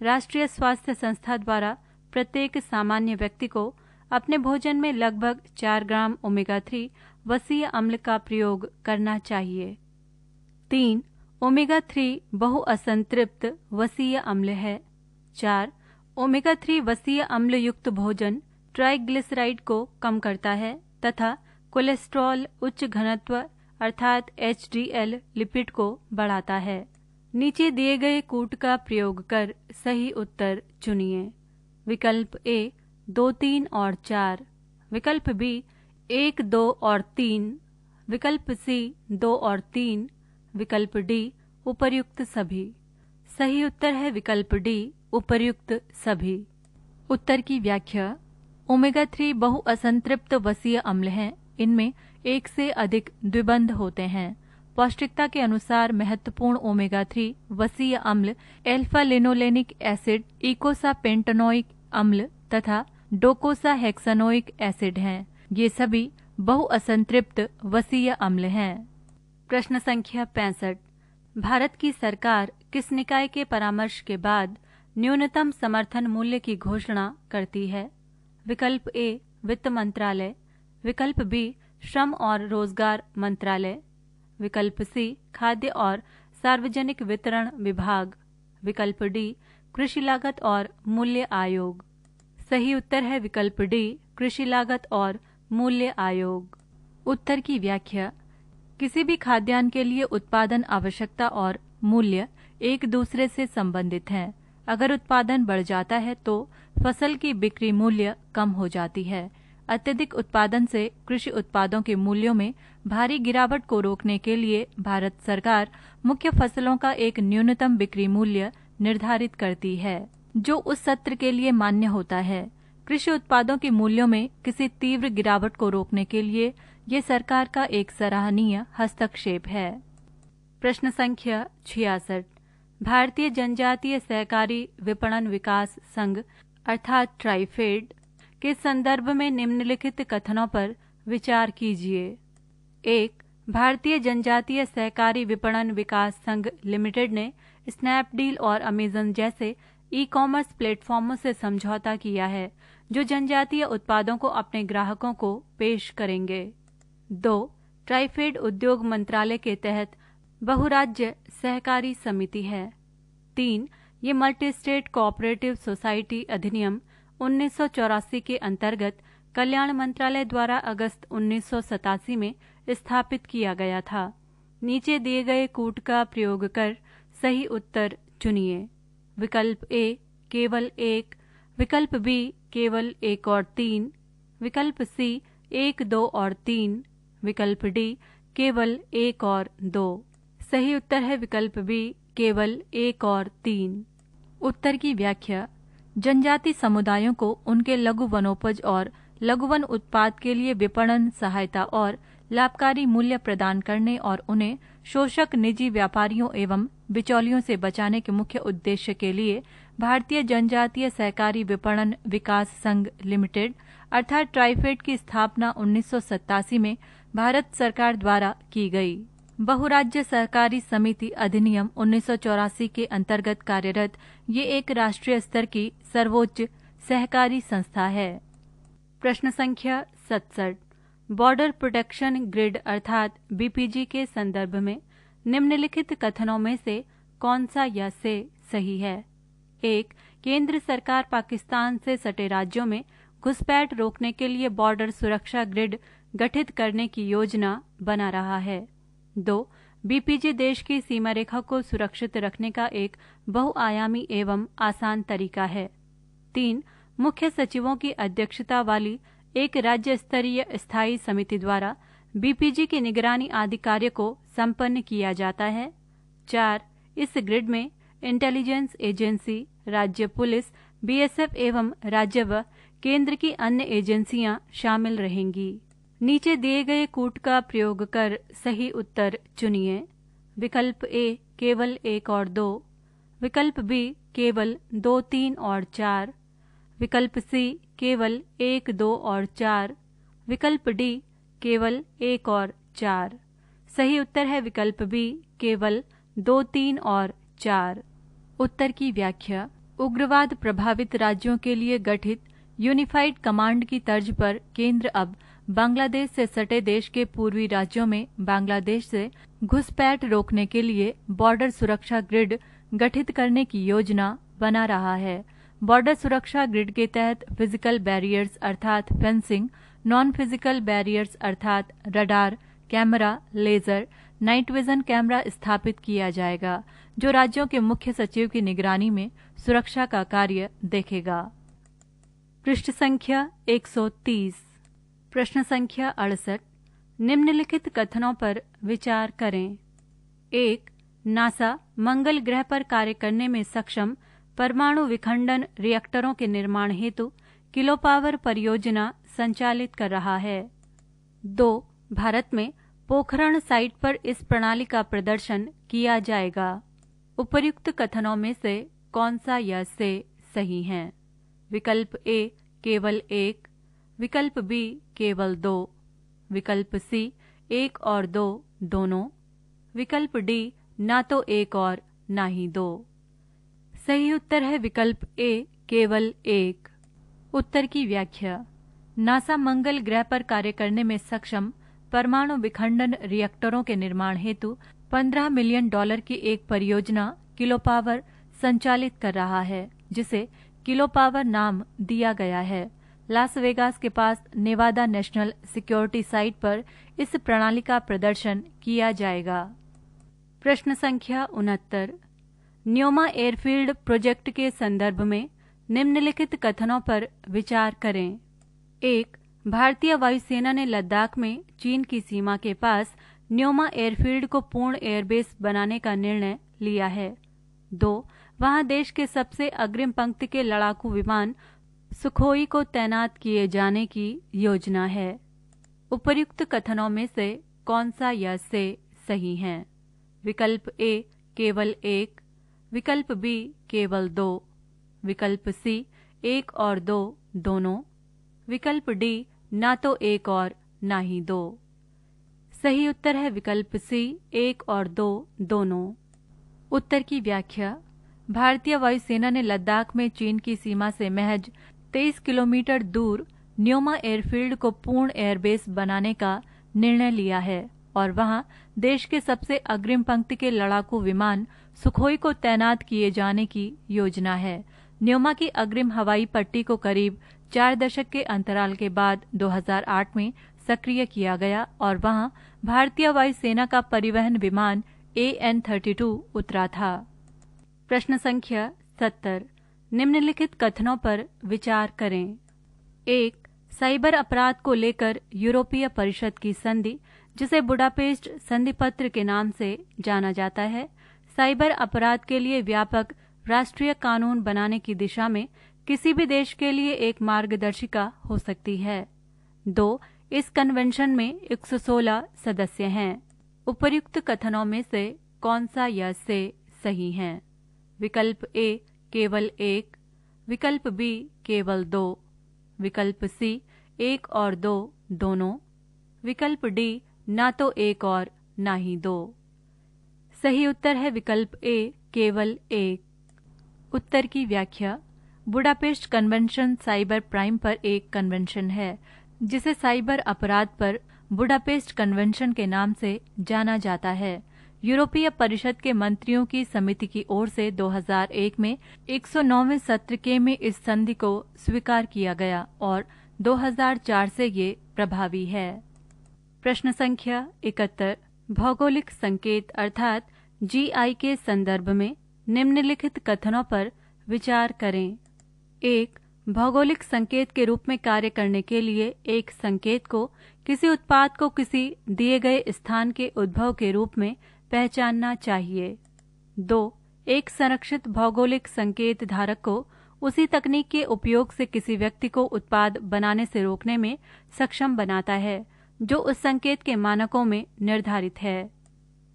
राष्ट्रीय स्वास्थ्य संस्था द्वारा प्रत्येक सामान्य व्यक्ति को अपने भोजन में लगभग चार ग्राम ओमेगा थ्री वसीय अम्ल का प्रयोग करना चाहिए तीन ओमेगा थ्री बहुअसंतृप्त वसीय अम्ल है चार ओमेगा थ्री वसीय अम्ल युक्त भोजन ट्राइग्लिसराइड को कम करता है तथा कोलेस्ट्रॉल उच्च घनत्व अर्थात एच लिपिड को बढ़ाता है नीचे दिए गए कूट का प्रयोग कर सही उत्तर चुनिए विकल्प ए दो तीन और चार विकल्प बी एक दो और तीन विकल्प सी दो और तीन विकल्प डी उपर्युक्त सभी सही उत्तर है विकल्प डी उपर्युक्त सभी उत्तर की व्याख्या ओमेगा थ्री बहुअसंतृप्त वसीय अम्ल हैं इनमें एक से अधिक द्विबंध होते हैं पौष्टिकता के अनुसार महत्वपूर्ण ओमेगा थ्री वसीय अम्ल alpha linolenic acid eicosapentaenoic अम्ल तथा डोकोसा हेक्सानोइक एसिड हैं ये सभी बहुअसंतृप्त वसीय अम्ल हैं प्रश्न संख्या पैंसठ भारत की सरकार किस निकाय के परामर्श के बाद न्यूनतम समर्थन मूल्य की घोषणा करती है विकल्प ए वित्त मंत्रालय विकल्प बी श्रम और रोजगार मंत्रालय विकल्प सी खाद्य और सार्वजनिक वितरण विभाग विकल्प डी कृषि लागत और मूल्य आयोग सही उत्तर है विकल्प डी कृषि लागत और मूल्य आयोग उत्तर की व्याख्या किसी भी खाद्यान्न के लिए उत्पादन आवश्यकता और मूल्य एक दूसरे से संबंधित हैं अगर उत्पादन बढ़ जाता है तो फसल की बिक्री मूल्य कम हो जाती है अत्यधिक उत्पादन से कृषि उत्पादों के मूल्यों में भारी गिरावट को रोकने के लिए भारत सरकार मुख्य फसलों का एक न्यूनतम बिक्री मूल्य निर्धारित करती है जो उस सत्र के लिए मान्य होता है कृषि उत्पादों के मूल्यों में किसी तीव्र गिरावट को रोकने के लिए ये सरकार का एक सराहनीय हस्तक्षेप है प्रश्न संख्या छियासठ भारतीय जनजातीय सहकारी विपणन विकास संघ अर्थात ट्राइफेड के संदर्भ में निम्नलिखित कथनों पर विचार कीजिए एक भारतीय जनजातीय सहकारी विपणन विकास संघ लिमिटेड ने स्नैपडील और अमेजन जैसे ई कॉमर्स प्लेटफॉर्मों से समझौता किया है जो जनजातीय उत्पादों को अपने ग्राहकों को पेश करेंगे दो ट्राइफेड उद्योग मंत्रालय के तहत बहुराज्य सहकारी समिति है तीन ये मल्टी स्टेट कोऑपरेटिव सोसाइटी अधिनियम उन्नीस के अंतर्गत कल्याण मंत्रालय द्वारा अगस्त उन्नीस में स्थापित किया गया था नीचे दिए गए कूट का प्रयोग कर सही उत्तर चुनिए विकल्प ए केवल एक विकल्प बी केवल एक और तीन विकल्प सी एक दो और तीन विकल्प डी केवल एक और दो सही उत्तर है विकल्प बी केवल एक और तीन उत्तर की व्याख्या जनजाति समुदायों को उनके लघु वनोपज और लघुवन उत्पाद के लिए विपणन सहायता और लाभकारी मूल्य प्रदान करने और उन्हें शोषक निजी व्यापारियों एवं बिचौलियों से बचाने के मुख्य उद्देश्य के लिए भारतीय जनजातीय सहकारी विपणन विकास संघ लिमिटेड अर्थात ट्राइफेड की स्थापना उन्नीस में भारत सरकार द्वारा की गई बहुराज्य सहकारी समिति अधिनियम उन्नीस के अंतर्गत कार्यरत ये एक राष्ट्रीय स्तर की सर्वोच्च सहकारी संस्था है प्रश्न संख्या सतसठ बॉर्डर प्रोटेक्शन ग्रिड अर्थात बीपीजी के संदर्भ में निम्नलिखित कथनों में से कौन सा या से सही है एक केंद्र सरकार पाकिस्तान से सटे राज्यों में घुसपैठ रोकने के लिए बॉर्डर सुरक्षा ग्रिड गठित करने की योजना बना रहा है दो बीपीजे देश की सीमा रेखा को सुरक्षित रखने का एक बहुआयामी एवं आसान तरीका है तीन मुख्य सचिवों की अध्यक्षता वाली एक राज्य स्तरीय स्थायी समिति द्वारा बीपीजी की निगरानी आदि कार्य को संपन्न किया जाता है चार इस ग्रिड में इंटेलिजेंस एजेंसी राज्य पुलिस बीएसएफ एवं राज्य व केंद्र की अन्य एजेंसियां शामिल रहेंगी नीचे दिए गए कूट का प्रयोग कर सही उत्तर चुनिए विकल्प ए केवल एक और दो विकल्प बी केवल दो तीन और चार विकल्प सी केवल एक दो और चार विकल्प डी केवल एक और चार सही उत्तर है विकल्प बी केवल दो तीन और चार उत्तर की व्याख्या उग्रवाद प्रभावित राज्यों के लिए गठित यूनिफाइड कमांड की तर्ज पर केंद्र अब बांग्लादेश से सटे देश के पूर्वी राज्यों में बांग्लादेश से घुसपैठ रोकने के लिए बॉर्डर सुरक्षा ग्रिड गठित करने की योजना बना रहा है बॉर्डर सुरक्षा ग्रिड के तहत फिजिकल बैरियर्स अर्थात फेंसिंग नॉन फिजिकल बैरियर्स अर्थात radar camera laser night vision camera स्थापित किया जाएगा जो राज्यों के मुख्य सचिव की निगरानी में सुरक्षा का कार्य देखेगा पृष्ठ संख्या 130 प्रश्न संख्या अड़सठ निम्नलिखित कथनों पर विचार करें एक नासा मंगल ग्रह पर कार्य करने में सक्षम परमाणु विखंडन रिएक्टरों के निर्माण हेतु किलो पावर परियोजना संचालित कर रहा है दो भारत में पोखरण साइट पर इस प्रणाली का प्रदर्शन किया जाएगा उपर्युक्त कथनों में से कौन सा यह से सही है विकल्प ए केवल एक विकल्प बी केवल दो विकल्प सी एक और दो दोनों विकल्प डी ना तो एक और ना ही दो सही उत्तर है विकल्प ए केवल एक उत्तर की व्याख्या नासा मंगल ग्रह पर कार्य करने में सक्षम परमाणु विखंडन रिएक्टरों के निर्माण हेतु 15 मिलियन डॉलर की एक परियोजना किलो पावर संचालित कर रहा है जिसे किलो पावर नाम दिया गया है लास वेगास के पास नेवादा नेशनल सिक्योरिटी साइट पर इस प्रणाली का प्रदर्शन किया जाएगा प्रश्न संख्या उनहत्तर न्योमा एयरफील्ड प्रोजेक्ट के संदर्भ में निम्नलिखित कथनों पर विचार करें एक भारतीय वायुसेना ने लद्दाख में चीन की सीमा के पास न्योमा एयरफील्ड को पूर्ण एयरबेस बनाने का निर्णय लिया है दो वहां देश के सबसे अग्रिम पंक्ति के लड़ाकू विमान सुखोई को तैनात किए जाने की योजना है उपर्युक्त कथनों में से कौन सा या से सही है विकल्प ए केवल एक विकल्प बी केवल दो विकल्प सी एक और दो दोनों विकल्प डी ना तो एक और ना ही दो सही उत्तर है विकल्प सी एक और दो दोनों उत्तर की व्याख्या भारतीय वायुसेना ने लद्दाख में चीन की सीमा से महज तेईस किलोमीटर दूर न्योमा एयरफील्ड को पूर्ण एयरबेस बनाने का निर्णय लिया है और वहां देश के सबसे अग्रिम पंक्ति के लड़ाकू विमान सुखोई को तैनात किए जाने की योजना है न्योमा की अग्रिम हवाई पट्टी को करीब चार दशक के अंतराल के बाद 2008 में सक्रिय किया गया और वहां भारतीय वायुसेना का परिवहन विमान ए एन थर्टी टू उतरा था प्रश्न संख्या सत्तर निम्नलिखित कथनों पर विचार करें एक साइबर अपराध को लेकर यूरोपीय परिषद की संधि जिसे बुडापेस्ट संधि पत्र के नाम से जाना जाता है साइबर अपराध के लिए व्यापक राष्ट्रीय कानून बनाने की दिशा में किसी भी देश के लिए एक मार्गदर्शिका हो सकती है दो इस कन्वेंशन में 116 सदस्य हैं उपर्युक्त कथनों में से कौन सा यह से सही है विकल्प ए केवल एक विकल्प बी केवल दो विकल्प सी एक और दो दोनों विकल्प डी ना तो एक और ना ही दो सही उत्तर है विकल्प ए केवल एक उत्तर की व्याख्या बुडापेस्ट कन्वेंशन साइबर प्राइम पर एक कन्वेंशन है जिसे साइबर अपराध पर बुडापेस्ट कन्वेंशन के नाम से जाना जाता है यूरोपीय परिषद के मंत्रियों की समिति की ओर से 2001 में 109वें सत्र के में इस संधि को स्वीकार किया गया और 2004 से ये प्रभावी है प्रश्न संख्या इकहत्तर भौगोलिक संकेत अर्थात जीआई के संदर्भ में निम्नलिखित कथनों पर विचार करें एक भौगोलिक संकेत के रूप में कार्य करने के लिए एक संकेत को किसी उत्पाद को किसी दिए गए स्थान के उद्भव के रूप में पहचानना चाहिए दो एक संरक्षित भौगोलिक संकेत धारक को उसी तकनीक के उपयोग से किसी व्यक्ति को उत्पाद बनाने से रोकने में सक्षम बनाता है जो उस संकेत के मानकों में निर्धारित है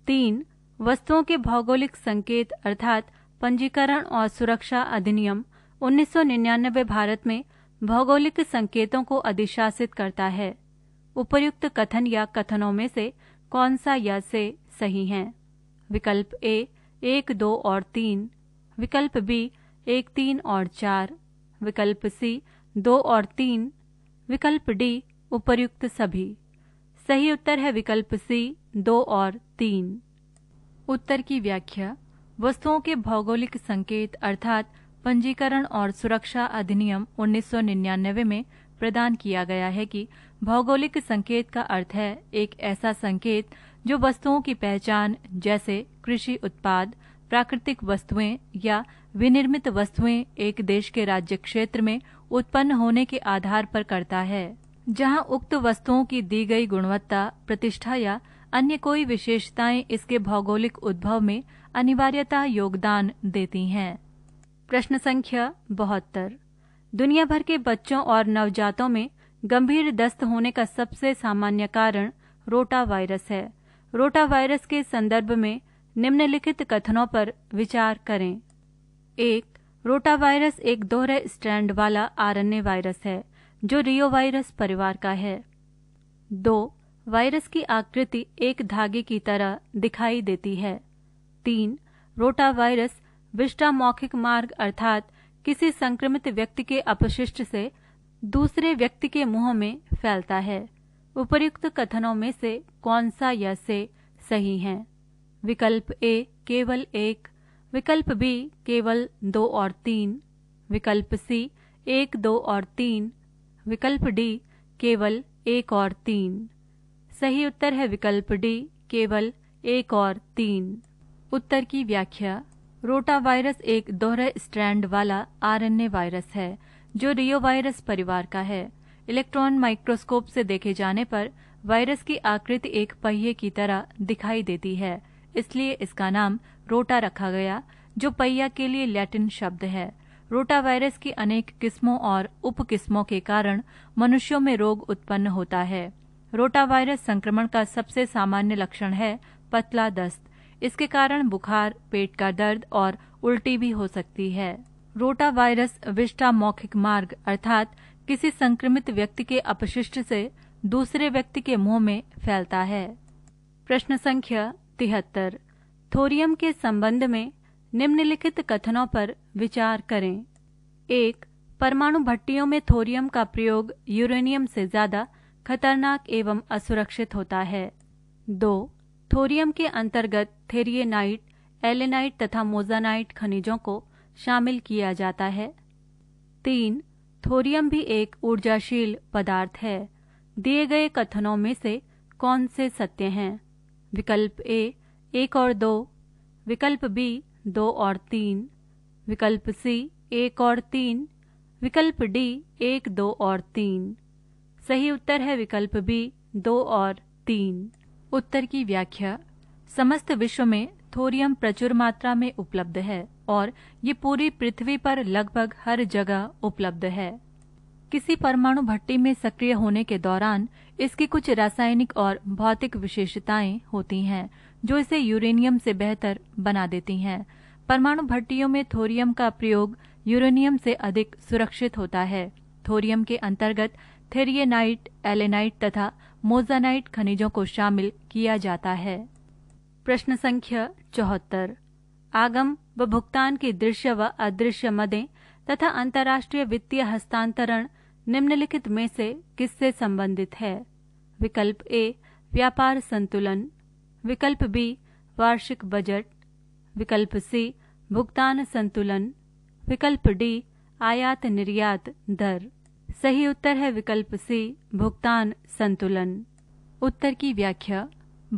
तीन वस्तुओं के भौगोलिक संकेत अर्थात पंजीकरण और सुरक्षा अधिनियम 1999 भारत में भौगोलिक संकेतों को अधिशासित करता है उपयुक्त कथन या कथनों में से कौन सा या से सही हैं विकल्प ए एक दो और तीन विकल्प बी एक तीन और चार विकल्प सी दो और तीन विकल्प डी उपर्युक्त सभी सही उत्तर है विकल्प सी दो और तीन उत्तर की व्याख्या वस्तुओं के भौगोलिक संकेत अर्थात पंजीकरण और सुरक्षा अधिनियम 1999 में प्रदान किया गया है कि भौगोलिक संकेत का अर्थ है एक ऐसा संकेत जो वस्तुओं की पहचान जैसे कृषि उत्पाद प्राकृतिक वस्तुएं या विनिर्मित वस्तुएं एक देश के राज्य क्षेत्र में उत्पन्न होने के आधार पर करता है जहां उक्त वस्तुओं की दी गई गुणवत्ता प्रतिष्ठा या अन्य कोई विशेषताएं इसके भौगोलिक उद्भव में अनिवार्यता योगदान देती हैं प्रश्न संख्या बहत्तर दुनिया भर के बच्चों और नवजातों में गंभीर दस्त होने का सबसे सामान्य कारण रोटा वायरस है रोटा वायरस के संदर्भ में निम्नलिखित कथनों पर विचार करें एक रोटा वायरस एक दोहरे स्ट्रैंड वाला आरएनए वायरस है जो रियो वायरस परिवार का है दो वायरस की आकृति एक धागे की तरह दिखाई देती है तीन रोटा वायरस विष्टा मौखिक मार्ग अर्थात किसी संक्रमित व्यक्ति के अपशिष्ट से दूसरे व्यक्ति के मुंह में फैलता है उपर्युक्त कथनों में से कौन सा या से सही है विकल्प ए केवल एक विकल्प बी केवल दो और तीन विकल्प सी एक दो और तीन विकल्प डी केवल एक और तीन सही उत्तर है विकल्प डी केवल एक और तीन उत्तर की व्याख्या रोटा वायरस एक दोहरे स्ट्रैंड वाला आरएनए वायरस है जो रियो वायरस परिवार का है इलेक्ट्रॉन माइक्रोस्कोप से देखे जाने पर वायरस की आकृति एक पहिए की तरह दिखाई देती है इसलिए इसका नाम रोटा रखा गया जो पहिया के लिए लैटिन शब्द है रोटा वायरस की अनेक किस्मों और उप किस्मों के कारण मनुष्यों में रोग उत्पन्न होता है रोटा वायरस संक्रमण का सबसे सामान्य लक्षण है पतला दस्त इसके कारण बुखार पेट का दर्द और उल्टी भी हो सकती है रोटा वायरस विष्टा मौखिक मार्ग अर्थात किसी संक्रमित व्यक्ति के अपशिष्ट से दूसरे व्यक्ति के मुंह में फैलता है प्रश्न संख्या तिहत्तर थोरियम के संबंध में निम्नलिखित कथनों पर विचार करें एक परमाणु भट्टियों में थोरियम का प्रयोग यूरेनियम से ज्यादा खतरनाक एवं असुरक्षित होता है दो थोरियम के अंतर्गत थेरियनाइट एलेनाइट तथा मोजानाइट खनिजों को शामिल किया जाता है तीन थोरियम भी एक ऊर्जाशील पदार्थ है दिए गए कथनों में से कौन से सत्य हैं विकल्प ए एक और दो विकल्प बी दो और तीन विकल्प सी एक और तीन विकल्प डी एक दो और तीन सही उत्तर है विकल्प बी दो और तीन उत्तर की व्याख्या समस्त विश्व में थोरियम प्रचुर मात्रा में उपलब्ध है और ये पूरी पृथ्वी पर लगभग हर जगह उपलब्ध है किसी परमाणु भट्टी में सक्रिय होने के दौरान इसकी कुछ रासायनिक और भौतिक विशेषताएं होती हैं जो इसे यूरेनियम से बेहतर बना देती हैं परमाणु भट्टियों में थोरियम का प्रयोग यूरेनियम से अधिक सुरक्षित होता है थोरियम के अंतर्गत थेरियनाइट एलेनाइट तथा मोजानाइट खनिजों को शामिल किया जाता है प्रश्न संख्या चौहत्तर आगम व भुगतान की दृश्य व अदृश्य मदें तथा अंतर्राष्ट्रीय वित्तीय हस्तांतरण निम्नलिखित में से किससे संबंधित है विकल्प ए व्यापार संतुलन विकल्प बी वार्षिक बजट विकल्प सी भुगतान संतुलन विकल्प डी आयात निर्यात दर सही उत्तर है विकल्प सी भुगतान संतुलन उत्तर की व्याख्या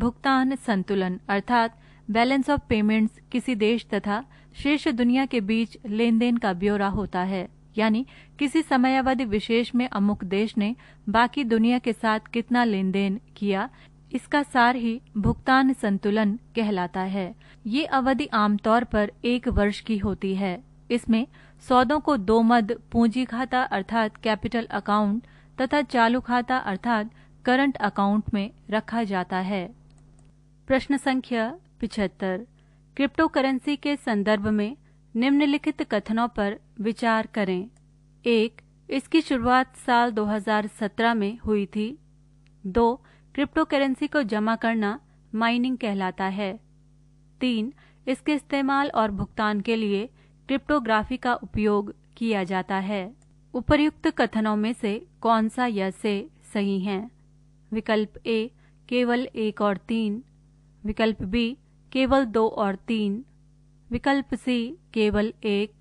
भुगतान संतुलन अर्थात बैलेंस ऑफ पेमेंट्स किसी देश तथा शेष दुनिया के बीच लेन देन का ब्यौरा होता है यानी किसी समयावधि विशेष में अमुक देश ने बाकी दुनिया के साथ कितना लेन देन किया इसका सार ही भुगतान संतुलन कहलाता है ये अवधि आमतौर पर एक वर्ष की होती है इसमें सौदों को दो मद पूंजी खाता अर्थात कैपिटल अकाउंट तथा चालू खाता अर्थात करंट अकाउंट में रखा जाता है प्रश्न संख्या पिछहत्तर क्रिप्टो करेंसी के संदर्भ में निम्नलिखित कथनों पर विचार करें एक इसकी शुरुआत साल 2017 में हुई थी दो क्रिप्टो करेंसी को जमा करना माइनिंग कहलाता है तीन इसके इस्तेमाल और भुगतान के लिए क्रिप्टोग्राफी का उपयोग किया जाता है उपर्युक्त कथनों में से कौन सा यह से सही है विकल्प ए केवल एक और तीन विकल्प बी केवल दो और तीन विकल्प सी केवल एक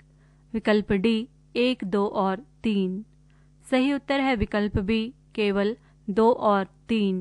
विकल्प डी एक दो और तीन सही उत्तर है विकल्प बी केवल दो और तीन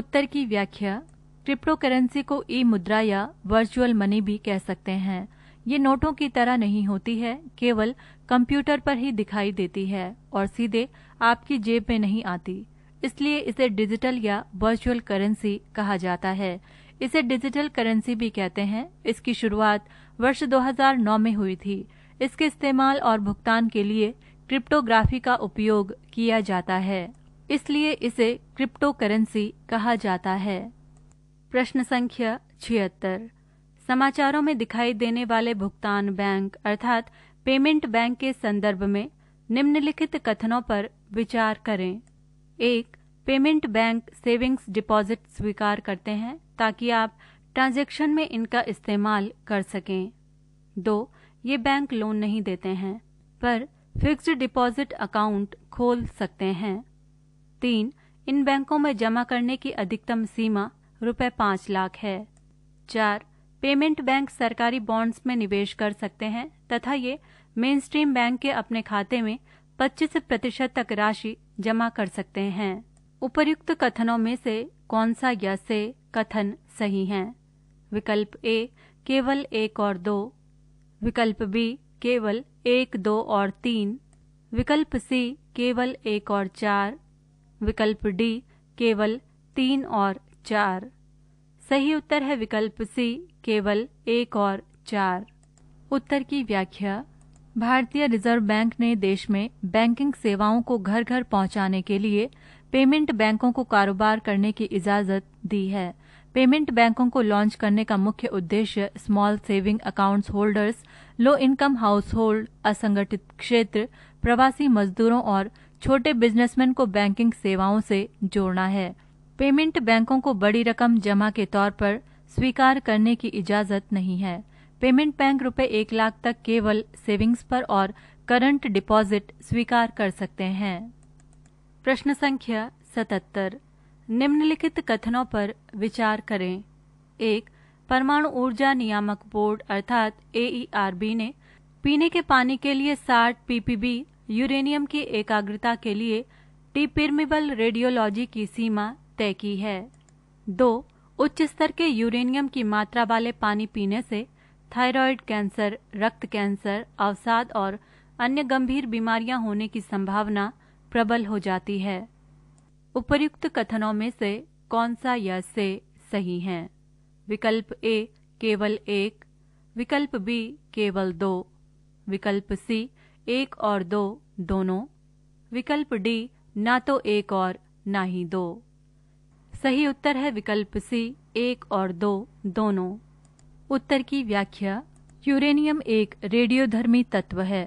उत्तर की व्याख्या क्रिप्टो करेंसी को ई मुद्रा या वर्चुअल मनी भी कह सकते हैं ये नोटों की तरह नहीं होती है केवल कंप्यूटर पर ही दिखाई देती है और सीधे आपकी जेब में नहीं आती इसलिए इसे डिजिटल या वर्चुअल करेंसी कहा जाता है इसे डिजिटल करेंसी भी कहते हैं इसकी शुरुआत वर्ष 2009 में हुई थी इसके इस्तेमाल और भुगतान के लिए क्रिप्टोग्राफी का उपयोग किया जाता है इसलिए इसे क्रिप्टो करेंसी कहा जाता है प्रश्न संख्या छिहत्तर समाचारों में दिखाई देने वाले भुगतान बैंक अर्थात पेमेंट बैंक के संदर्भ में निम्नलिखित कथनों पर विचार करें एक पेमेंट बैंक सेविंग्स डिपॉजिट स्वीकार करते हैं ताकि आप ट्रांजेक्शन में इनका इस्तेमाल कर सकें दो ये बैंक लोन नहीं देते हैं पर फिक्स्ड डिपॉजिट अकाउंट खोल सकते हैं तीन इन बैंकों में जमा करने की अधिकतम सीमा रुपए पाँच लाख है चार पेमेंट बैंक सरकारी बॉन्ड्स में निवेश कर सकते हैं तथा ये मेन स्ट्रीम बैंक के अपने खाते में 25 प्रतिशत तक राशि जमा कर सकते हैं उपर्युक्त कथनों में से कौन सा या से कथन सही है विकल्प ए केवल एक और दो विकल्प बी केवल एक दो और तीन विकल्प सी केवल एक और चार विकल्प डी केवल तीन और चार सही उत्तर है विकल्प सी केवल एक और चार उत्तर की व्याख्या भारतीय रिजर्व बैंक ने देश में बैंकिंग सेवाओं को घर घर पहुंचाने के लिए पेमेंट बैंकों को कारोबार करने की इजाजत दी है पेमेंट बैंकों को लॉन्च करने का मुख्य उद्देश्य small saving accounts holders low income household असंगठित क्षेत्र प्रवासी मजदूरों और छोटे बिजनेसमैन को बैंकिंग सेवाओं से जोड़ना है पेमेंट बैंकों को बड़ी रकम जमा के तौर पर स्वीकार करने की इजाजत नहीं है पेमेंट बैंक रुपए एक लाख तक केवल सेविंग्स पर और करंट डिपॉजिट स्वीकार कर सकते हैं प्रश्न संख्या सतहत्तर निम्नलिखित कथनों पर विचार करें एक परमाणु ऊर्जा नियामक बोर्ड अर्थात एईआरबी e ने पीने के पानी के लिए 60 पीपीबी यूरेनियम की एकाग्रता के लिए टीपिरमिबल रेडियोलॉजी की सीमा तय की है दो उच्च स्तर के यूरेनियम की मात्रा वाले पानी पीने से थायराइड कैंसर रक्त कैंसर अवसाद और अन्य गंभीर बीमारियां होने की संभावना प्रबल हो जाती है उपर्युक्त कथनों में से कौन सा या से सही है विकल्प ए केवल एक विकल्प बी केवल दो विकल्प सी एक और दो दोनों विकल्प डी ना तो एक और ना ही दो सही उत्तर है विकल्प सी एक और दो दोनों उत्तर की व्याख्या यूरेनियम एक रेडियोधर्मी तत्व है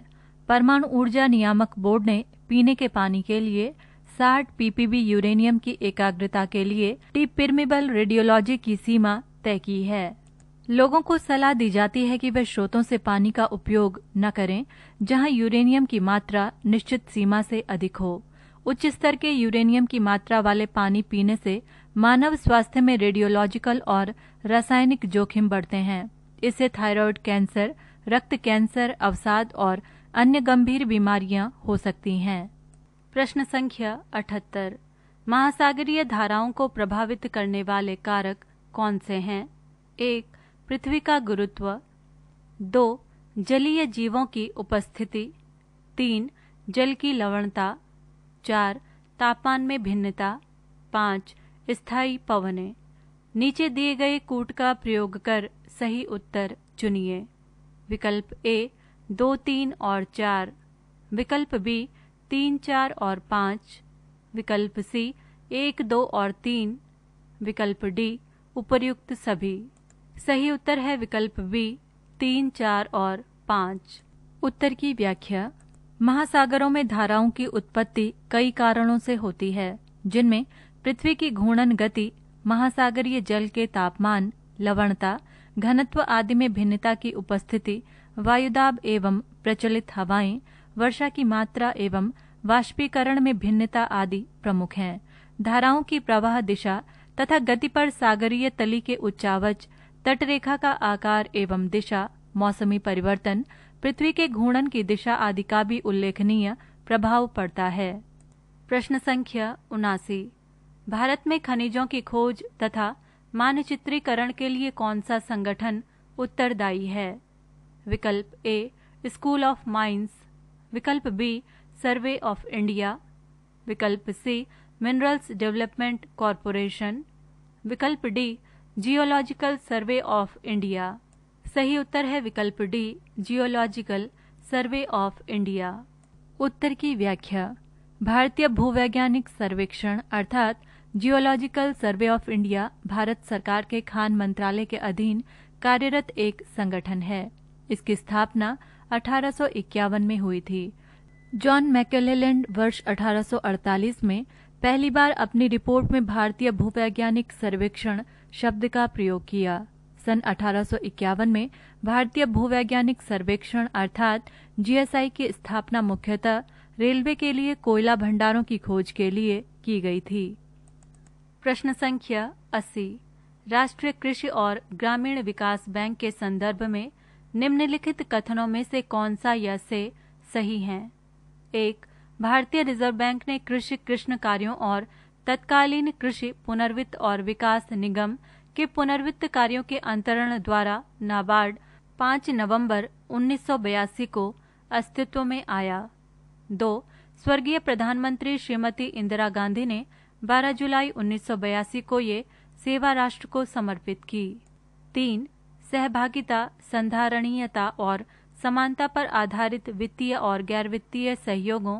परमाणु ऊर्जा नियामक बोर्ड ने पीने के पानी के लिए 60 पीपीबी यूरेनियम की एकाग्रता के लिए टी पिरमिबल रेडियोलॉजी की सीमा तय की है लोगों को सलाह दी जाती है कि वे स्रोतों से पानी का उपयोग न करें जहां यूरेनियम की मात्रा निश्चित सीमा से अधिक हो उच्च स्तर के यूरेनियम की मात्रा वाले पानी पीने से मानव स्वास्थ्य में रेडियोलॉजिकल और रासायनिक जोखिम बढ़ते हैं इससे थायराइड कैंसर रक्त कैंसर अवसाद और अन्य गंभीर बीमारियां हो सकती हैं प्रश्न संख्या अठहत्तर महासागरीय धाराओं को प्रभावित करने वाले कारक कौन से हैं एक पृथ्वी का गुरुत्व दो जलीय जीवों की उपस्थिति तीन जल की लवणता चार तापमान में भिन्नता पाँच स्थायी पवने नीचे दिए गए कूट का प्रयोग कर सही उत्तर चुनिए विकल्प ए दो तीन और चार विकल्प बी तीन चार और पाँच विकल्प सी एक दो और तीन विकल्प डी उपर्युक्त सभी सही उत्तर है विकल्प बी तीन चार और पाँच उत्तर की व्याख्या महासागरों में धाराओं की उत्पत्ति कई कारणों से होती है जिनमें पृथ्वी की घूर्णन गति महासागरीय जल के तापमान लवणता घनत्व आदि में भिन्नता की उपस्थिति वायुदाब एवं प्रचलित हवाएं वर्षा की मात्रा एवं वाष्पीकरण में भिन्नता आदि प्रमुख हैं धाराओं की प्रवाह दिशा तथा गति पर सागरीय तली के उच्चावच तटरेखा का आकार एवं दिशा मौसमी परिवर्तन पृथ्वी के घूर्णन की दिशा आदि का भी उल्लेखनीय प्रभाव पड़ता है प्रश्न संख्या उनासी भारत में खनिजों की खोज तथा मानचित्रीकरण के लिए कौन सा संगठन उत्तरदायी है विकल्प ए स्कूल ऑफ माइंस विकल्प बी सर्वे ऑफ इंडिया विकल्प सी मिनरल्स डेवलपमेंट कॉरपोरेशन विकल्प D geological survey of India सही उत्तर है विकल्प D geological survey of India उत्तर की व्याख्या भारतीय भूवैज्ञानिक सर्वेक्षण अर्थात geological survey of India Bharat सरकार के खान मंत्रालय के अधीन कार्यरत एक संगठन है इसकी स्थापना अठारह में हुई थी जॉन मैकेलेलैंड वर्ष 1848 में पहली बार अपनी रिपोर्ट में भारतीय भूवैज्ञानिक सर्वेक्षण शब्द का प्रयोग किया सन 1851 में भारतीय भूवैज्ञानिक सर्वेक्षण अर्थात जीएसआई की स्थापना मुख्यतः रेलवे के लिए कोयला भंडारों की खोज के लिए की गई थी प्रश्न संख्या अस्सी राष्ट्रीय कृषि और ग्रामीण विकास बैंक के संदर्भ में निम्नलिखित कथनों में से कौन सा या से सही है एक भारतीय रिजर्व बैंक ने कृषि कृष्ण कार्यों और तत्कालीन कृषि पुनर्वित्त और विकास निगम के पुनर्वित्त कार्यों के अंतरण द्वारा नाबार्ड 5 नवंबर 1982 को अस्तित्व में आया दो स्वर्गीय प्रधानमंत्री श्रीमती इंदिरा गांधी ने 12 जुलाई 1982 को ये सेवा राष्ट्र को समर्पित की तीन सहभागिता संधारणीयता और समानता पर आधारित वित्तीय और गैर वित्तीय सहयोगों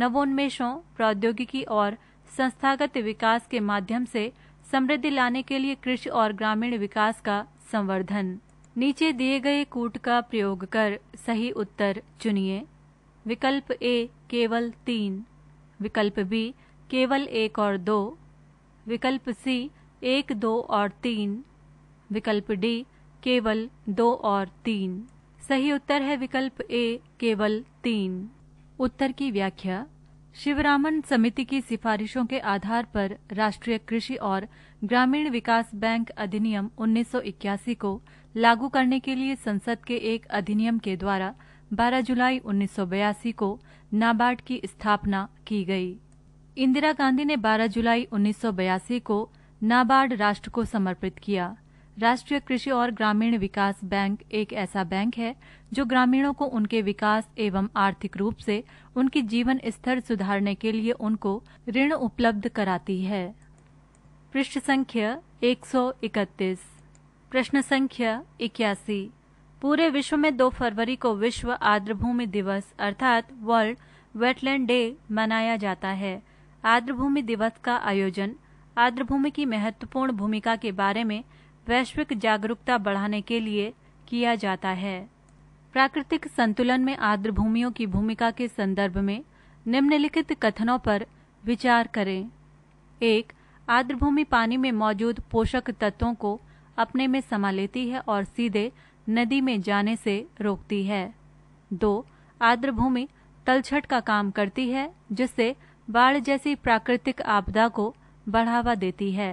नवोन्मेषों प्रौद्योगिकी और संस्थागत विकास के माध्यम से समृद्धि लाने के लिए कृषि और ग्रामीण विकास का संवर्धन नीचे दिए गए कूट का प्रयोग कर सही उत्तर चुनिए विकल्प ए केवल तीन विकल्प बी केवल एक और दो विकल्प सी एक दो और तीन विकल्प डी केवल दो और तीन सही उत्तर है विकल्प ए केवल तीन उत्तर की व्याख्या शिवरामन समिति की सिफारिशों के आधार पर राष्ट्रीय कृषि और ग्रामीण विकास बैंक अधिनियम 1981 को लागू करने के लिए संसद के एक अधिनियम के द्वारा 12 जुलाई 1982 को नाबार्ड की स्थापना की गई इंदिरा गांधी ने 12 जुलाई 1982 को नाबार्ड राष्ट्र को समर्पित किया राष्ट्रीय कृषि और ग्रामीण विकास बैंक एक ऐसा बैंक है जो ग्रामीणों को उनके विकास एवं आर्थिक रूप से उनकी जीवन स्तर सुधारने के लिए उनको ऋण उपलब्ध कराती है पृष्ठ संख्या 131 प्रश्न संख्या इक्यासी पूरे विश्व में 2 फरवरी को विश्व आर्द्रभूमि दिवस अर्थात वर्ल्ड वेटलैंड डे मनाया जाता है आर्द्रभूमि दिवस का आयोजन आर्द्रभूमि की महत्वपूर्ण भूमिका के बारे में वैश्विक जागरूकता बढ़ाने के लिए किया जाता है प्राकृतिक संतुलन में आर्द्र भूमियों की भूमिका के संदर्भ में निम्नलिखित कथनों पर विचार करें एक आर्द्र भूमि पानी में मौजूद पोषक तत्वों को अपने में समा लेती है और सीधे नदी में जाने से रोकती है दो आर्द्र भूमि तलछट का काम करती है जिससे बाढ़ जैसी प्राकृतिक आपदा को बढ़ावा देती है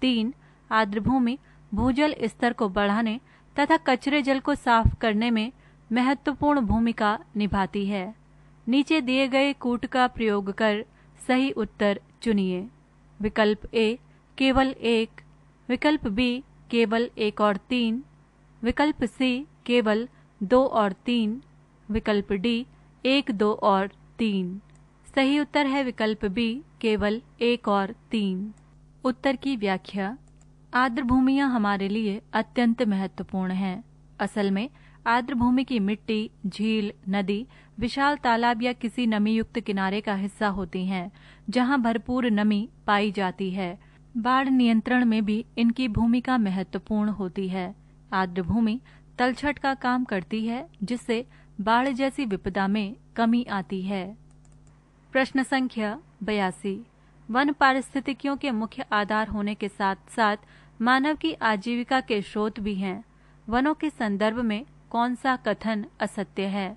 तीन आर्द्र भूमि भूजल स्तर को बढ़ाने तथा कचरे जल को साफ करने में महत्वपूर्ण भूमिका निभाती है नीचे दिए गए कूट का प्रयोग कर सही उत्तर चुनिए विकल्प ए केवल एक विकल्प बी केवल एक और तीन विकल्प सी केवल दो और तीन विकल्प डी एक दो और तीन सही उत्तर है विकल्प बी केवल एक और तीन उत्तर की व्याख्या आर्द्र भूमियां हमारे लिए अत्यंत महत्वपूर्ण हैं असल में आर्द्र भूमि की मिट्टी झील नदी विशाल तालाब या किसी नमी युक्त किनारे का हिस्सा होती हैं जहां भरपूर नमी पाई जाती है बाढ़ नियंत्रण में भी इनकी भूमिका महत्वपूर्ण होती है आर्द्र भूमि तलछट का काम करती है जिससे बाढ़ जैसी विपदा में कमी आती है प्रश्न संख्या बयासी वन पारिस्थितिकियों के मुख्य आधार होने के साथ साथ मानव की आजीविका के स्रोत भी हैं वनों के संदर्भ में कौन सा कथन असत्य है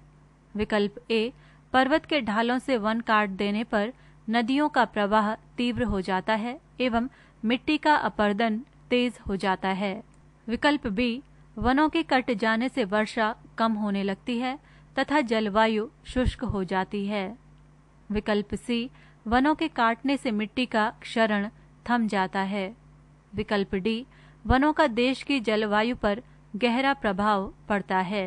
विकल्प ए पर्वत के ढालों से वन काट देने पर नदियों का प्रवाह तीव्र हो जाता है एवं मिट्टी का अपर्दन तेज हो जाता है विकल्प बी वनों के कट जाने से वर्षा कम होने लगती है तथा जलवायु शुष्क हो जाती है विकल्प सी वनों के काटने से मिट्टी का क्षरण थम जाता है विकल्प डी वनों का देश की जलवायु पर गहरा प्रभाव पड़ता है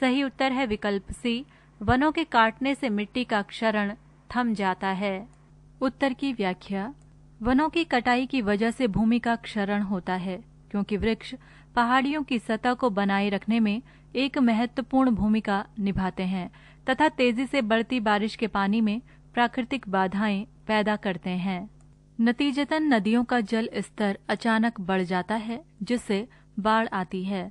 सही उत्तर है विकल्प सी वनों के काटने से मिट्टी का क्षरण थम जाता है उत्तर की व्याख्या वनों की कटाई की वजह से भूमि का क्षरण होता है क्योंकि वृक्ष पहाड़ियों की सतह को बनाए रखने में एक महत्वपूर्ण भूमिका निभाते हैं तथा तेजी से बढ़ती बारिश के पानी में प्राकृतिक बाधाएं पैदा करते हैं नतीजतन नदियों का जल स्तर अचानक बढ़ जाता है जिससे बाढ़ आती है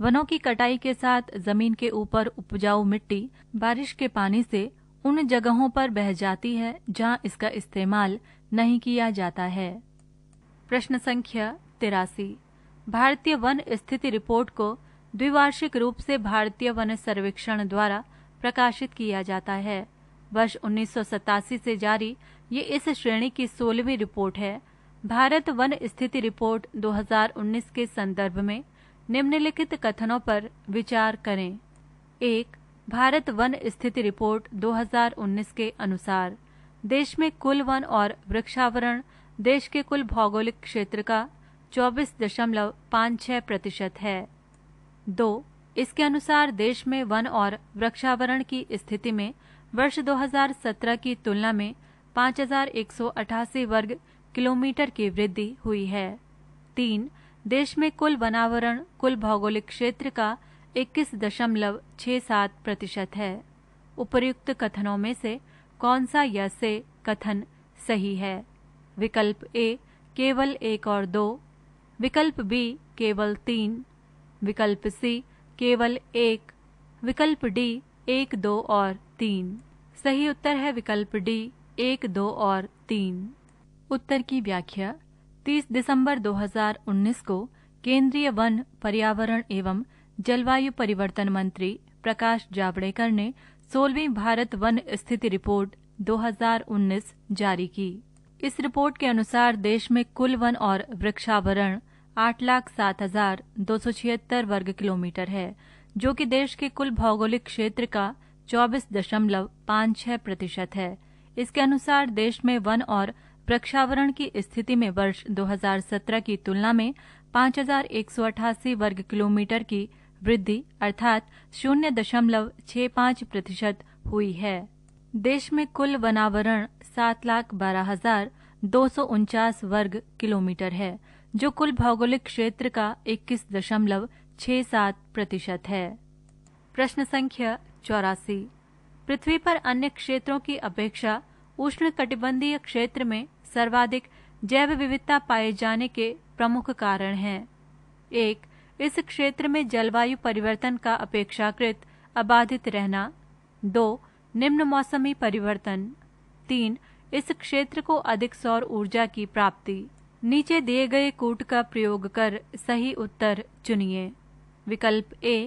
वनों की कटाई के साथ जमीन के ऊपर उपजाऊ मिट्टी बारिश के पानी से उन जगहों पर बह जाती है जहां इसका इस्तेमाल नहीं किया जाता है प्रश्न संख्या तिरासी भारतीय वन स्थिति रिपोर्ट को द्विवार्षिक रूप से भारतीय वन सर्वेक्षण द्वारा प्रकाशित किया जाता है वर्ष उन्नीस से जारी ये इस श्रेणी की सोलहवीं रिपोर्ट है भारत वन स्थिति रिपोर्ट 2019 के संदर्भ में निम्नलिखित कथनों पर विचार करें एक भारत वन स्थिति रिपोर्ट 2019 के अनुसार देश में कुल वन और वृक्षावरण देश के कुल भौगोलिक क्षेत्र का चौबीस दशमलव पाँच छह प्रतिशत है दो इसके अनुसार देश में वन और वृक्षावरण की स्थिति में वर्ष 2017 की तुलना में 5,188 वर्ग किलोमीटर की वृद्धि हुई है तीन देश में कुल वनावरण कुल भौगोलिक क्षेत्र का इक्कीस दशमलव सात प्रतिशत है उपर्युक्त कथनों में से कौन सा या से कथन सही है विकल्प ए केवल एक और दो विकल्प बी केवल तीन विकल्प सी केवल एक विकल्प डी एक दो और तीन सही उत्तर है विकल्प डी एक दो और तीन उत्तर की व्याख्या 30 दिसंबर 2019 को केंद्रीय वन पर्यावरण एवं जलवायु परिवर्तन मंत्री प्रकाश जावड़ेकर ने सोलहवीं भारत वन स्थिति रिपोर्ट 2019 जारी की इस रिपोर्ट के अनुसार देश में कुल वन और वृक्षावरण आठ लाख सात हजार दो सौ छिहत्तर वर्ग किलोमीटर है जो कि देश के कुल भौगोलिक क्षेत्र का चौबीस दशमलव पाँच छह प्रतिशत है इसके अनुसार देश में वन और प्रक्षावरण की स्थिति में वर्ष 2017 की तुलना में 5,188 वर्ग किलोमीटर की वृद्धि अर्थात शून्य दशमलव छह पाँच प्रतिशत हुई है देश में कुल वनावरण सात लाख बारह हजार दो सौ उनचास वर्ग किलोमीटर है जो कुल भौगोलिक क्षेत्र का इक्कीस दशमलव छह सात प्रतिशत है प्रश्न संख्या चौरासी पृथ्वी पर अन्य क्षेत्रों की अपेक्षा उष्ण कटिबंधीय क्षेत्र में सर्वाधिक जैव विविधता पाए जाने के प्रमुख कारण हैं एक इस क्षेत्र में जलवायु परिवर्तन का अपेक्षाकृत अबाधित रहना दो निम्न मौसमी परिवर्तन तीन इस क्षेत्र को अधिक सौर ऊर्जा की प्राप्ति नीचे दिए गए कूट का प्रयोग कर सही उत्तर चुनिए विकल्प ए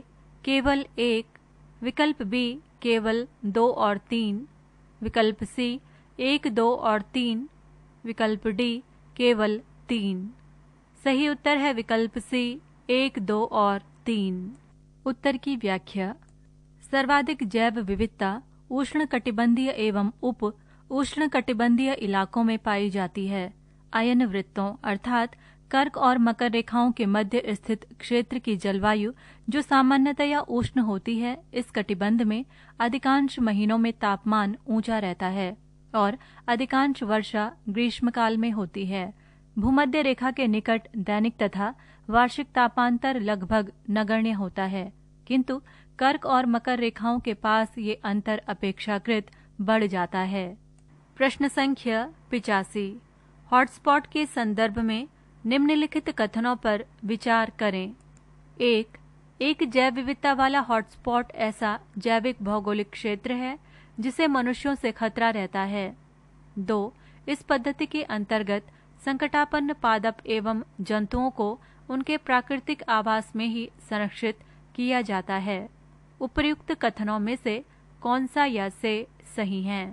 केवल एक विकल्प बी केवल दो और तीन विकल्प सी एक दो और तीन विकल्प डी केवल तीन सही उत्तर है विकल्प सी एक दो और तीन उत्तर की व्याख्या सर्वाधिक जैव विविधता उष्ण कटिबंधीय एवं उप उष्ण कटिबंधीय इलाकों में पाई जाती है अयन वृत्तों अर्थात कर्क और मकर रेखाओं के मध्य स्थित क्षेत्र की जलवायु जो सामान्यतया उष्ण होती है इस कटिबंध में अधिकांश महीनों में तापमान ऊंचा रहता है और अधिकांश वर्षा ग्रीष्मकाल में होती है भूमध्य रेखा के निकट दैनिक तथा वार्षिक तापांतर लगभग नगण्य होता है किंतु कर्क और मकर रेखाओं के पास ये अंतर अपेक्षाकृत बढ़ जाता है प्रश्न संख्या पिचासी हॉटस्पॉट के संदर्भ में निम्नलिखित कथनों पर विचार करें एक एक जैव विविधता वाला हॉटस्पॉट ऐसा जैविक भौगोलिक क्षेत्र है जिसे मनुष्यों से खतरा रहता है दो इस पद्धति के अंतर्गत संकटापन्न पादप एवं जंतुओं को उनके प्राकृतिक आवास में ही संरक्षित किया जाता है उपयुक्त कथनों में से कौन सा या से सही है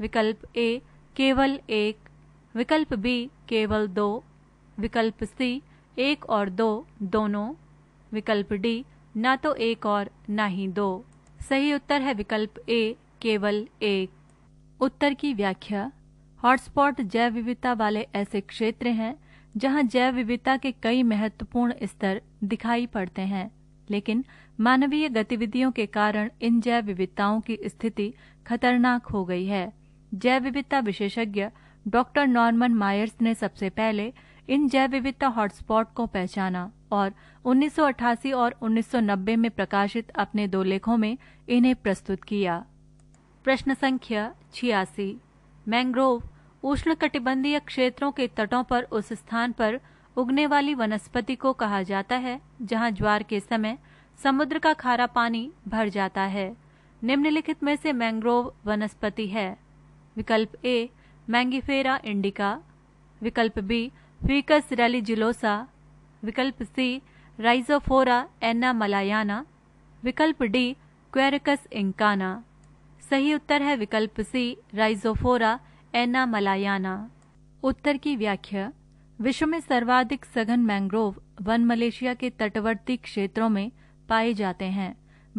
विकल्प ए केवल एक विकल्प बी केवल दो विकल्प सी एक और दो दोनों विकल्प डी ना तो एक और ना ही दो सही उत्तर है विकल्प ए केवल एक उत्तर की व्याख्या हॉटस्पॉट जैव विविधता वाले ऐसे क्षेत्र हैं जहां जैव विविधता के कई महत्वपूर्ण स्तर दिखाई पड़ते हैं लेकिन मानवीय गतिविधियों के कारण इन जैव विविधताओं की स्थिति खतरनाक हो गई है जैव विविधता विशेषज्ञ डॉक्टर नॉर्मन मायर्स ने सबसे पहले इन जैव विविधता हॉटस्पॉट को पहचाना और 1988 और 1990 में प्रकाशित अपने दो लेखों में इन्हें प्रस्तुत किया प्रश्न संख्या छियासी मैंग्रोव उष्णकटिबंधीय क्षेत्रों के तटों पर उस स्थान पर उगने वाली वनस्पति को कहा जाता है जहां ज्वार के समय समुद्र का खारा पानी भर जाता है निम्नलिखित में से मैंग्रोव वनस्पति है विकल्प ए मैंगीफेरा इंडिका विकल्प बी Ficus religilosa, विकल्प सी राइजोफोरा एना मलायाना विकल्प डी क्वेरकस इंकाना सही उत्तर है विकल्प सी राइजोफोरा एना मलायाना उत्तर की व्याख्या विश्व में सर्वाधिक सघन मैंग्रोव वन मलेशिया के तटवर्ती क्षेत्रों में पाए जाते हैं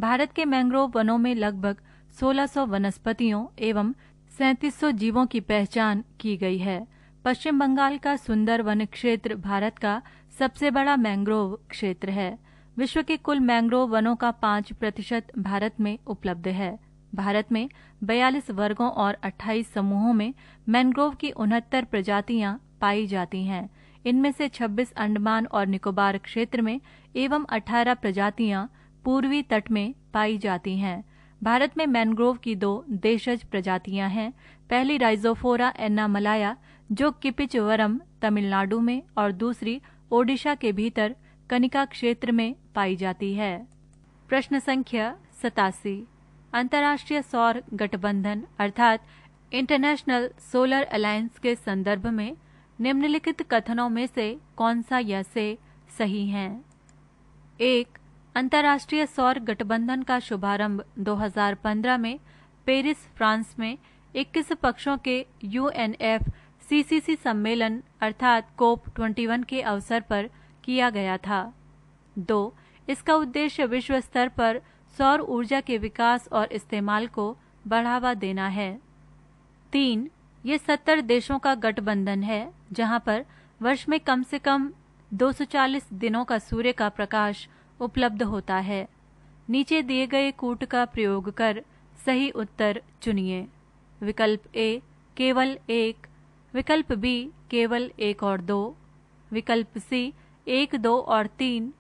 भारत के मैंग्रोव वनों में लगभग 1600 वनस्पतियों एवं 3700 जीवों की पहचान की गई है पश्चिम बंगाल का सुंदर वन क्षेत्र भारत का सबसे बड़ा मैंग्रोव क्षेत्र है विश्व के कुल मैंग्रोव वनों का पांच प्रतिशत भारत में उपलब्ध है भारत में बयालीस वर्गों और 28 समूहों में मैंग्रोव की उनहत्तर प्रजातियां पाई जाती हैं इनमें से 26 अंडमान और निकोबार क्षेत्र में एवं 18 प्रजातियां पूर्वी तट में पाई जाती हैं भारत में मैंग्रोव की दो देशज प्रजातियां हैं पहली राइजोफोरा एन्ना मलाया जो किपिचवरम तमिलनाडु में और दूसरी ओडिशा के भीतर कनिका क्षेत्र में पाई जाती है प्रश्न संख्या सतासी अंतर्राष्ट्रीय सौर गठबंधन अर्थात इंटरनेशनल सोलर अलायंस के संदर्भ में निम्नलिखित कथनों में से कौन सा यह से सही है एक अंतर्राष्ट्रीय सौर गठबंधन का शुभारंभ 2015 में पेरिस फ्रांस में 21 पक्षों के यूएनएफ सीसीसी सम्मेलन अर्थात कोप 21 के अवसर पर किया गया था दो इसका उद्देश्य विश्व स्तर पर सौर ऊर्जा के विकास और इस्तेमाल को बढ़ावा देना है तीन ये सत्तर देशों का गठबंधन है जहां पर वर्ष में कम से कम 240 दिनों का सूर्य का प्रकाश उपलब्ध होता है नीचे दिए गए कूट का प्रयोग कर सही उत्तर चुनिए विकल्प ए केवल एक विकल्प बी केवल एक और दो विकल्प सी एक दो और तीन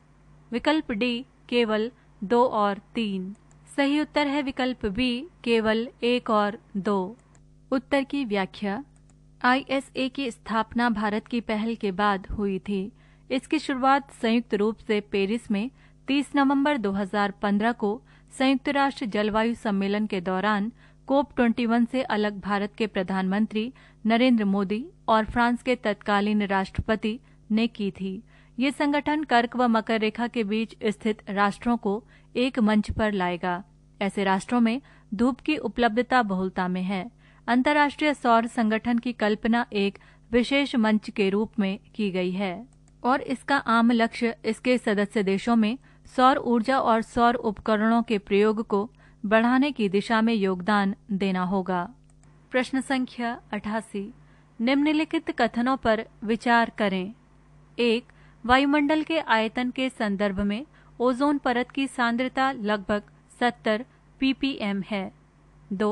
विकल्प डी केवल दो और तीन सही उत्तर है विकल्प बी केवल एक और दो उत्तर की व्याख्या आईएसए की स्थापना भारत की पहल के बाद हुई थी इसकी शुरुआत संयुक्त रूप से पेरिस में 30 नवंबर 2015 को संयुक्त राष्ट्र जलवायु सम्मेलन के दौरान कोप 21 से अलग भारत के प्रधानमंत्री नरेंद्र मोदी और फ्रांस के तत्कालीन राष्ट्रपति ने की थी ये संगठन कर्क व मकर रेखा के बीच स्थित राष्ट्रों को एक मंच पर लाएगा ऐसे राष्ट्रों में धूप की उपलब्धता बहुलता में है अंतर्राष्ट्रीय सौर संगठन की कल्पना एक विशेष मंच के रूप में की गई है और इसका आम लक्ष्य इसके सदस्य देशों में सौर ऊर्जा और सौर उपकरणों के प्रयोग को बढ़ाने की दिशा में योगदान देना होगा प्रश्न संख्या अठासी निम्नलिखित कथनों पर विचार करें एक वायुमंडल के आयतन के संदर्भ में ओजोन परत की सांद्रता लगभग 70 ppm है दो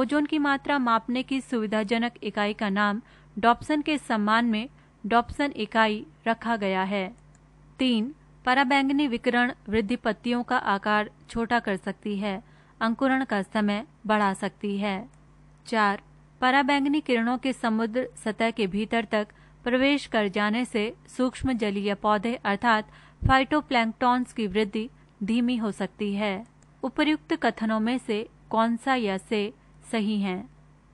ओजोन की मात्रा मापने की सुविधाजनक इकाई का नाम डॉप्सन के सम्मान में डॉप्सन इकाई रखा गया है तीन पराबैंगनी विकरण वृद्धि पत्तियों का आकार छोटा कर सकती है अंकुरण का समय बढ़ा सकती है चार पराबैंगनी किरणों के समुद्र सतह के भीतर तक प्रवेश कर जाने से सूक्ष्म जलीय पौधे अर्थात फाइटोप्लैंक्टॉन्स की वृद्धि धीमी हो सकती है उपयुक्त कथनों में से कौन सा या से सही है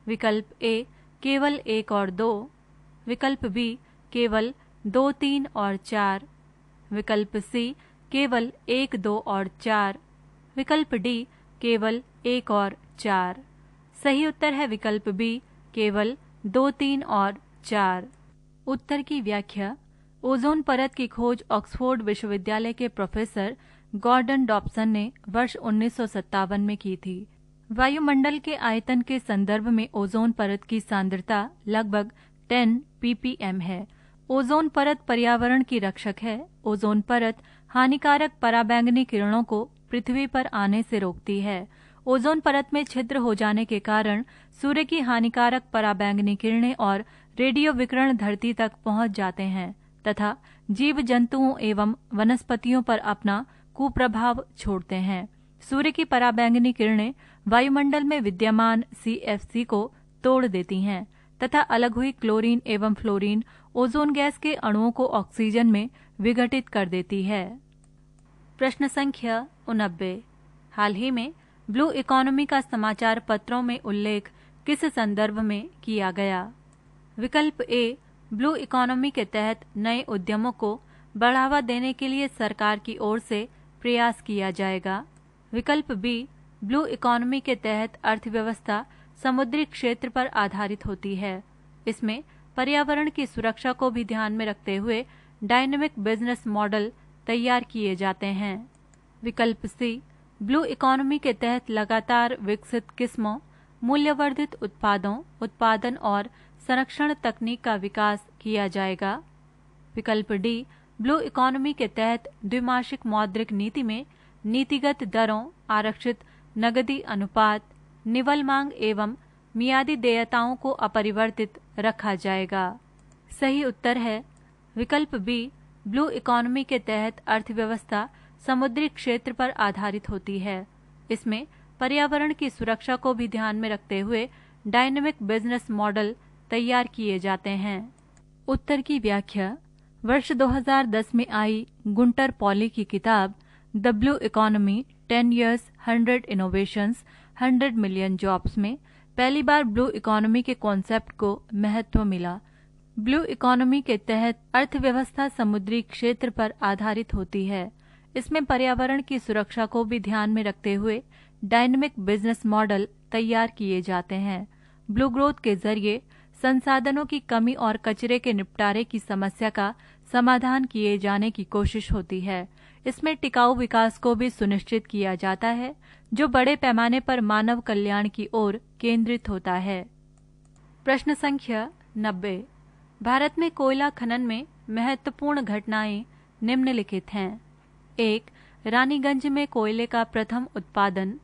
विकल्प ए केवल एक और दो विकल्प बी केवल दो तीन और चार विकल्प सी केवल एक दो और चार विकल्प डी केवल एक और चार सही उत्तर है विकल्प बी केवल दो तीन और चार उत्तर की व्याख्या ओजोन परत की खोज ऑक्सफोर्ड विश्वविद्यालय के प्रोफेसर गॉर्डन डॉपसन ने वर्ष उन्नीस में की थी वायुमंडल के आयतन के संदर्भ में ओजोन परत की सांद्रता लगभग 10 ppm है ओजोन परत पर्यावरण की रक्षक है ओजोन परत हानिकारक पराबैंगनी किरणों को पृथ्वी पर आने से रोकती है ओजोन परत में छिद्र हो जाने के कारण सूर्य की हानिकारक पराबैंगनी किरणें और रेडियो विकिरण धरती तक पहुंच जाते हैं तथा जीव जंतुओं एवं वनस्पतियों पर अपना कुप्रभाव छोड़ते हैं सूर्य की पराबैंगनी किरणें वायुमंडल में विद्यमान सी को तोड़ देती हैं तथा अलग हुई क्लोरीन एवं फ्लोरीन ओजोन गैस के अणुओं को ऑक्सीजन में विघटित कर देती है प्रश्न संख्या उनबे हाल ही में ब्लू इकोनॉमी का समाचार पत्रों में उल्लेख किस संदर्भ में किया गया विकल्प ए ब्लू इकोनॉमी के तहत नए उद्यमों को बढ़ावा देने के लिए सरकार की ओर से प्रयास किया जाएगा विकल्प बी ब्लू इकोनॉमी के तहत अर्थव्यवस्था समुद्री क्षेत्र पर आधारित होती है इसमें पर्यावरण की सुरक्षा को भी ध्यान में रखते हुए डायनेमिक बिजनेस मॉडल तैयार किए जाते हैं विकल्प सी ब्लू इकोनॉमी के तहत लगातार विकसित किस्मों मूल्यवर्धित उत्पादों उत्पादन और संरक्षण तकनीक का विकास किया जाएगा विकल्प डी ब्लू इकोनॉमी के तहत द्विमासिक मौद्रिक नीति में नीतिगत दरों आरक्षित नगदी अनुपात निवल मांग एवं मियादी देयताओं को अपरिवर्तित रखा जाएगा सही उत्तर है विकल्प बी ब्लू इकोनॉमी के तहत अर्थव्यवस्था समुद्री क्षेत्र पर आधारित होती है इसमें पर्यावरण की सुरक्षा को भी ध्यान में रखते हुए डायनेमिक बिजनेस मॉडल तैयार किए जाते हैं उत्तर की व्याख्या वर्ष 2010 में आई गुंटर पॉली की किताब the blue economy ten years hundred innovations hundred million jobs में पहली बार ब्लू इकोनॉमी के कॉन्सेप्ट को महत्व मिला ब्लू इकोनॉमी के तहत अर्थव्यवस्था समुद्री क्षेत्र पर आधारित होती है इसमें पर्यावरण की सुरक्षा को भी ध्यान में रखते हुए डायनेमिक बिजनेस मॉडल तैयार किए जाते हैं ब्लू ग्रोथ के जरिए संसाधनों की कमी और कचरे के निपटारे की समस्या का समाधान किए जाने की कोशिश होती है इसमें टिकाऊ विकास को भी सुनिश्चित किया जाता है जो बड़े पैमाने पर मानव कल्याण की ओर केंद्रित होता है प्रश्न संख्या नब्बे भारत में कोयला खनन में महत्वपूर्ण घटनाएं निम्नलिखित हैं एक रानीगंज में कोयले का प्रथम उत्पादन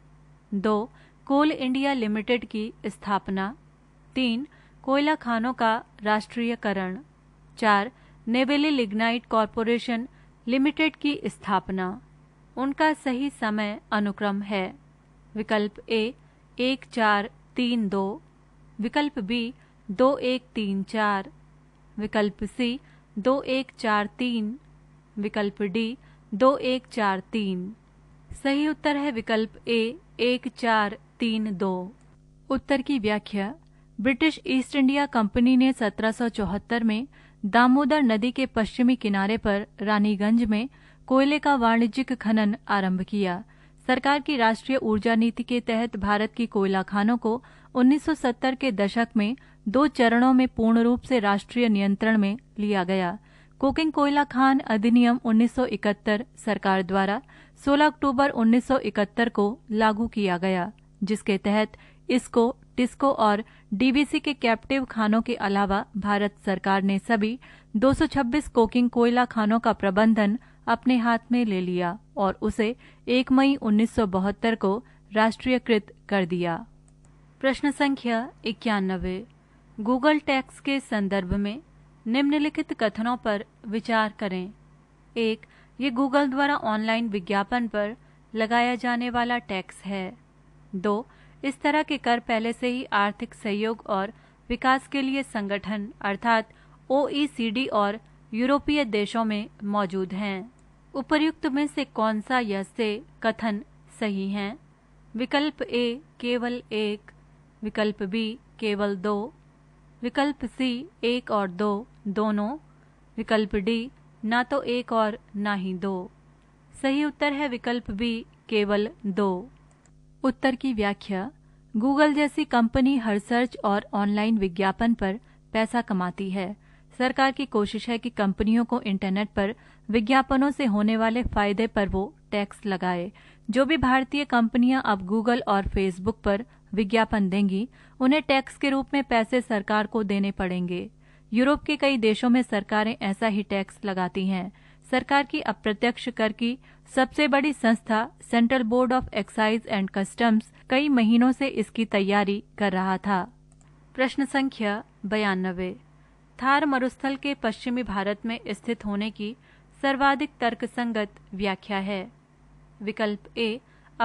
दो कोल इंडिया लिमिटेड की स्थापना तीन कोयला खानों का राष्ट्रीयकरण चार नेवेली लिग्नाइट कॉरपोरेशन लिमिटेड की स्थापना उनका सही समय अनुक्रम है विकल्प ए एक चार तीन दो विकल्प बी दो एक तीन चार विकल्प सी दो एक चार तीन विकल्प डी दो एक चार तीन सही उत्तर है विकल्प ए एक चार तीन दो उत्तर की व्याख्या ब्रिटिश ईस्ट इंडिया कंपनी ने 1774 में दामोदर नदी के पश्चिमी किनारे पर रानीगंज में कोयले का वाणिज्यिक खनन आरंभ किया सरकार की राष्ट्रीय ऊर्जा नीति के तहत भारत की कोयला खानों को 1970 के दशक में दो चरणों में पूर्ण रूप से राष्ट्रीय नियंत्रण में लिया गया कोकिंग कोयला खान अधिनियम 1971 सरकार द्वारा 16 अक्टूबर 1971 को लागू किया गया जिसके तहत इसको टिस्को और डीबीसी के कैप्टिव खानों के अलावा भारत सरकार ने सभी 226 कोकिंग कोयला खानों का प्रबंधन अपने हाथ में ले लिया और उसे 1 मई 1972 को राष्ट्रीयकृत कर दिया प्रश्न संख्या इक्यानबे गूगल टैक्स के संदर्भ में निम्नलिखित कथनों पर विचार करें एक ये गूगल द्वारा ऑनलाइन विज्ञापन पर लगाया जाने वाला टैक्स है दो इस तरह के कर पहले से ही आर्थिक सहयोग और विकास के लिए संगठन अर्थात ओईसीडी e और यूरोपीय देशों में मौजूद हैं उपर्युक्त में से कौन सा यह से कथन सही है विकल्प ए केवल एक विकल्प बी केवल दो विकल्प सी एक और दो दोनों विकल्प डी ना तो एक और ना ही दो सही उत्तर है विकल्प बी केवल दो उत्तर की व्याख्या गूगल जैसी कंपनी हर सर्च और ऑनलाइन विज्ञापन पर पैसा कमाती है सरकार की कोशिश है कि कंपनियों को इंटरनेट पर विज्ञापनों से होने वाले फायदे पर वो टैक्स लगाए जो भी भारतीय कंपनियां अब गूगल और फेसबुक पर विज्ञापन देंगी उन्हें टैक्स के रूप में पैसे सरकार को देने पड़ेंगे यूरोप के कई देशों में सरकारें ऐसा ही टैक्स लगाती हैं सरकार की अप्रत्यक्ष कर की सबसे बड़ी संस्था central board of excise and customs कई महीनों से इसकी तैयारी कर रहा था प्रश्न संख्या बयानबे थार मरुस्थल के पश्चिमी भारत में स्थित होने की सर्वाधिक तर्कसंगत व्याख्या है विकल्प ए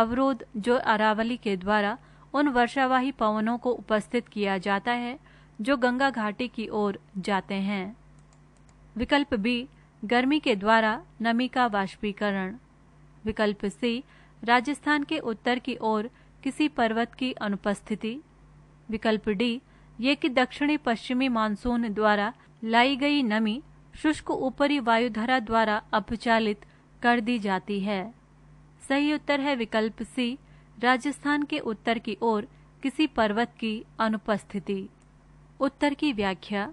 अवरोध जो अरावली के द्वारा उन वर्षावाही पवनों को उपस्थित किया जाता है जो गंगा घाटी की ओर जाते हैं विकल्प बी गर्मी के द्वारा नमी का वाष्पीकरण विकल्प सी राजस्थान के उत्तर की ओर किसी पर्वत की अनुपस्थिति विकल्प डी ये कि दक्षिणी पश्चिमी मानसून द्वारा लाई गई नमी शुष्क ऊपरी वायुधारा द्वारा अपचालित कर दी जाती है सही उत्तर है विकल्प सी राजस्थान के उत्तर की ओर किसी पर्वत की अनुपस्थिति उत्तर की व्याख्या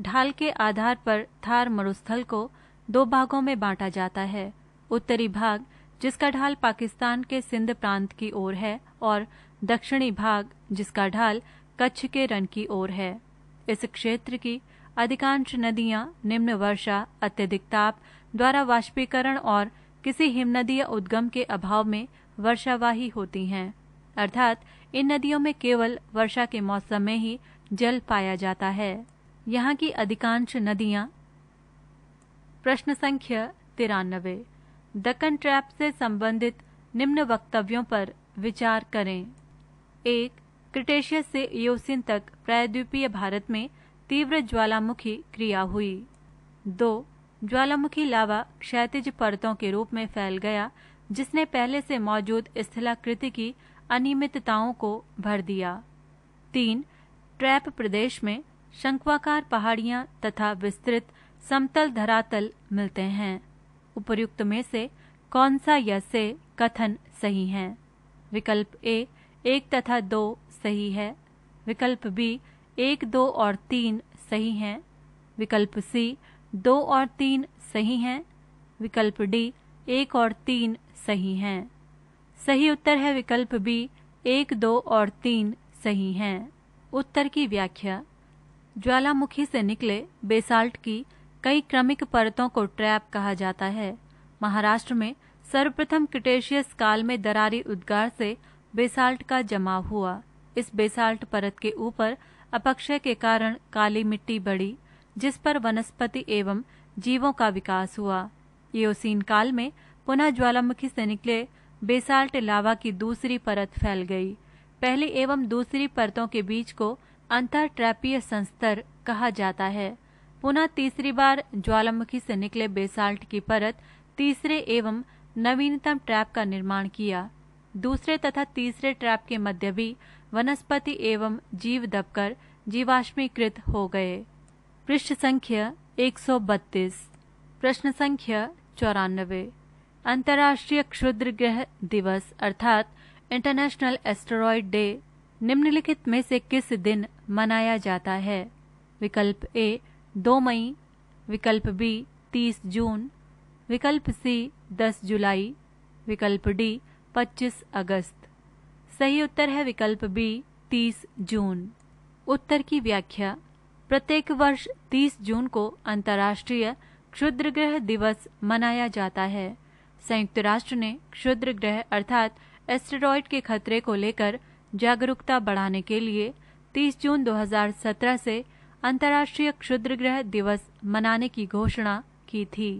ढाल के आधार पर थार मरुस्थल को दो भागों में बांटा जाता है उत्तरी भाग जिसका ढाल पाकिस्तान के सिंध प्रांत की ओर है और दक्षिणी भाग जिसका ढाल कच्छ के रण की ओर है इस क्षेत्र की अधिकांश नदियां निम्न वर्षा अत्यधिक ताप द्वारा वाष्पीकरण और किसी हिमनदीय उद्गम के अभाव में वर्षावाही होती हैं अर्थात इन नदियों में केवल वर्षा के मौसम में ही जल पाया जाता है यहाँ की अधिकांश नदियाँ प्रश्न संख्या तिरानबे दक्कन ट्रैप से संबंधित निम्न वक्तव्यों पर विचार करें एक क्रिटेशियस से योसिन तक प्रायद्वीपीय भारत में तीव्र ज्वालामुखी क्रिया हुई दो ज्वालामुखी लावा क्षैतिज परतों के रूप में फैल गया जिसने पहले से मौजूद स्थलाकृति की अनियमितताओं को भर दिया तीन ट्रैप प्रदेश में शंक्वाकार पहाड़ियां तथा विस्तृत समतल धरातल मिलते हैं उपर्युक्त में से कौन सा या से कथन सही है विकल्प ए एक तथा दो सही है विकल्प बी एक दो और तीन सही हैं विकल्प सी दो और तीन सही हैं विकल्प डी एक और तीन सही हैं सही उत्तर है विकल्प बी एक दो और तीन सही हैं उत्तर की व्याख्या ज्वालामुखी से निकले बेसाल्ट की कई क्रमिक परतों को ट्रैप कहा जाता है महाराष्ट्र में सर्वप्रथम क्रिटेशियस काल में दरारी उद्गार से बेसाल्ट का जमाव हुआ इस बेसाल्ट परत के ऊपर अपक्षय के कारण काली मिट्टी बढ़ी जिस पर वनस्पति एवं जीवों का विकास हुआ योसीन काल में पुनः ज्वालामुखी से निकले बेसाल्ट लावा की दूसरी परत फैल गई पहली एवं दूसरी परतों के बीच को अंतर ट्रैपीय संस्तर कहा जाता है पुनः तीसरी बार ज्वालामुखी से निकले बेसाल्ट की परत तीसरे एवं नवीनतम ट्रैप का निर्माण किया दूसरे तथा तीसरे ट्रैप के मध्य भी वनस्पति एवं जीव दबकर जीवाश्मीकृत हो गए पृष्ठ संख्या 132 प्रश्न संख्या चौरानवे अंतर्राष्ट्रीय क्षुद्र ग्रह दिवस अर्थात इंटरनेशनल एस्टेरॉयड डे निम्नलिखित में से किस दिन मनाया जाता है विकल्प ए दो मई विकल्प बी तीस जून विकल्प सी दस जुलाई विकल्प डी पच्चीस अगस्त सही उत्तर है विकल्प बी तीस जून उत्तर की व्याख्या प्रत्येक वर्ष 30 जून को अंतर्राष्ट्रीय क्षुद्र ग्रह दिवस मनाया जाता है संयुक्त राष्ट्र ने क्षुद्र ग्रह अर्थात एस्टेरॉयड के खतरे को लेकर जागरूकता बढ़ाने के लिए 30 जून 2017 से अंतर्राष्ट्रीय क्षुद्र ग्रह दिवस मनाने की घोषणा की थी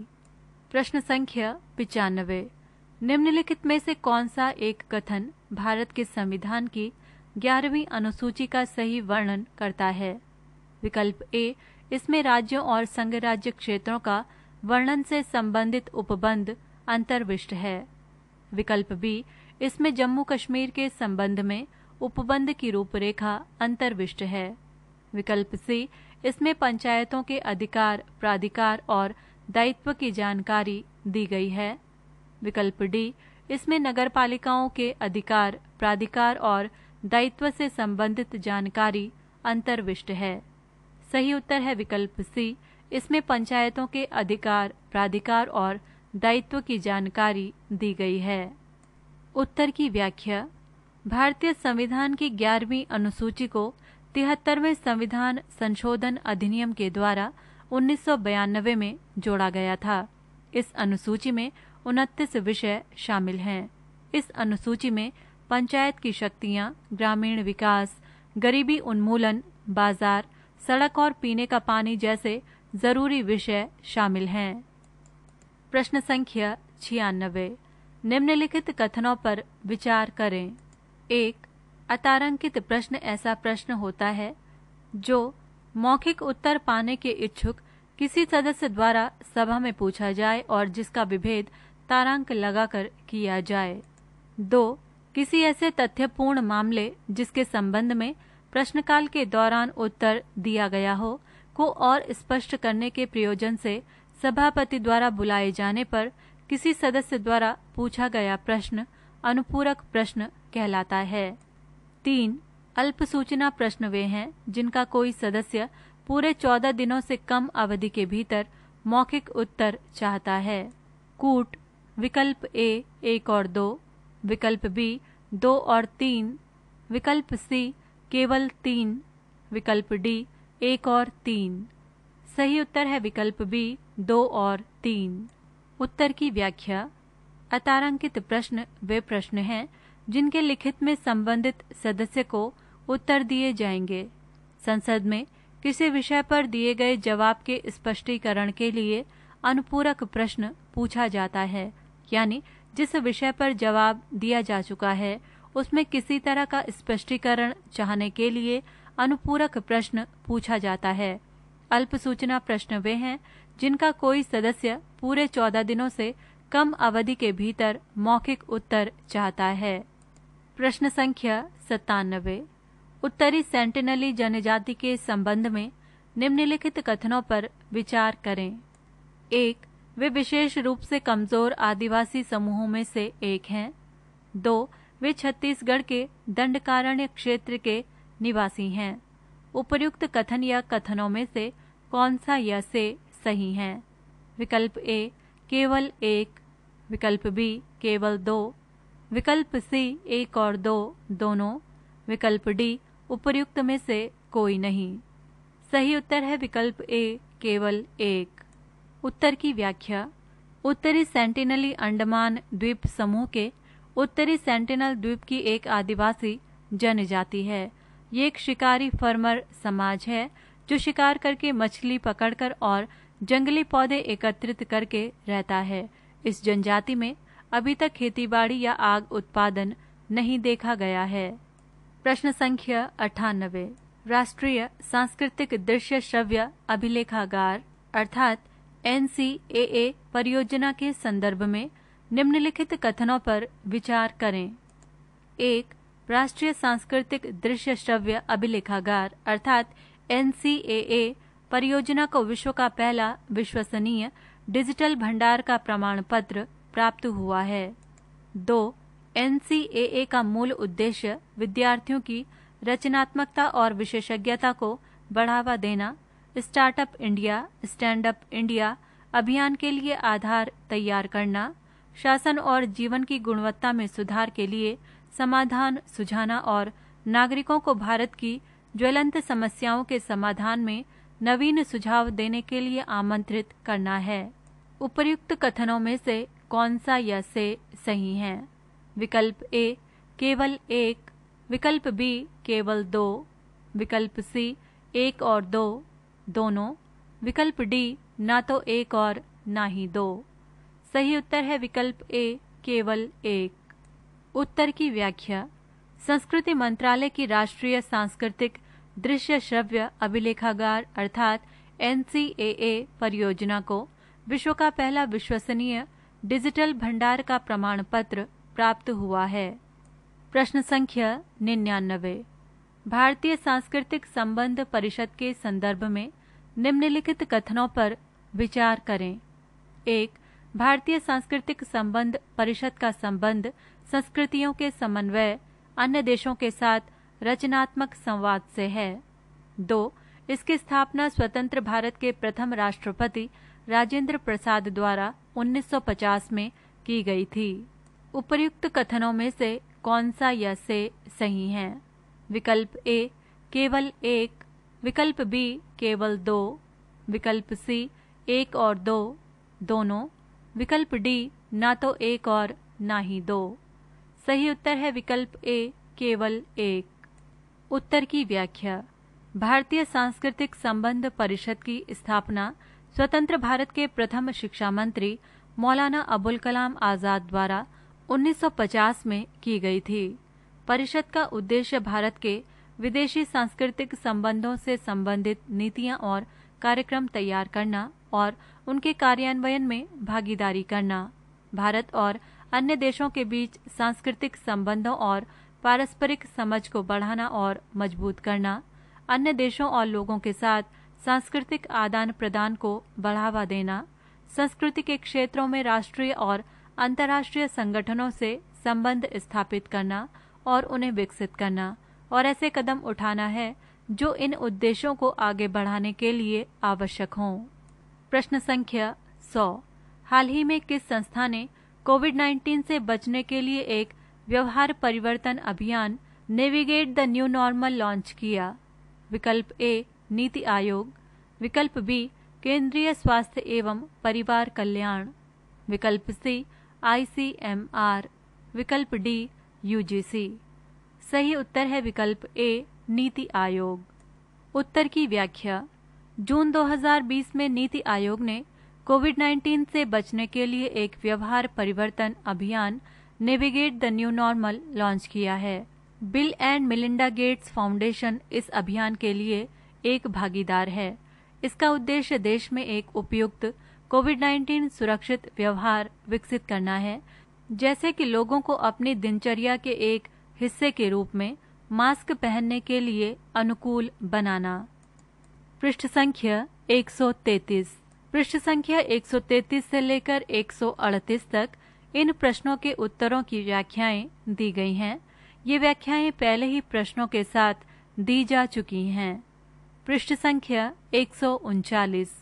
प्रश्न संख्या पिचानवे निम्नलिखित में से कौन सा एक कथन भारत के संविधान की ग्यारहवीं अनुसूची का सही वर्णन करता है विकल्प ए इसमें राज्यों और संघ राज्य क्षेत्रों का वर्णन से संबंधित उपबंध अंतर्विष्ट है विकल्प बी इसमें जम्मू कश्मीर के संबंध में उपबंध की रूपरेखा अंतर्विष्ट है विकल्प सी इसमें पंचायतों के अधिकार प्राधिकार और दायित्व की जानकारी दी गई है विकल्प डी इसमें नगर पालिकाओं के अधिकार प्राधिकार और दायित्व से संबंधित जानकारी अंतर्विष्ट है सही उत्तर है विकल्प सी इसमें पंचायतों के अधिकार प्राधिकार और दायित्व की जानकारी दी गई है उत्तर की व्याख्या भारतीय संविधान की ग्यारहवीं अनुसूची को तिहत्तरवें संविधान संशोधन अधिनियम के द्वारा 1992 में जोड़ा गया था इस अनुसूची में उनतीस विषय शामिल हैं इस अनुसूची में पंचायत की शक्तियां ग्रामीण विकास गरीबी उन्मूलन बाजार सड़क और पीने का पानी जैसे जरूरी विषय शामिल हैं प्रश्न संख्या छियानबे निम्नलिखित कथनों पर विचार करें एक अतारांकित प्रश्न ऐसा प्रश्न होता है जो मौखिक उत्तर पाने के इच्छुक किसी सदस्य द्वारा सभा में पूछा जाए और जिसका विभेद तारांक लगाकर किया जाए दो किसी ऐसे तथ्यपूर्ण मामले जिसके संबंध में प्रश्नकाल के दौरान उत्तर दिया गया हो को और स्पष्ट करने के प्रयोजन से सभापति द्वारा बुलाए जाने पर किसी सदस्य द्वारा पूछा गया प्रश्न अनुपूरक प्रश्न कहलाता है तीन अल्प सूचना प्रश्न वे हैं जिनका कोई सदस्य पूरे चौदह दिनों से कम अवधि के भीतर मौखिक उत्तर चाहता है कूट विकल्प ए एक और दो विकल्प बी दो और तीन विकल्प सी केवल तीन विकल्प डी एक और तीन सही उत्तर है विकल्प बी दो और तीन उत्तर की व्याख्या अतारांकित प्रश्न वे प्रश्न हैं जिनके लिखित में संबंधित सदस्य को उत्तर दिए जाएंगे संसद में किसी विषय पर दिए गए जवाब के स्पष्टीकरण के लिए अनुपूरक प्रश्न पूछा जाता है यानी जिस विषय पर जवाब दिया जा चुका है उसमें किसी तरह का स्पष्टीकरण चाहने के लिए अनुपूरक प्रश्न पूछा जाता है अल्प सूचना प्रश्न वे हैं जिनका कोई सदस्य पूरे चौदह दिनों से कम अवधि के भीतर मौखिक उत्तर चाहता है प्रश्न संख्या सत्तानबे उत्तरी सेंटिनली जनजाति के संबंध में निम्नलिखित कथनों पर विचार करें एक वे विशेष रूप से कमजोर आदिवासी समूहों में से एक हैं दो वे छत्तीसगढ़ के दंडकारण्य क्षेत्र के निवासी हैं उपयुक्त कथन या कथनों में से कौन सा या से सही है विकल्प ए केवल एक विकल्प बी केवल दो विकल्प सी एक और दो दोनों विकल्प डी उपयुक्त में से कोई नहीं सही उत्तर है विकल्प ए केवल एक उत्तर की व्याख्या उत्तरी सेंटिनली अंडमान द्वीप समूह के उत्तरी सेंटिनल द्वीप की एक आदिवासी जनजाति है ये एक शिकारी फर्मर समाज है जो शिकार करके मछली पकड़कर और जंगली पौधे एकत्रित करके रहता है इस जनजाति में अभी तक खेतीबाड़ी या आग उत्पादन नहीं देखा गया है प्रश्न संख्या अठानबे राष्ट्रीय सांस्कृतिक दृश्य श्रव्य अभिलेखागार अर्थात एन परियोजना के संदर्भ में निम्नलिखित कथनों पर विचार करें एक राष्ट्रीय सांस्कृतिक दृश्य श्रव्य अभिलेखागार अर्थात एन परियोजना को विश्व का पहला विश्वसनीय डिजिटल भंडार का प्रमाण पत्र प्राप्त हुआ है दो एन का मूल उद्देश्य विद्यार्थियों की रचनात्मकता और विशेषज्ञता को बढ़ावा देना startup India stand up India अभियान के लिए आधार तैयार करना शासन और जीवन की गुणवत्ता में सुधार के लिए समाधान सुझाना और नागरिकों को भारत की ज्वलंत समस्याओं के समाधान में नवीन सुझाव देने के लिए आमंत्रित करना है उपयुक्त कथनों में से कौन सा या से सही है विकल्प ए केवल एक विकल्प बी केवल दो विकल्प सी एक और दो दोनों विकल्प डी ना तो एक और ना ही दो सही उत्तर है विकल्प ए केवल एक उत्तर की व्याख्या संस्कृति मंत्रालय की राष्ट्रीय सांस्कृतिक दृश्य श्रव्य अभिलेखागार अर्थात एन परियोजना को विश्व का पहला विश्वसनीय डिजिटल भंडार का प्रमाण पत्र प्राप्त हुआ है प्रश्न संख्या निन्यानबे भारतीय सांस्कृतिक संबंध परिषद के संदर्भ में निम्नलिखित कथनों पर विचार करें एक भारतीय सांस्कृतिक संबंध परिषद का संबंध संस्कृतियों के समन्वय अन्य देशों के साथ रचनात्मक संवाद से है दो इसकी स्थापना स्वतंत्र भारत के प्रथम राष्ट्रपति राजेंद्र प्रसाद द्वारा 1950 में की गई थी उपयुक्त कथनों में से कौन सा या से सही है विकल्प ए केवल एक विकल्प बी केवल दो विकल्प सी एक और दो दोनों विकल्प डी ना तो एक और ना ही दो सही उत्तर है विकल्प ए केवल एक उत्तर की व्याख्या भारतीय सांस्कृतिक संबंध परिषद की स्थापना स्वतंत्र भारत के प्रथम शिक्षा मंत्री मौलाना अबुल कलाम आजाद द्वारा 1950 में की गई थी परिषद का उद्देश्य भारत के विदेशी सांस्कृतिक संबंधों से संबंधित नीतियां और कार्यक्रम तैयार करना और उनके कार्यान्वयन में भागीदारी करना भारत और अन्य देशों के बीच सांस्कृतिक संबंधों और पारस्परिक समझ को बढ़ाना और मजबूत करना अन्य देशों और लोगों के साथ सांस्कृतिक आदान प्रदान को बढ़ावा देना संस्कृति के क्षेत्रों में राष्ट्रीय और अंतर्राष्ट्रीय संगठनों से संबंध स्थापित करना और उन्हें विकसित करना और ऐसे कदम उठाना है जो इन उद्देश्यों को आगे बढ़ाने के लिए आवश्यक हों प्रश्न संख्या सौ हाल ही में किस संस्था ने कोविड 19 से बचने के लिए एक व्यवहार परिवर्तन अभियान navigate the new normal launch किया विकल्प ए नीति आयोग विकल्प बी केंद्रीय स्वास्थ्य एवं परिवार कल्याण विकल्प सी आईसीएमआर विकल्प डी यूजीसी सही उत्तर है विकल्प ए नीति आयोग उत्तर की व्याख्या जून 2020 में नीति आयोग ने कोविड 19 से बचने के लिए एक व्यवहार परिवर्तन अभियान navigate the new normal launch किया है Bill and Melinda Gates foundation इस अभियान के लिए एक भागीदार है इसका उद्देश्य देश में एक उपयुक्त कोविड 19 सुरक्षित व्यवहार विकसित करना है जैसे कि लोगों को अपनी दिनचर्या के एक हिस्से के रूप में मास्क पहनने के लिए अनुकूल बनाना पृष्ठ संख्या 133 पृष्ठ संख्या 133 से लेकर 138 तक इन प्रश्नों के उत्तरों की व्याख्याएं दी गई हैं ये व्याख्याएं पहले ही प्रश्नों के साथ दी जा चुकी हैं पृष्ठ संख्या एक